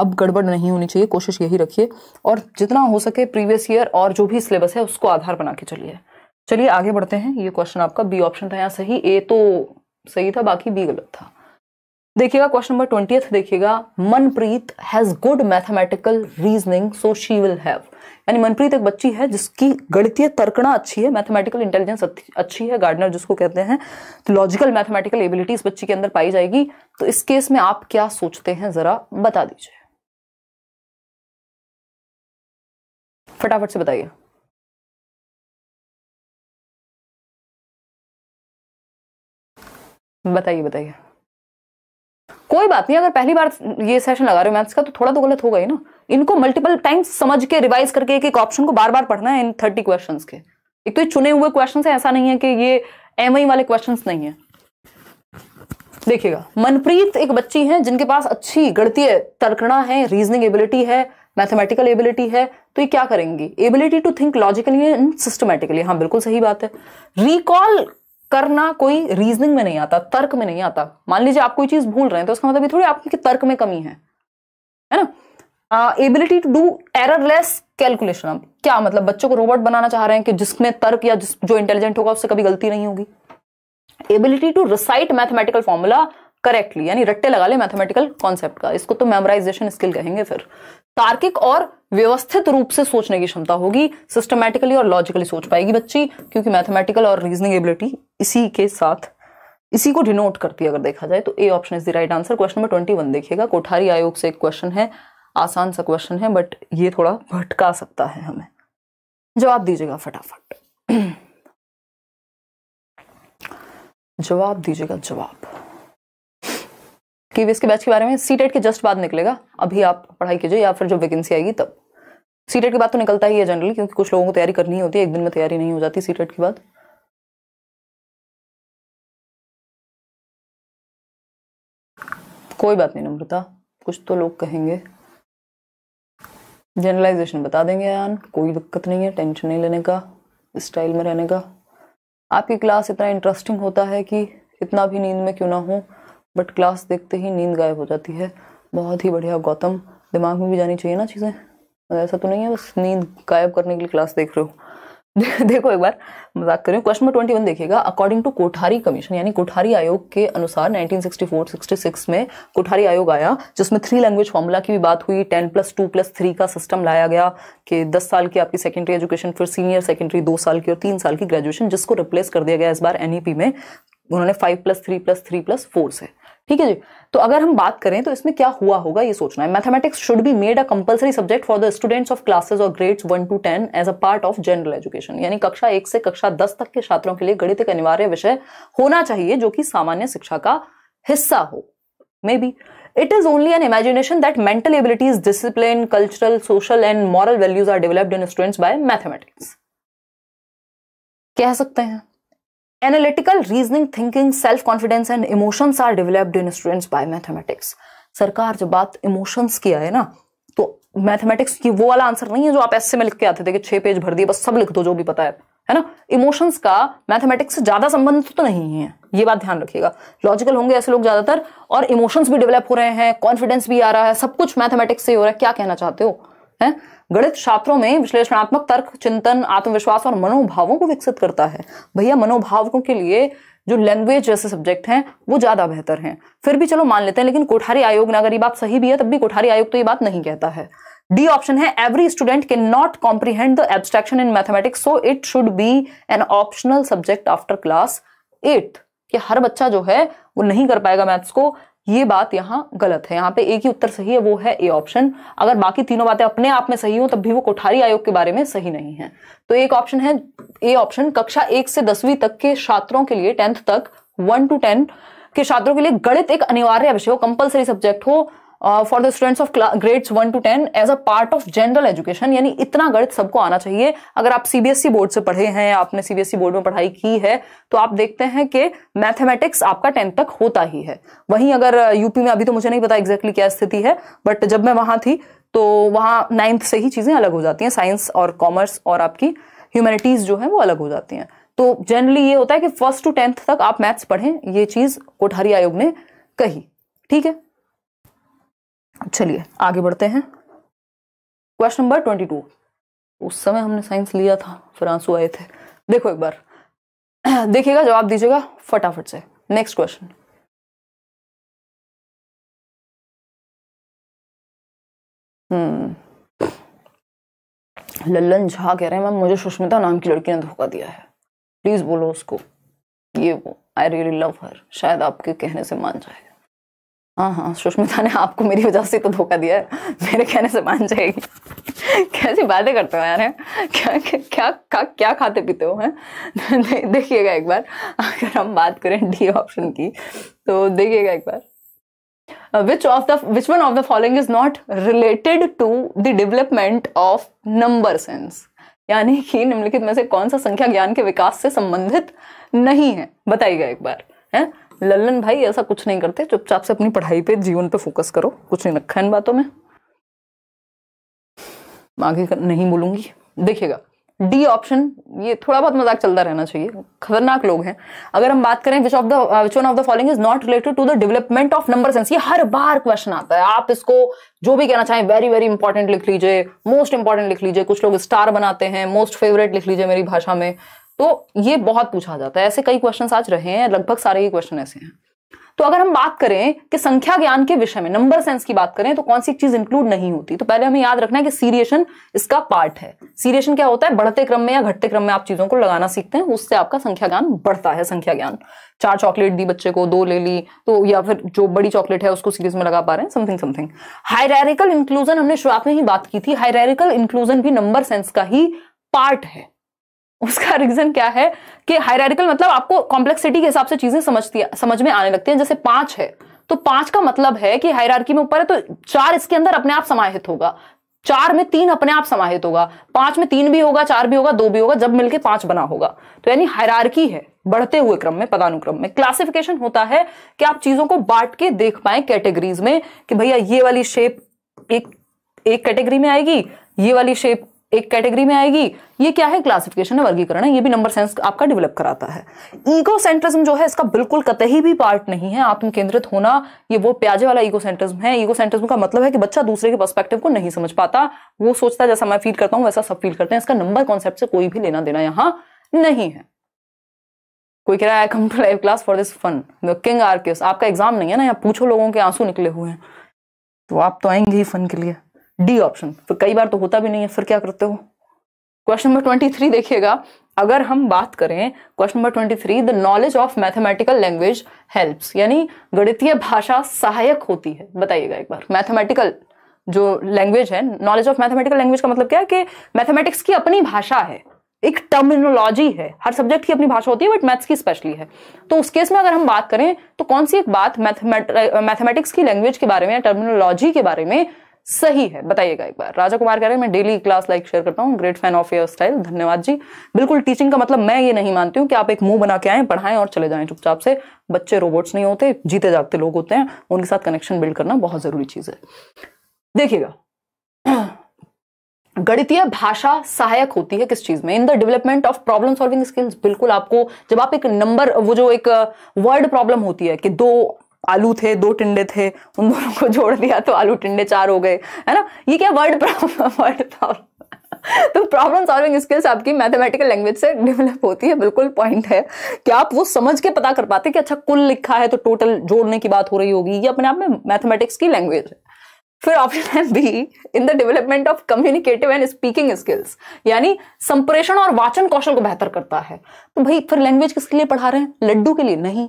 अब गड़बड़ नहीं होनी चाहिए कोशिश यही रखिए और जितना हो सके प्रीवियस ईयर और जो भी सिलेबस है उसको आधार बना के चलिए चलिए आगे बढ़ते हैं ये क्वेश्चन आपका बी ऑप्शन था यहाँ सही ए तो सही था बाकी बी गलत था देखिएगा क्वेश्चन नंबर ट्वेंटी देखिएगा Manpreet has good mathematical reasoning so she will have यानी मनप्रीत एक बच्ची है जिसकी गणितीय तर्कणा अच्छी है मैथमेटिकल इंटेलिजेंस अच्छी है गार्डनर जिसको कहते हैं तो लॉजिकल मैथमेटिकल एबिलिटी इस बच्ची के अंदर पाई जाएगी तो इस केस में आप क्या सोचते हैं जरा बता दीजिए फटाफट से बताइए बताइए बताइए कोई बात नहीं अगर पहली बार ये सेशन लगा रहे हो मैथ्स का तो थोड़ा तो गलत हो गई ना इनको मल्टीपल टाइम्स समझ के रिवाइज करके एक एक ऑप्शन को बार बार पढ़ना है इन थर्टी क्वेश्चन के एक तो ये चुने हुए क्वेश्चन है ऐसा नहीं है कि ये एम वाले क्वेश्चन नहीं है देखिएगा मनप्रीत एक बच्ची है जिनके पास अच्छी गणतीय तर्कणा है रीजनिंग एबिलिटी है मैथमेटिकल एबिलिटी है तो ये क्या करेंगी ability to think logically and systematically हाँ बिल्कुल सही बात है रिकॉल करना कोई रीजनिंग में नहीं आता तर्क में नहीं आता मान लीजिए आप कोई चीज भूल रहे हैं तो उसका मतलब थोड़ी आपकी तर्क में कमी है है ना ability to do errorless calculation अब क्या मतलब बच्चों को रोबोट बनाना चाह रहे हैं कि जिसमें तर्क या जो इंटेलिजेंट होगा उससे कभी गलती नहीं होगी ability to recite mathematical formula correctly यानी रट्टे लगा ले मैथमेटिकल कॉन्सेप्ट का इसको तो मेमोराइजेशन स्किल कहेंगे फिर तार्किक और व्यवस्थित रूप से सोचने की क्षमता होगी सिस्टमेटिकली और लॉजिकली सोच पाएगी बच्ची क्योंकि मैथमेटिकल और रीजनिंग एबिलिटी इसी के साथ इसी को डिनोट करती है अगर देखा जाए तो A option is the right answer question number twenty one देखिएगा कोठारी आयोग से एक क्वेश्चन है आसान सा क्वेश्चन है बट ये थोड़ा भटका सकता है हमें जवाब दीजिएगा फटाफट जवाब दीजिएगा जवाब केवीएस के बैच के बारे में सी e के जस्ट बाद निकलेगा अभी आप पढ़ाई कीजिए या फिर जब वैकेंसी आएगी तब सी e के बाद तो निकलता ही है जनरली क्योंकि कुछ लोगों को तैयारी करनी होती है एक दिन में तैयारी नहीं हो जाती सी e के बाद कोई बात नहीं नम्रता कुछ तो लोग कहेंगे जनरलाइजेशन बता देंगे यान कोई दिक्कत नहीं है टेंशन नहीं लेने का स्टाइल में रहने का आपकी क्लास इतना इंटरेस्टिंग होता है कि इतना भी नींद में क्यों ना हो बट क्लास देखते ही नींद गायब हो जाती है बहुत ही बढ़िया गौतम दिमाग में भी जानी चाहिए ना चीज़ें ऐसा तो नहीं है बस नींद गायब करने के लिए क्लास देख रहे हो देखो एक बार मजाक करें क्वेश्चन नंबर ट्वेंटी वन देखिएगा अकॉर्डिंग टू कोठारी कमीशन यानी कोठारी आयोग के अनुसार 1964-66 में कोठारी आयोग आया जिसमें थ्री लैंग्वेज फॉर्मूला की भी बात हुई ten plus two plus three का सिस्टम लाया गया कि दस साल की आपकी सेकेंडरी एजुकेशन फिर सीनियर सेकेंडरी दो साल की और तीन साल की ग्रेजुएशन जिसको रिप्लेस कर दिया गया इस बार एनईपी e में उन्होंने five plus three plus three plus four से ठीक है जी तो अगर हम बात करें तो इसमें क्या हुआ होगा ये सोचना है mathematics should be made a compulsory subject for the students of classes और grades one two ten as a part of general education यानी कक्षा एक से कक्षा दस तक के छात्रों के लिए गणित एक अनिवार्य विषय होना चाहिए जो कि सामान्य शिक्षा का हिस्सा हो may be it is only an imagination that mental abilities discipline cultural social and moral values are developed in students by mathematics कह सकते हैं analytical reasoning thinking self confidence and emotions are developed in students by mathematics सरकार जब बात emotions की आए ना तो मैथमेटिक्स की वो वाला आंसर नहीं है जो आप ऐसे में लिख के आते थे कि छह पेज भर दिए बस सब लिख दो जो भी पता है है ना इमोशंस का मैथमेटिक्स से ज्यादा संबंध तो नहीं है ये बात ध्यान रखिएगा लॉजिकल होंगे ऐसे लोग ज्यादातर और इमोशंस भी डेवलप हो रहे हैं कॉन्फिडेंस भी आ रहा है सब कुछ मैथमेटिक्स से हो रहा है क्या कहना चाहते हो है गणित छात्रों में विश्लेषणात्मक तर्क चिंतन आत्मविश्वास और मनोभावों को विकसित करता है भैया मनोभावों के लिए जो लैंग्वेज जैसे सब्जेक्ट हैं वो ज़्यादा बेहतर हैं फिर भी चलो मान लेते हैं लेकिन कोठारी आयोग ने अगर ये बात सही भी है तब भी कोठारी आयोग तो ये बात नहीं कहता है डी ऑप्शन है every student can not comprehend the abstraction in mathematics so it should be an optional subject after class eight कि हर बच्चा जो है वो नहीं कर पाएगा मैथ्स को ये बात यहाँ गलत है यहाँ पे एक ही उत्तर सही है वो है ए ऑप्शन अगर बाकी तीनों बातें अपने आप में सही हो तब भी वो कोठारी आयोग के बारे में सही नहीं है तो एक ऑप्शन है ए ऑप्शन कक्षा एक से दसवीं तक के छात्रों के लिए टेंथ तक वन टू टेन के छात्रों के लिए गणित एक अनिवार्य विषय हो कंपलसरी सब्जेक्ट हो for the students of grades one two ten as a part of general education यानी इतना गणित सबको आना चाहिए अगर आप सीबीएसई बोर्ड e से पढ़े हैं आपने सीबीएसई बोर्ड e में पढ़ाई की है तो आप देखते हैं कि मैथमेटिक्स आपका टेंथ तक होता ही है वहीं अगर यूपी uh, में अभी तो मुझे नहीं पता एग्जैक्टली क्या स्थिति है बट जब मैं वहां थी तो वहां नाइन्थ से ही चीज़ें अलग हो जाती हैं साइंस और कॉमर्स और आपकी ह्यूमैनिटीज़ जो है वो अलग हो जाती हैं तो जनरली ये होता है कि फर्स्ट टू टेंथ तक आप मैथ्स पढ़ें ये चीज़ कोठारी आयोग ने कही ठीक है चलिए आगे बढ़ते हैं क्वेश्चन नंबर ट्वेंटी टू उस समय हमने साइंस लिया था फिर आंसू आए थे देखो एक बार देखिएगा जवाब दीजिएगा फटाफट से next question hmm Lallan Jha कह रहे हैं मैम मुझे सुष्मिता नाम की लड़की ने धोखा दिया है प्लीज बोलो उसको ये वो आई रियली लव हर शायद आपके कहने से मान जाए हाँ हाँ सुष्मिता ने आपको मेरी वजह से तो धोखा दिया है मेरे कहने से मान जाएगी कैसी बातें करते हो यार क्या क्या क्या क्या, खाते पीते हो हैं देखिएगा एक बार अगर हम बात करें डी ऑप्शन की तो देखिएगा एक बार which of the which one of the following is not related to the development of number sense यानी कि निम्नलिखित में से कौन सा संख्या ज्ञान के विकास से संबंधित नहीं है बताइएगा एक बार है लल्लन भाई ऐसा कुछ नहीं करते चुपचाप से अपनी पढ़ाई पे जीवन पे फोकस करो कुछ नहीं रखा इन बातों में आगे कर, नहीं बोलूंगी देखिएगा डी ऑप्शन ये थोड़ा बहुत मजाक चलता रहना चाहिए खतरनाक लोग हैं अगर हम बात करें which of the which one of the following is not related to the development of number sense ये हर बार क्वेश्चन आता है आप इसको जो भी कहना चाहें वेरी वेरी इंपॉर्टेंट लिख लीजिए मोस्ट इंपॉर्टेंट लिख लीजिए कुछ लोग स्टार बनाते हैं मोस्ट फेवरेट लिख लीजिए मेरी भाषा में तो ये बहुत पूछा जाता है ऐसे कई क्वेश्चन आज रहे हैं लगभग सारे ही क्वेश्चन ऐसे हैं तो अगर हम बात करें कि संख्या ज्ञान के विषय में नंबर सेंस की बात करें तो कौन सी चीज इंक्लूड नहीं होती तो पहले हमें याद रखना है कि सीरिएशन इसका पार्ट है सीरिएशन क्या होता है बढ़ते क्रम में या घटते क्रम में आप चीजों को लगाना सीखते हैं उससे आपका संख्या ज्ञान बढ़ता है संख्या ज्ञान चार चॉकलेट दी बच्चे को दो ले ली तो या फिर जो बड़ी चॉकलेट है उसको सीरीज में लगा पा रहे हैं समथिंग समथिंग हाइरेरिकल इंक्लूजन हमने शुरुआत में ही बात की थी हायरिकल इंक्लूजन भी नंबर सेंस का ही पार्ट है उसका रीजन क्या है कि हायरिकल मतलब आपको कॉम्प्लेक्सिटी के हिसाब से चीजें समझती समझ में आने लगती हैं जैसे पांच है तो पांच का मतलब है कि हायरार्की में ऊपर है तो चार इसके अंदर अपने आप समाहित होगा चार में तीन अपने आप समाहित होगा पांच में तीन भी होगा चार भी होगा दो भी होगा जब मिलके पांच बना होगा तो यानी हायरार्की है बढ़ते हुए क्रम में पदानुक्रम में क्लासिफिकेशन होता है कि आप चीजों को बांट के देख पाए कैटेगरीज में कि भैया ये वाली शेप एक एक कैटेगरी में आएगी ये वाली शेप एक कैटेगरी में आएगी ये क्या है क्लासिफिकेशन है वर्गीकरण है ये भी नंबर सेंस आपका डेवलप कराता है ईगो सेंट्रिज्म जो है इसका बिल्कुल कतई भी पार्ट नहीं है आत्म केंद्रित होना ये वो प्याजे वाला ईगो सेंट्रिज्म है ईगो सेंट्रिज्म का मतलब है कि बच्चा दूसरे के पर्सपेक्टिव को नहीं समझ पाता वो सोचता है जैसा मैं फील करता हूं वैसा सब फील करते हैं इसका नंबर कॉन्सेप्ट से कोई भी लेना देना यहां नहीं है कोई कह रहा है I come to live class for this fun the king are आपका एग्जाम नहीं है ना यहाँ पूछो लोगों के आंसू निकले हुए हैं तो आप तो आएंगे ही फन के लिए डी ऑप्शन तो कई बार तो होता भी नहीं है फिर क्या करते हो क्वेश्चन नंबर ट्वेंटी थ्री देखिएगा अगर हम बात करें question number twenty three the knowledge of mathematical language help यानी गणितीय भाषा सहायक होती है बताइएगा एक बार मैथमेटिकल जो लैंग्वेज है नॉलेज ऑफ मैथमेटिकल लैंग्वेज का मतलब क्या है कि मैथमेटिक्स की अपनी भाषा है एक टर्मिनोलॉजी है हर सब्जेक्ट की अपनी भाषा होती है बट मैथ्स की स्पेशली है तो उस केस में अगर हम बात करें तो कौन सी एक बात मैथमेटिक्स की लैंग्वेज के बारे में या टर्मिनोलॉजी के बारे में सही है बताइएगा एक बार राजा कुमार कह रहे हैं मैं डेली क्लास लाइक शेयर करता हूँ great fan of your style धन्यवाद जी बिल्कुल टीचिंग का मतलब मैं ये नहीं मानती हूँ कि आप एक मुंह बना के आए पढ़ाएं और चले जाएं चुपचाप से बच्चे रोबोट्स नहीं होते जीते जागते लोग होते हैं उनके साथ कनेक्शन बिल्ड करना बहुत जरूरी चीज है देखिएगा गणितीय भाषा सहायक होती है किस चीज में in the development of problem solving skills बिल्कुल आपको जब आप एक नंबर वो जो एक वर्ड uh, प्रॉब्लम होती है कि दो आलू थे दो टिंडे थे उन दोनों को जोड़ दिया तो आलू टिंडे चार हो गए है ना ये क्या वर्ड प्रॉब्लम वर्ड प्रॉब्लम तो प्रॉब्लम सॉल्विंग स्किल्स आपकी मैथमेटिकल लैंग्वेज से डेवलप होती है बिल्कुल पॉइंट है कि आप वो समझ के पता कर पाते कि अच्छा कुल लिखा है तो टोटल जोड़ने की बात हो रही होगी ये अपने आप में मैथमेटिक्स की लैंग्वेज है फिर ऑप्शन है B in the development of communicative and speaking skills यानी संप्रेषण और वाचन कौशल को बेहतर करता है तो भाई फिर लैंग्वेज किसके लिए पढ़ा रहे हैं लड्डू के लिए नहीं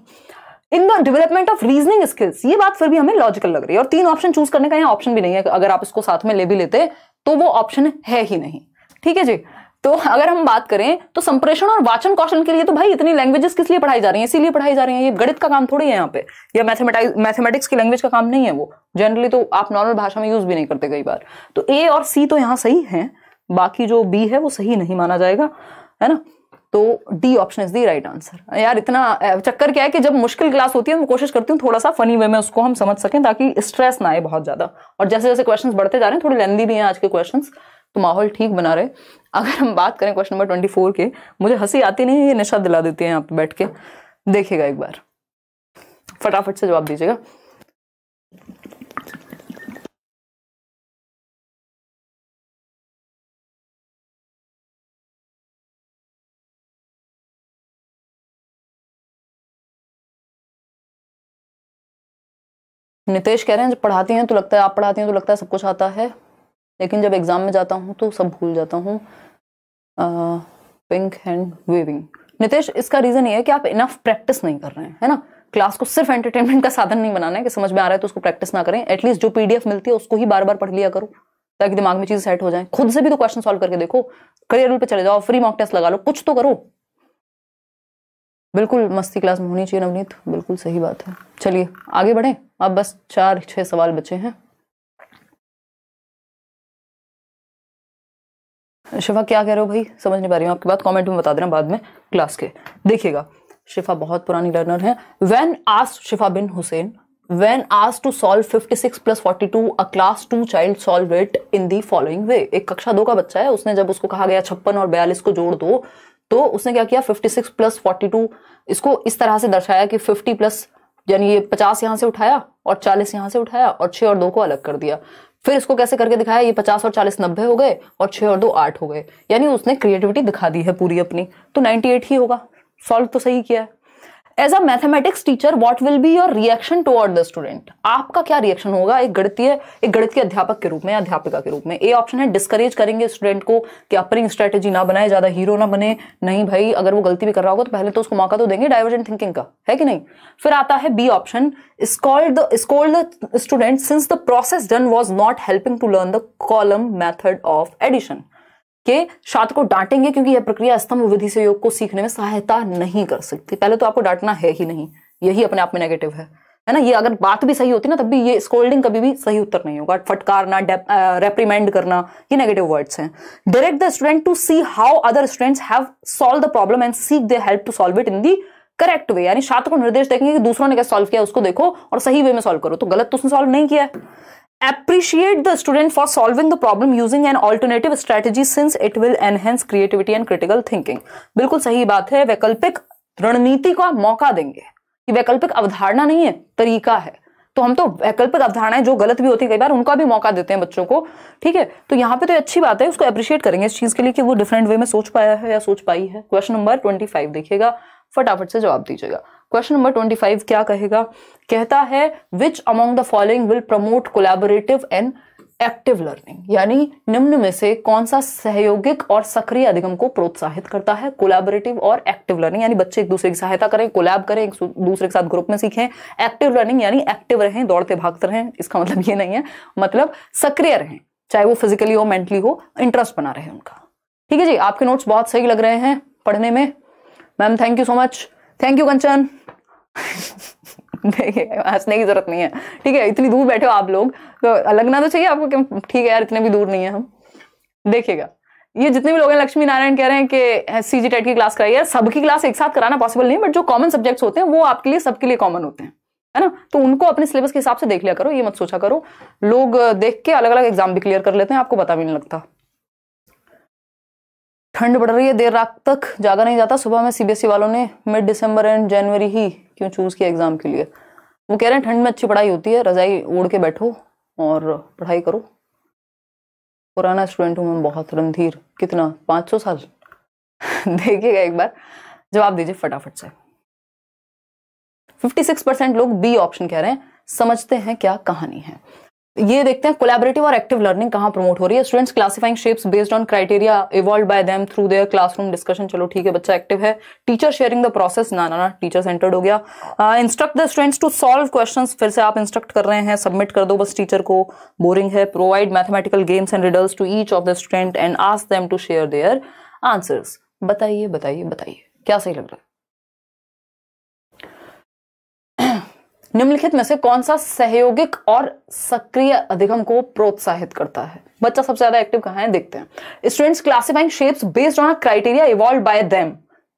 in the development of reasoning skills ये बात फिर भी हमें लॉजिकल लग रही है और तीन ऑप्शन चूज करने का यहाँ ऑप्शन भी नहीं है अगर आप इसको साथ में ले भी लेते तो वो ऑप्शन है ही नहीं ठीक है जी तो अगर हम बात करें तो संप्रेषण और वाचन कौशल के लिए तो भाई इतनी लैंग्वेजेस किस लिए पढ़ाई जा रही है इसीलिए पढ़ाई जा रही है ये गणित का काम थोड़ी है यहाँ पे या मैथमेटिक्स की लैंग्वेज का काम नहीं है वो जनरली तो आप नॉर्मल भाषा में यूज भी नहीं करते कई बार तो ए और सी तो यहाँ सही है बाकी जो बी है वो सही नहीं माना जाएगा है ना तो D option is the right answer यार इतना चक्कर क्या है कि जब मुश्किल क्लास होती है मैं कोशिश करती हूँ थोड़ा सा फनी वे में उसको हम समझ सकें ताकि स्ट्रेस ना आए बहुत ज्यादा और जैसे जैसे क्वेश्चन बढ़ते जा रहे हैं थोड़े लेंदी भी हैं आज के क्वेश्चन तो माहौल ठीक बना रहे अगर हम बात करें क्वेश्चन नंबर ट्वेंटी फोर के मुझे हंसी आती नहीं है ये निशा दिला देती है आप बैठ के देखिएगा एक बार फटाफट से जवाब दीजिएगा नितेश कह रहे हैं जब पढ़ाती हैं तो लगता है आप पढ़ाती हैं तो लगता है सब कुछ आता है लेकिन जब एग्ज़ाम में जाता हूँ तो सब भूल जाता हूँ पिंक हैंड वेविंग नितेश इसका रीज़न ये है कि आप इनफ प्रैक्टिस नहीं कर रहे हैं है ना क्लास को सिर्फ एंटरटेनमेंट का साधन नहीं बनाना है कि समझ में आ रहा है तो उसको प्रैक्टिस ना करें एटलीस्ट जो पीडीएफ मिलती है उसको ही बार बार पढ़ लिया करो ताकि दिमाग में चीज़ सेट हो जाए खुद से भी तो क्वेश्चन सॉल्व करके देखो करियर पे चले जाओ फ्री मॉक टेस्ट लगा लो कुछ तो करो बिल्कुल मस्ती क्लास में होनी चाहिए नवनीत बिल्कुल सही बात है चलिए आगे बढ़े अब बस चार छह सवाल बचे हैं शिफा क्या कह रहे हो भाई समझ नहीं पा रही हूँ आपकी बात कमेंट में बता देना बाद में क्लास के देखिएगा शिफा बहुत पुरानी लर्नर है वैन आस Shifa bin Hussain when asked to solve 56 plus 42 a class two child solved it in the following way एक कक्षा दो का बच्चा है उसने जब उसको कहा गया छप्पन और बयालीस को जोड़ दो तो उसने क्या किया 56 प्लस 42 इसको इस तरह से दर्शाया कि 50 प्लस यानी ये पचास यहाँ से उठाया और चालीस यहाँ से उठाया और छह और दो को अलग कर दिया फिर इसको कैसे करके दिखाया ये पचास और चालीस नब्बे हो गए और छह और दो आठ हो गए यानी उसने क्रिएटिविटी दिखा दी है पूरी अपनी तो नाइनटी एट ही होगा सॉल्व तो सही किया है as a mathematics teacher what will be your reaction toward the student आपका क्या रिएक्शन होगा एक गणितीय एक गणितीय अध्यापक के रूप में अध्यापिका के रूप में ए ऑप्शन है डिस्करेज करेंगे स्टूडेंट को कि अपरिंग स्ट्रेटेजी ना बनाए ज्यादा हीरो ना बने नहीं भाई अगर वो गलती भी कर रहा होगा तो पहले तो उसको मौका तो देंगे डाइवर्जेंट थिंकिंग का है कि नहीं फिर आता है B option scold scold student since the process done was not helping to learn the column method of addition के छात्र को डांटेंगे क्योंकि यह प्रक्रिया स्तंभ विधि से योग को सीखने में सहायता नहीं कर सकती पहले तो आपको डांटना है ही नहीं यही अपने आप में नेगेटिव है है ना ये अगर बात भी सही होती ना तब भी ये स्कोल्डिंग कभी भी सही उत्तर नहीं होगा फटकारना रेप्रीमेंड करना ये नेगेटिव वर्ड्स हैं direct the student to see how other students have solve the problem and seek they help to solve it in the correct way यानी छात्र को निर्देश देखेंगे कि दूसरों ने क्या सॉल्व किया उसको देखो और सही वे में सॉल्व करो तो गलत तो उसने सॉल्व नहीं किया appreciate the student for solving the problem using an alternative strategy since it will enhance creativity and critical thinking bilkul sahi baat hai vaikalpik रणनीति को mauka denge ki vaikalpik avdharna nahi hai tarika hai तो हम तो वैकल्पिक अवधारणाएं जो गलत भी होती है कई बार उनका भी मौका देते हैं बच्चों को ठीक है तो यहां पे तो अच्छी बात है उसको अप्रिशिएट करेंगे इस चीज के लिए कि वो डिफरेंट वे में सोच पाया है या सोच पाई है क्वेश्चन नंबर ट्वेंटी फाइव देखिएगा फटाफट से जवाब दीजिएगा क्वेश्चन नंबर ट्वेंटी फाइव क्या कहेगा कहता है which among the following will promote collaborative and active learning यानी निम्न में से कौन सा सहयोगिक और सक्रिय अधिगम को प्रोत्साहित करता है कोलैबोरेटिव और एक्टिव लर्निंग यानी बच्चे एक दूसरे की सहायता करें कोलैब करें एक दूसरे के साथ ग्रुप में सीखें एक्टिव लर्निंग यानी एक्टिव रहें दौड़ते भागते रहें इसका मतलब ये नहीं है मतलब सक्रिय रहें चाहे वो फिजिकली हो मेंटली हो इंटरेस्ट बना रहे उनका ठीक है जी आपके नोट्स बहुत सही लग रहे हैं पढ़ने में ma'am thank you so much thank you Kanchan हंसने की जरूरत नहीं है ठीक है इतनी दूर बैठे हो आप लोग तो लगना तो चाहिए आपको ठीक है यार इतने भी दूर नहीं है हम देखिएगा ये जितने भी लोग हैं लक्ष्मी नारायण कह रहे हैं कि सी जी टेट की क्लास कराइए सबकी क्लास एक साथ कराना पॉसिबल नहीं बट जो कॉमन सब्जेक्ट्स होते हैं वो आपके लिए सबके लिए कॉमन होते हैं है ना तो उनको अपने सिलेबस के हिसाब से देख लिया करो ये मत सोचा करो लोग देख के अलग अलग एग्जाम भी क्लियर कर लेते हैं आपको पता भी नहीं लगता ठंड बढ़ रही है देर रात तक जागा नहीं जाता सुबह में सीबीएसई e वालों ने मिड दिसंबर एंड जनवरी ही क्यों चूज़ किया एग्ज़ाम के लिए वो कह रहे हैं ठंड में अच्छी पढ़ाई होती है रज़ाई ओढ़ के बैठो और पढ़ाई करो पुराना स्टूडेंट हूँ मैं बहुत रणधीर कितना पाँच सौ साल देखिएगा एक बार जवाब दीजिए फटाफट से 56 परसेंट लोग बी ऑप्शन कह रहे हैं समझते हैं क्या कहानी है ये देखते हैं कोलेबरेटिव और एक्टिव लर्निंग कहाँ प्रमोट हो रही है students classifying shapes based on criteria evolve by them through their classroom discussion चलो ठीक है बच्चा एक्टिव है टीचर शेयरिंग द प्रोसेस ना ना ना टीचर सेंटर्ड हो गया instruct the students to solve question फिर से आप इंस्ट्रक्ट कर रहे हैं सबमिट कर दो बस टीचर को बोरिंग है provide mathematical games and riddles to each of the student and ask them to share their answers बताइए बताइए बताइए क्या सही लग रहा है निम्नलिखित में से कौन सा सहयोगिक और सक्रिय अधिगम को प्रोत्साहित करता है बच्चा सबसे ज्यादा एक्टिव कहा है देखते हैं students classifying shapes based on criteria evolve by them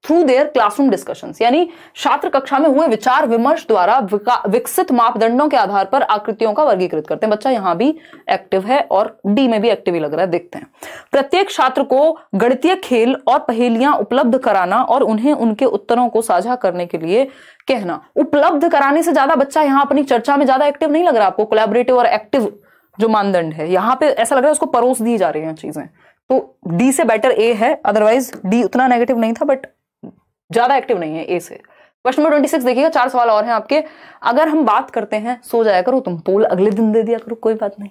through their classroom discussion यानी छात्र कक्षा में हुए विचार विमर्श द्वारा विकसित मापदंडों के आधार पर आकृतियों का वर्गीकृत करते हैं बच्चा यहाँ भी एक्टिव है और डी में भी एक्टिव ही लग रहा है देखते हैं प्रत्येक छात्र को गणितीय खेल और पहेलियां उपलब्ध कराना और उन्हें उनके उत्तरों को साझा करने के लिए कहना उपलब्ध कराने से ज्यादा बच्चा यहाँ अपनी चर्चा में ज्यादा एक्टिव नहीं लग रहा आपको कोलेबरेटिव और एक्टिव जो मानदंड है यहाँ पे ऐसा लग रहा है उसको परोस दी जा रही है चीजें तो डी से बेटर ए है अदरवाइज डी उतना नेगेटिव नहीं था बट ज़्यादा एक्टिव नहीं है ए से क्वेश्चन नंबर ट्वेंटी सिक्स देखिएगा चार सवाल और हैं आपके अगर हम बात करते हैं सो जाया करो तुम पोल अगले दिन दे दिया करो कोई बात नहीं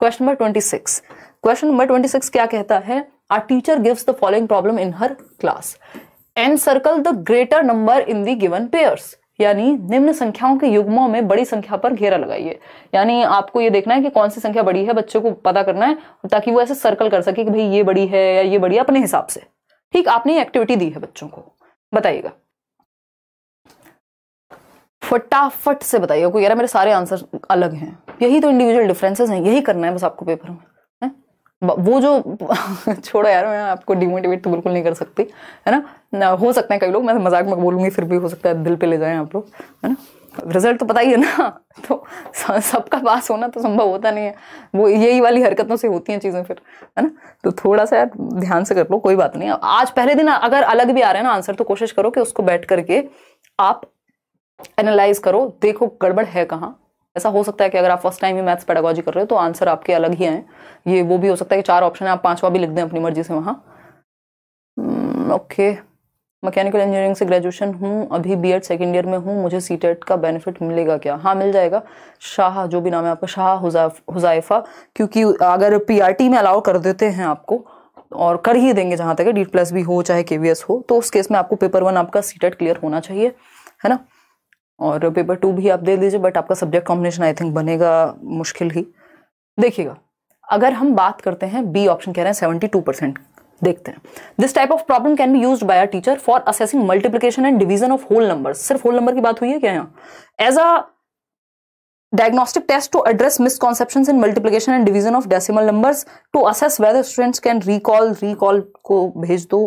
question number twenty six question number twenty six क्या कहता है our teacher gives the following problem in her class an circle the greater number in the given pairs यानी निम्न संख्याओं के युग्मों में बड़ी संख्या पर घेरा लगाइए यानी आपको ये देखना है कि कौन सी संख्या बड़ी है बच्चों को पता करना है ताकि वो ऐसे सर्कल कर सके कि भाई ये बड़ी है या ये बड़ी है अपने हिसाब से ठीक आपने एक्टिविटी दी है बच्चों को बताइएगा फटाफट से बताइएगा कोई यार मेरे सारे आंसर अलग हैं यही तो इंडिविजुअल डिफरेंसेस हैं यही करना है बस आपको पेपर में है वो जो छोड़ा यार मैं आपको डिमोटिवेट तो बिल्कुल नहीं कर सकती है ना, ना हो सकते हैं कई लोग मैं मजाक में बोलूंगी फिर भी हो सकता है दिल पे ले जाए आप लोग है ना रिजल्ट तो पता ही है ना तो सबका पास होना तो संभव होता नहीं है वो यही वाली हरकतों से होती हैं चीज़ें फिर है ना तो थोड़ा सा यार ध्यान से कर लो कोई बात नहीं आज पहले दिन अगर अलग भी आ रहे हैं ना आंसर तो कोशिश करो कि उसको बैठ करके आप एनालाइज करो देखो गड़बड़ है कहाँ ऐसा हो सकता है कि अगर आप फर्स्ट टाइम ही मैथ्स पैडागोजी कर रहे हो तो आंसर आपके अलग ही आए ये वो भी हो सकता है कि चार ऑप्शन है आप पांचवा भी लिख दें अपनी मर्जी से वहाँ ओके hmm, मैकेनिकल इंजीनियरिंग से ग्रेजुएशन हूँ अभी बी एड सेकेंड ईयर में हूँ मुझे सी टेट का बेनिफिट मिलेगा क्या हाँ मिल जाएगा शाह जो भी नाम है आपका शाह हुजाइफा क्योंकि अगर पी आर टी में अलाउ कर देते हैं आपको और कर ही देंगे जहाँ तक डी प्लस भी हो चाहे के वी एस हो तो उस केस में आपको पेपर वन आपका सी टेट क्लियर होना चाहिए है ना और पेपर टू भी आप दे दीजिए बट आपका सब्जेक्ट कॉम्बिनेशन आई थिंक बनेगा मुश्किल ही देखिएगा अगर हम बात करते हैं बी ऑप्शन कह रहे हैं सेवेंटी टू परसेंट देखते हैं this type of problem can be use by a teacher for assessing multiplication and division of whole number सिर्फ होल नंबर की बात हुई है क्या यहाँ as a diagnostic test to address misconception in multiplication and division of decimal numbers to assess whether students can recall recall को भेज दो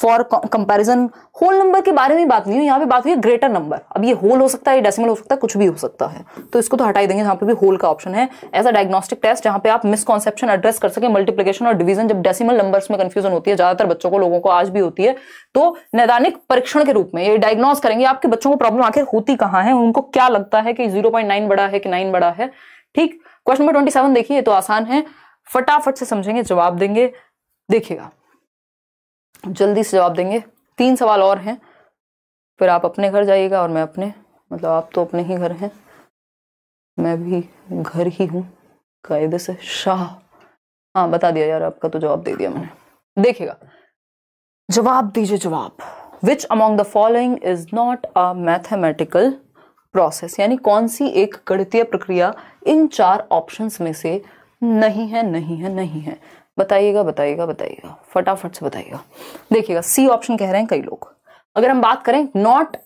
फॉर कंपेरिजन होल नंबर के बारे में बात नहीं हुई यहाँ पे बात हुई ग्रेटर नंबर अब ये होल हो सकता है डेसिमल हो सकता है कुछ भी हो सकता है तो इसको तो हटाई देंगे यहाँ पे भी होल का ऑप्शन है एज अ डायग्नोस्टिक टेस्ट जहाँ पे आप मिसकॉन्सेप्शन एड्रेस कर सके मल्टीप्लीकेशन और डिवीजन जब डेसिमल नंबर्स में कंफ्यूजन होती है ज्यादातर बच्चों को लोगों को आज भी होती है तो नैदानिक परीक्षण के रूप में ये डायग्नोस करेंगे आपके बच्चों को प्रॉब्लम आखिर होती कहाँ है उनको क्या लगता है कि जीरो बड़ा है कि नाइन बड़ा है ठीक क्वेश्चन नंबर ट्वेंटी देखिए तो आसान है फटाफट से समझेंगे जवाब देंगे देखिएगा जल्दी से जवाब देंगे तीन सवाल और हैं फिर आप अपने घर जाइएगा और मैं अपने मतलब आप तो अपने ही घर हैं मैं भी घर ही हूँ कायदे से शाह हाँ बता दिया यार आपका तो जवाब दे दिया मैंने देखिएगा जवाब दीजिए जवाब which among the following is not a mathematical process यानी कौन सी एक गणितीय प्रक्रिया इन चार ऑप्शंस में से नहीं है नहीं है नहीं है बताइएगा बताइएगा बताइएगा फटाफट से बताइएगा देखिएगा सी ऑप्शन कह रहे हैं कई लोग अगर हम बात करें नॉट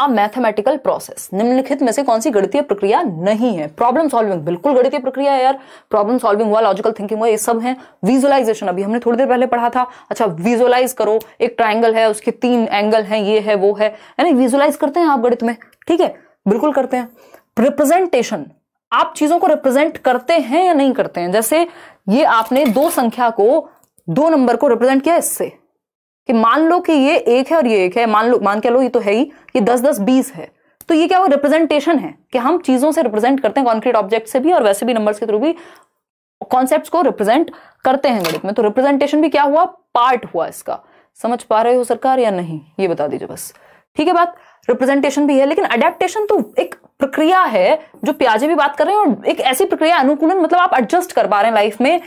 अ मैथमेटिकल प्रोसेस निम्नलिखित में से कौन सी गणितीय प्रक्रिया नहीं है प्रॉब्लम सॉल्विंग बिल्कुल गणितीय प्रक्रिया है यार प्रॉब्लम सॉल्विंग हुआ लॉजिकल थिंकिंग हुआ ये सब है विजुअलाइजेशन अभी हमने थोड़ी देर पहले पढ़ा था अच्छा विजुअलाइज करो एक ट्राइंगल है उसके तीन एंगल है ये है वो है यानी विजुअलाइज करते हैं आप गणित में ठीक है बिल्कुल करते हैं रिप्रेजेंटेशन आप चीजों को रिप्रेजेंट करते हैं या नहीं करते हैं जैसे ये आपने दो संख्या को दो नंबर को रिप्रेजेंट किया इससे कि मान लो कि ये एक है और ये एक है मान लो मान के लो ये तो है ही ये दस दस बीस है तो ये क्या हुआ रिप्रेजेंटेशन है कि हम चीजों से रिप्रेजेंट करते हैं कॉन्क्रीट ऑब्जेक्ट से भी और वैसे भी नंबर्स के थ्रू भी कॉन्सेप्ट को रिप्रेजेंट करते हैं गणित में तो रिप्रेजेंटेशन भी क्या हुआ पार्ट हुआ इसका समझ पा रहे हो सरकार या नहीं ये बता दीजिए बस ठीक है बात रिप्रेजेंटेशन भी है लेकिन अडेप्टेशन तो एक प्रक्रिया है जो प्याजे भी बात कर रहे हैं और एक ऐसी प्रक्रिया अनुकूलन मतलब आप एडजस्ट कर पा रहे हैं लाइफ में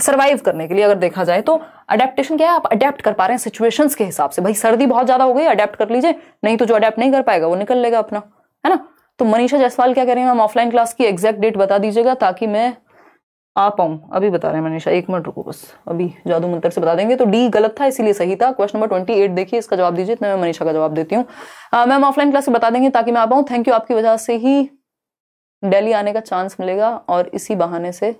सर्वाइव करने के लिए अगर देखा जाए तो अडेप्टेशन क्या है आप अडेप्ट कर पा रहे हैं सिचुएशंस के हिसाब से भाई सर्दी बहुत ज्यादा हो गई अडेप्ट कर लीजिए नहीं तो जो अडेप्ट नहीं कर पाएगा वो निकल लेगा अपना है ना तो मनीषा जायसवाल क्या कह रहे हैं हम ऑफलाइन क्लास की एग्जैक्ट डेट बता दीजिएगा ताकि मैं आ पाऊँ अभी बता रहे हैं मनीषा एक मिनट रुको बस अभी जादू मंत्र से बता देंगे तो डी गलत था इसीलिए सही था क्वेश्चन नंबर ट्वेंटी एट देखिए इसका जवाब दीजिए इतना मैं मनीषा का जवाब देती हूँ मैम ऑफलाइन क्लास बता देंगे ताकि मैं आ पाऊँ थैंक यू आपकी वजह से ही दिल्ली आने का चांस मिलेगा और इसी बहाने से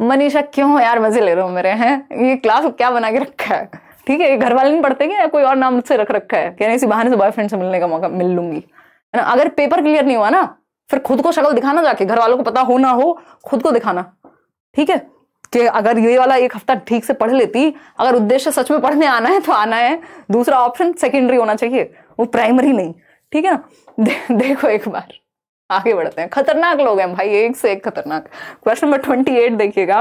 मनीषा क्यों यार मजे ले रहे हो मेरे हैं ये क्लास क्या बना के रखा है ठीक है ये घर वाले नहीं पढ़ते या कोई और नाम से रख रखा है रहे इसी बहाने से बॉयफ्रेंड से मिलने का मौका मिल लूंगी है ना अगर पेपर क्लियर नहीं हुआ ना फिर खुद को शक्ल दिखाना जाके घर वालों को पता हो ना हो खुद को दिखाना ठीक है कि अगर ये वाला एक हफ्ता ठीक से पढ़ लेती अगर उद्देश्य सच में पढ़ने आना है तो आना है दूसरा ऑप्शन सेकेंडरी होना चाहिए वो प्राइमरी नहीं ठीक है ना दे, देखो एक बार आगे बढ़ते हैं खतरनाक लोग हैं भाई एक से एक खतरनाक क्वेश्चन नंबर ट्वेंटी एट देखिएगा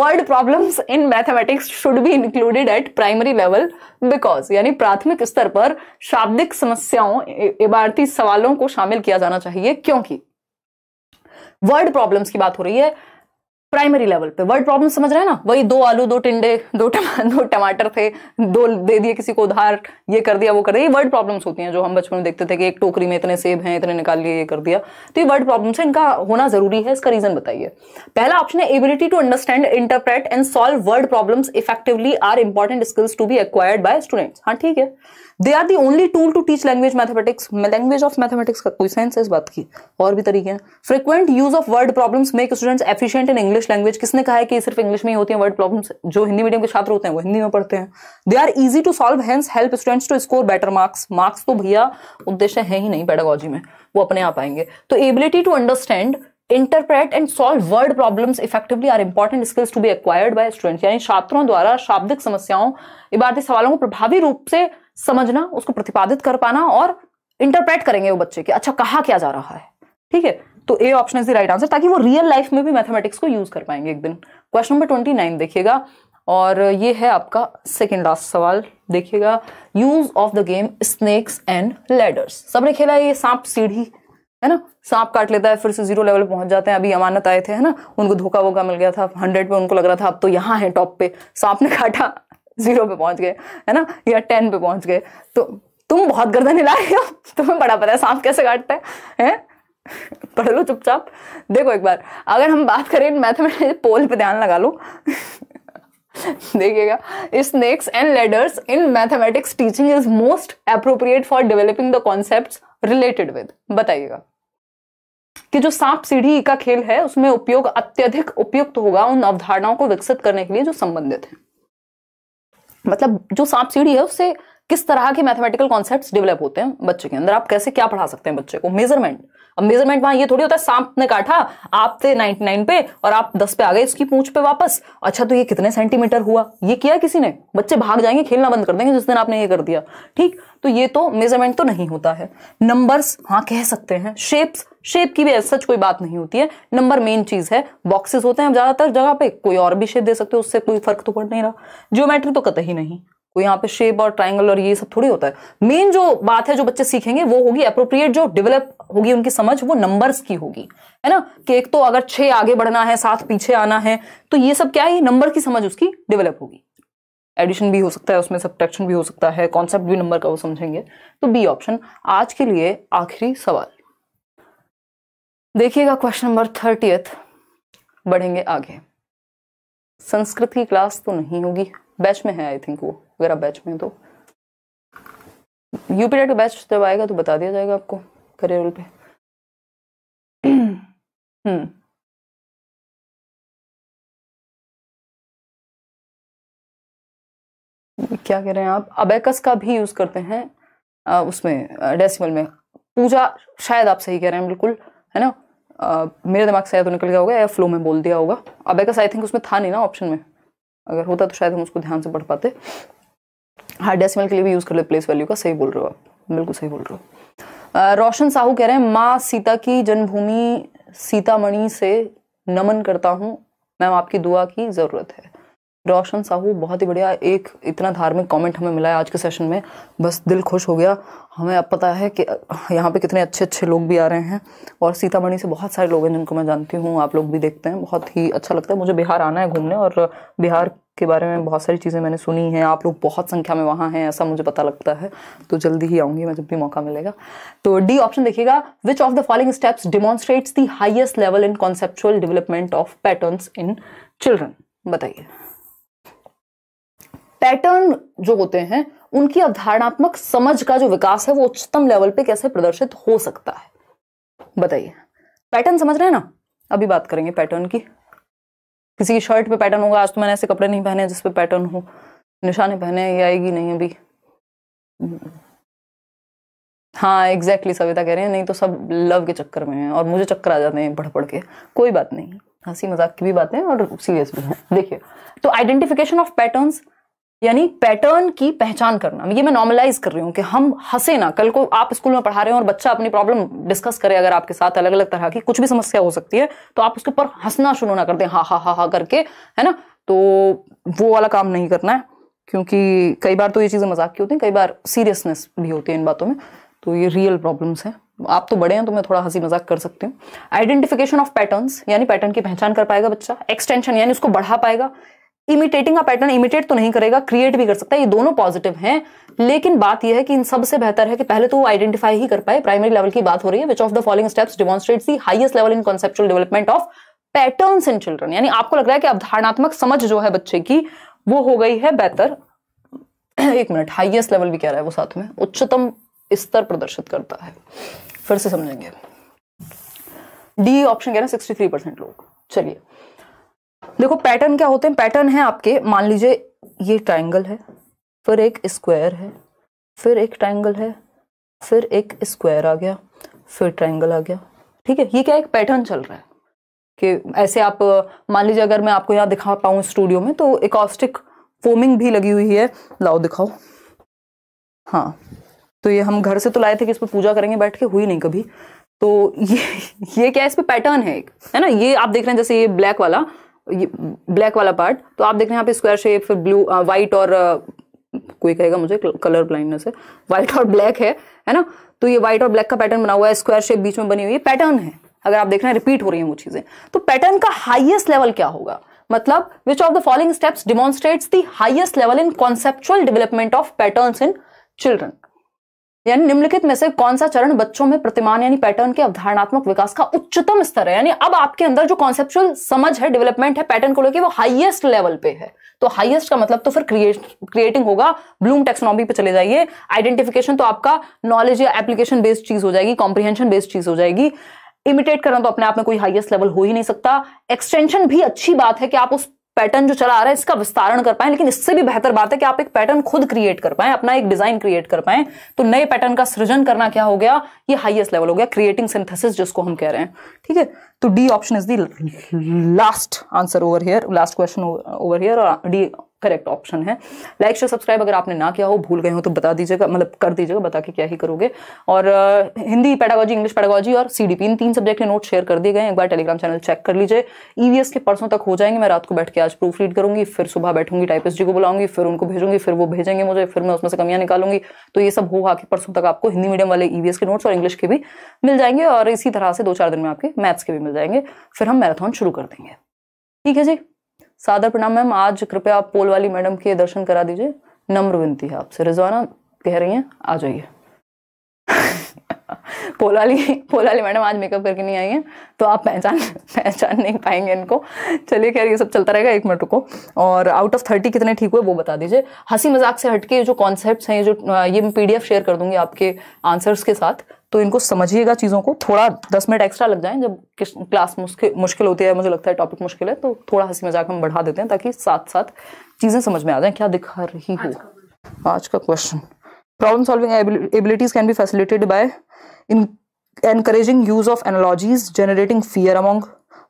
word problems in mathematics should be included at primary level because यानी प्राथमिक स्तर पर शाब्दिक समस्याओं इबारती सवालों को शामिल किया जाना चाहिए क्योंकि वर्ड प्रॉब्लम्स की बात हो रही है प्राइमरी लेवल पे वर्ड प्रॉब्लम समझ रहे हैं ना वही दो आलू दो टिंडे दो दो टमाटर थे दो दे दिए किसी को उधार ये कर दिया वो कर दिया ये वर्ड प्रॉब्लम्स होती हैं जो हम बचपन में देखते थे कि एक टोकरी में इतने सेब हैं इतने निकाल लिए ये कर दिया तो ये वर्ड प्रॉब्लम है इनका होना जरूरी है इसका रीजन बताइए पहला ऑप्शन है ability to understand interpret and solve word problems effectively are important skills to be acquired by students हाँ ठीक है they are the only tool to teach language mathematics language of mathematics का कोई sense है इस बात की और भी तरीके हैं frequent use of word problems make students efficient in English language किसने कहा है कि सिर्फ इंग्लिश में ही होती है वर्ड प्रॉब्लम्स जो हिंदी मीडियम के छात्र होते हैं वो हिंदी में पढ़ते हैं they are easy to solve hence help students to score better marks marks तो भैया उद्देश्य है ही नहीं पेडागोजी में वो अपने आप आएंगे तो ability to understand interpret and solve word problems effectively are important skills to be acquired by students यानी छात्रों द्वारा शाब्दिक समस्याओं इबारती सवालों को प्रभावी रूप से समझना उसको प्रतिपादित कर पाना और इंटरप्रेट करेंगे वो बच्चे कि अच्छा कहा क्या जा रहा है ठीक है तो A option is the right answer ताकि वो रियल लाइफ में भी मैथमेटिक्स को यूज कर पाएंगे एक दिन क्वेश्चन नंबर ट्वेंटी नाइन देखिएगा और ये है आपका सेकेंड लास्ट सवाल देखिएगा use of the game snakes and ladders सबने खेला ये सांप सीढ़ी है ना सांप काट लेता है फिर से जीरो लेवल पहुंच जाते हैं अभी अमानत आए थे है ना उनको धोखा वोखा मिल गया था हंड्रेड पे उनको लग रहा था अब तो यहाँ है टॉप पे सांप ने काटा जीरो पे पहुंच गए है ना या टेन पे पहुंच गए तो तुम बहुत गर्दन हिला रहे हो तुम्हें बड़ा पता है सांप कैसे काटता है हैं पढ़ लो चुपचाप देखो एक बार अगर हम बात करें मैथमेटिक्स पोल पे ध्यान लगा लो देखिएगा snakes and ladders in mathematics teaching is most appropriate for developing the concept related with बताइएगा कि जो सांप सीढ़ी का खेल है उसमें उपयोग अत्यधिक उपयुक्त होगा उन अवधारणाओं को विकसित करने के लिए जो संबंधित है मतलब जो सांप सीढ़ी है उससे किस तरह के मैथमेटिकल कॉन्सेप्ट्स डेवलप होते हैं बच्चे के अंदर आप कैसे क्या पढ़ा सकते हैं बच्चे को मेजरमेंट अब मेजरमेंट वहां ये थोड़ी होता है सांप ने काटा आप थे 99 पे और आप 10 पे आ गए उसकी पूछ पे वापस अच्छा तो ये कितने सेंटीमीटर हुआ ये किया किसी ने बच्चे भाग जाएंगे खेलना बंद कर देंगे जिस दिन आपने ये कर दिया ठीक तो ये तो मेजरमेंट तो नहीं होता है नंबर्स हाँ कह सकते हैं शेप्स शेप की भी सच कोई बात नहीं होती है नंबर मेन चीज है बॉक्सेस होते हैं ज्यादातर जगह पे कोई और भी शेप दे सकते हो उससे कोई फर्क तो पड़ नहीं रहा जियोमेट्री तो कतई नहीं कोई यहाँ पे शेप और ट्राइंगल और ये सब थोड़ी होता है मेन जो बात है जो बच्चे सीखेंगे वो होगी अप्रोप्रिएट जो डेवलप होगी उनकी समझ वो नंबर्स की होगी है ना कि एक तो अगर छह आगे बढ़ना है सात पीछे आना है तो ये सब क्या है नंबर की समझ उसकी डेवलप होगी एडिशन भी हो सकता है उसमें सब्ट्रैक्शन भी हो सकता है कॉन्सेप्ट भी नंबर का वो समझेंगे तो बी ऑप्शन आज के लिए आखिरी सवाल देखिएगा क्वेश्चन नंबर थर्टीथ बढ़ेंगे आगे संस्कृत की क्लास तो नहीं होगी बैच में है आई थिंक वो अगर आप बैच में तो यूपीडेट बैच जब आएगा तो बता दिया जाएगा आपको करियर पे हम्म क्या कह रहे हैं आप अबेकस का भी यूज करते हैं आ, उसमें डेसिमल में पूजा शायद आप सही कह रहे हैं बिल्कुल है ना आ, मेरे दिमाग से शायद तो निकल गया होगा या फ्लो में बोल दिया होगा अबेकस आई थिंक उसमें था नहीं ना ऑप्शन में अगर होता तो शायद हम उसको ध्यान से पढ़ पाते हाँ डेसिमल के लिए भी यूज़ कर ले प्लेस वैल्यू का सही बोल रहे हो आप बिल्कुल सही बोल रहे हो रोशन साहू कह रहे हैं माँ सीता की जन्मभूमि सीतामणि से नमन करता हूँ मैम आपकी दुआ की ज़रूरत है रोशन साहू बहुत ही बढ़िया एक इतना धार्मिक कमेंट हमें मिला है आज के सेशन में बस दिल खुश हो गया हमें अब पता है कि यहाँ पे कितने अच्छे अच्छे लोग भी आ रहे हैं और सीतामढ़ी से बहुत सारे लोग हैं जिनको मैं जानती हूँ आप लोग भी देखते हैं बहुत ही अच्छा लगता है मुझे बिहार आना है घूमने और बिहार के बारे में बहुत सारी चीज़ें मैंने सुनी हैं आप लोग बहुत संख्या में वहाँ हैं ऐसा मुझे पता लगता है तो जल्दी ही आऊँगी मैं जब भी मौका मिलेगा तो डी ऑप्शन देखिएगा which of the following steps demonstrates the highest level in conceptual development of pattern in children बताइए पैटर्न जो होते हैं उनकी अवधारणात्मक समझ का जो विकास है वो उच्चतम लेवल पे कैसे प्रदर्शित हो सकता है बताइए पैटर्न समझ रहे हैं ना अभी बात करेंगे पैटर्न की किसी की शर्ट पे पैटर्न होगा आज तो मैंने ऐसे कपड़े नहीं पहने जिसपे पैटर्न हो निशाने पहने ये आएगी नहीं अभी हाँ एग्जैक्टली exactly, सविता कह रहे हैं नहीं तो सब लव के चक्कर में है और मुझे चक्कर आ जाते हैं पढ़ पढ़ के कोई बात नहीं हंसी मजाक की भी बातें और सीरियस भी है देखिए तो आइडेंटिफिकेशन ऑफ पैटर्न्स यानी पैटर्न की पहचान करना ये मैं नॉर्मलाइज कर रही हूँ कि हम हंसे ना कल को आप स्कूल में पढ़ा रहे हो और बच्चा अपनी प्रॉब्लम डिस्कस करे अगर आपके साथ अलग अलग तरह की कुछ भी समस्या हो सकती है तो आप उसके ऊपर हंसना शुरू ना कर दें हा हा हा हा करके है ना तो वो वाला काम नहीं करना है क्योंकि कई बार तो ये चीज़ें मजाक की होती हैं कई बार सीरियसनेस भी होती है इन बातों में तो ये रियल प्रॉब्लम्स हैं आप तो बड़े हैं तो मैं थोड़ा हंसी मजाक कर सकती हूँ आइडेंटिफिकेशन ऑफ पैटर्न्स यानी पैटर्न की पहचान कर पाएगा बच्चा एक्सटेंशन यानी उसको बढ़ा पाएगा इमिटेटिंग का पैटर्न इमिटेट तो नहीं करेगा क्रिएट भी कर सकता है ये दोनों पॉजिटिव हैं लेकिन बात यह है कि इन सबसे बेहतर है कि पहले तो वो आइडेंटिफाई ही कर पाए प्राइमरी लेवल की बात हो रही है which of the following steps demonstrate the highest level in conceptual development of pattern in children यानी आपको लग रहा है कि अवधारणात्मक समझ जो है बच्चे की वो हो गई है बेहतर एक मिनट हाइएस्ट लेवल भी कह रहा है वो साथ में उच्चतम स्तर प्रदर्शित करता है फिर से समझेंगे डी ऑप्शन कह रहे हैं सिक्सटी थ्री परसेंट लोग चलिए देखो पैटर्न क्या होते हैं पैटर्न है आपके मान लीजिए ये ट्राइंगल है फिर एक स्क्वायर है फिर एक ट्राइंगल है फिर एक स्क्वायर आ गया फिर ट्राइंगल आ गया ठीक है ये क्या एक पैटर्न चल रहा है कि ऐसे आप मान लीजिए अगर मैं आपको यहाँ दिखा पाऊँ स्टूडियो में तो एकॉस्टिक फोमिंग भी लगी हुई है लाओ दिखाओ हाँ तो ये हम घर से तो लाए थे कि इस पर पूजा करेंगे बैठ के हुई नहीं कभी तो ये ये क्या इस पर पैटर्न है एक है ना ये आप देख रहे हैं जैसे ये ब्लैक वाला ब्लैक वाला पार्ट तो आप देख रहे हैं यहाँ पे स्क्वायर शेप फिर ब्लू व्हाइट uh, और uh, कोई कहेगा मुझे कलर ब्लाइंडनेस है व्हाइट और ब्लैक है है ना तो ये व्हाइट और ब्लैक का पैटर्न बना हुआ है स्क्वायर शेप बीच में बनी हुई है पैटर्न है अगर आप देख रहे हैं रिपीट हो रही है वो चीजें तो पैटर्न का हाइएस्ट लेवल क्या होगा मतलब which of the following steps demonstrates the highest level in conceptual development of pattern in children यानी निम्नलिखित में से कौन सा चरण बच्चों में प्रतिमान यानी पैटर्न के अवधारणात्मक विकास का उच्चतम स्तर है यानी अब आपके अंदर जो कॉन्सेप्चुअल समझ है डेवलपमेंट है पैटर्न को लेकर वो हाईएस्ट लेवल पे है तो हाईएस्ट का मतलब तो फिर क्रिएट क्रिएटिंग होगा ब्लूम टेक्सोनॉमी पे चले जाइए आइडेंटिफिकेशन तो आपका नॉलेज या एप्लीकेशन बेस्ड चीज हो जाएगी कॉम्प्रीहेंशन बेस्ड चीज हो जाएगी इमिटेट करना तो अपने आप में कोई हाईएस्ट लेवल हो ही नहीं सकता एक्सटेंशन भी अच्छी बात है कि आप उस पैटर्न जो चला आ रहा है इसका विस्तारण कर पाए लेकिन इससे भी बेहतर बात है कि आप एक पैटर्न खुद क्रिएट कर पाए अपना एक डिजाइन क्रिएट कर पाए तो नए पैटर्न का सृजन करना क्या हो गया ये हाईएस्ट लेवल हो गया क्रिएटिंग सिंथेसिस जिसको हम कह रहे हैं ठीक है तो D option is the last answer over here last question over here और डी करेक्ट ऑप्शन है लाइक शेयर सब्सक्राइब अगर आपने ना किया हो भूल गए हो तो बता दीजिएगा मतलब कर दीजिएगा बता के क्या ही करोगे और हिंदी पैडागोजी इंग्लिश पैडागोजी और सीडीपी इन तीन सब्जेक्ट के नोट शेयर कर दिए गए एक बार टेलीग्राम चैनल चेक कर लीजिए ईवीएस e के परसों तक हो जाएंगे मैं रात को बैठ के आज प्रूफ रीड करूंगी फिर सुबह बैठूंगी टाइपिस जी को बुलाऊंगी फिर उनको भेजूंगी फिर वो भेजेंगे मुझे फिर मैं उसमें से कमियां निकालूंगी तो ये सब होगा कि परसों तक आपको हिंदी मीडियम वाले ईवीएस e के नोट्स और इंग्लिश के भी मिल जाएंगे और इसी तरह से दो चार दिन में आपके मैथ्स के भी मिल जाएंगे फिर हम मैराथन शुरू कर देंगे ठीक है जी सादर प्रणाम मैम आज कृपया आप पोल वाली मैडम के दर्शन करा दीजिए नम्र विनती है आपसे रिजवाना कह रही हैं आ जाइए पोल वाली पोल वाली मैडम आज मेकअप करके नहीं आई हैं तो आप पहचान पहचान नहीं पाएंगे इनको चलिए खैर ये सब चलता रहेगा एक मिनट को और आउट ऑफ थर्टी कितने ठीक हुए वो बता दीजिए हंसी मजाक से हटके जो कॉन्सेप्ट हैं ये जो ये मैं पीडीएफ शेयर कर दूंगी आपके आंसर्स के साथ तो इनको समझिएगा चीज़ों को थोड़ा दस मिनट एक्स्ट्रा लग जाए जब क्लास मुश्किल मुश्किल होती है मुझे लगता है टॉपिक मुश्किल है तो थोड़ा हंसी मजाक हम बढ़ा देते हैं ताकि साथ साथ चीज़ें समझ में आ जाए क्या दिखा रही हो आज का question problem solving abilities can be facilitated by in encouraging use of analogies generating fear among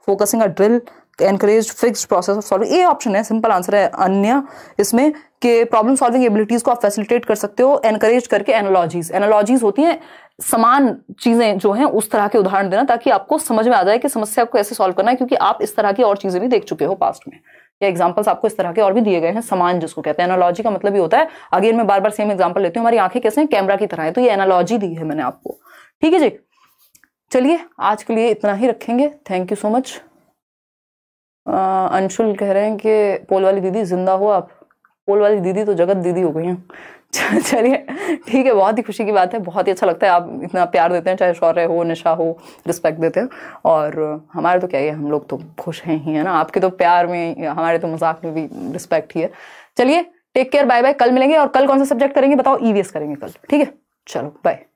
focusing a drill encourage fix process of solving a option है सिंपल आंसर है अन्य इसमें कि प्रॉब्लम सॉल्विंग एबिलिटीज को आप facilitate कर सकते हो एनकरेज करके एनोलॉजीज एनोलॉजीज होती हैं समान चीजें जो हैं उस तरह के उदाहरण देना ताकि आपको समझ में आ जाए कि समस्या को ऐसे सॉल्व करना है क्योंकि आप इस तरह की और चीजें भी देख चुके हो पास्ट में या एग्जाम्पल्स आपको इस तरह के और भी दिए गए हैं समान जिसको कहते हैं एनोलॉजी का मतलब ये होता है अगेन मैं बार बार सेम एग्जाम्पल लेती हूँ हमारी आंखें कैसे हैं कैमरा की तरह है तो ये एनोलॉजी दी है मैंने आपको ठीक है जी चलिए आज के लिए इतना ही रखेंगे thank you so much Anshul कह रहे हैं कि पोल वाली दीदी जिंदा हो आप पोल वाली दीदी तो जगत दीदी हो गई हैं चलिए ठीक है बहुत ही खुशी की बात है बहुत ही अच्छा लगता है आप इतना प्यार देते हैं चाहे शौर्य हो नशा हो रिस्पेक्ट देते हैं और हमारे तो क्या है हम लोग तो खुश हैं ही है ना आपके तो प्यार में हमारे तो मजाक में भी रिस्पेक्ट ही है चलिए टेक केयर बाय बाय कल मिलेंगे और कल कौन सा सब्जेक्ट करेंगे बताओ ईवीएस e करेंगे कल ठीक है चलो बाय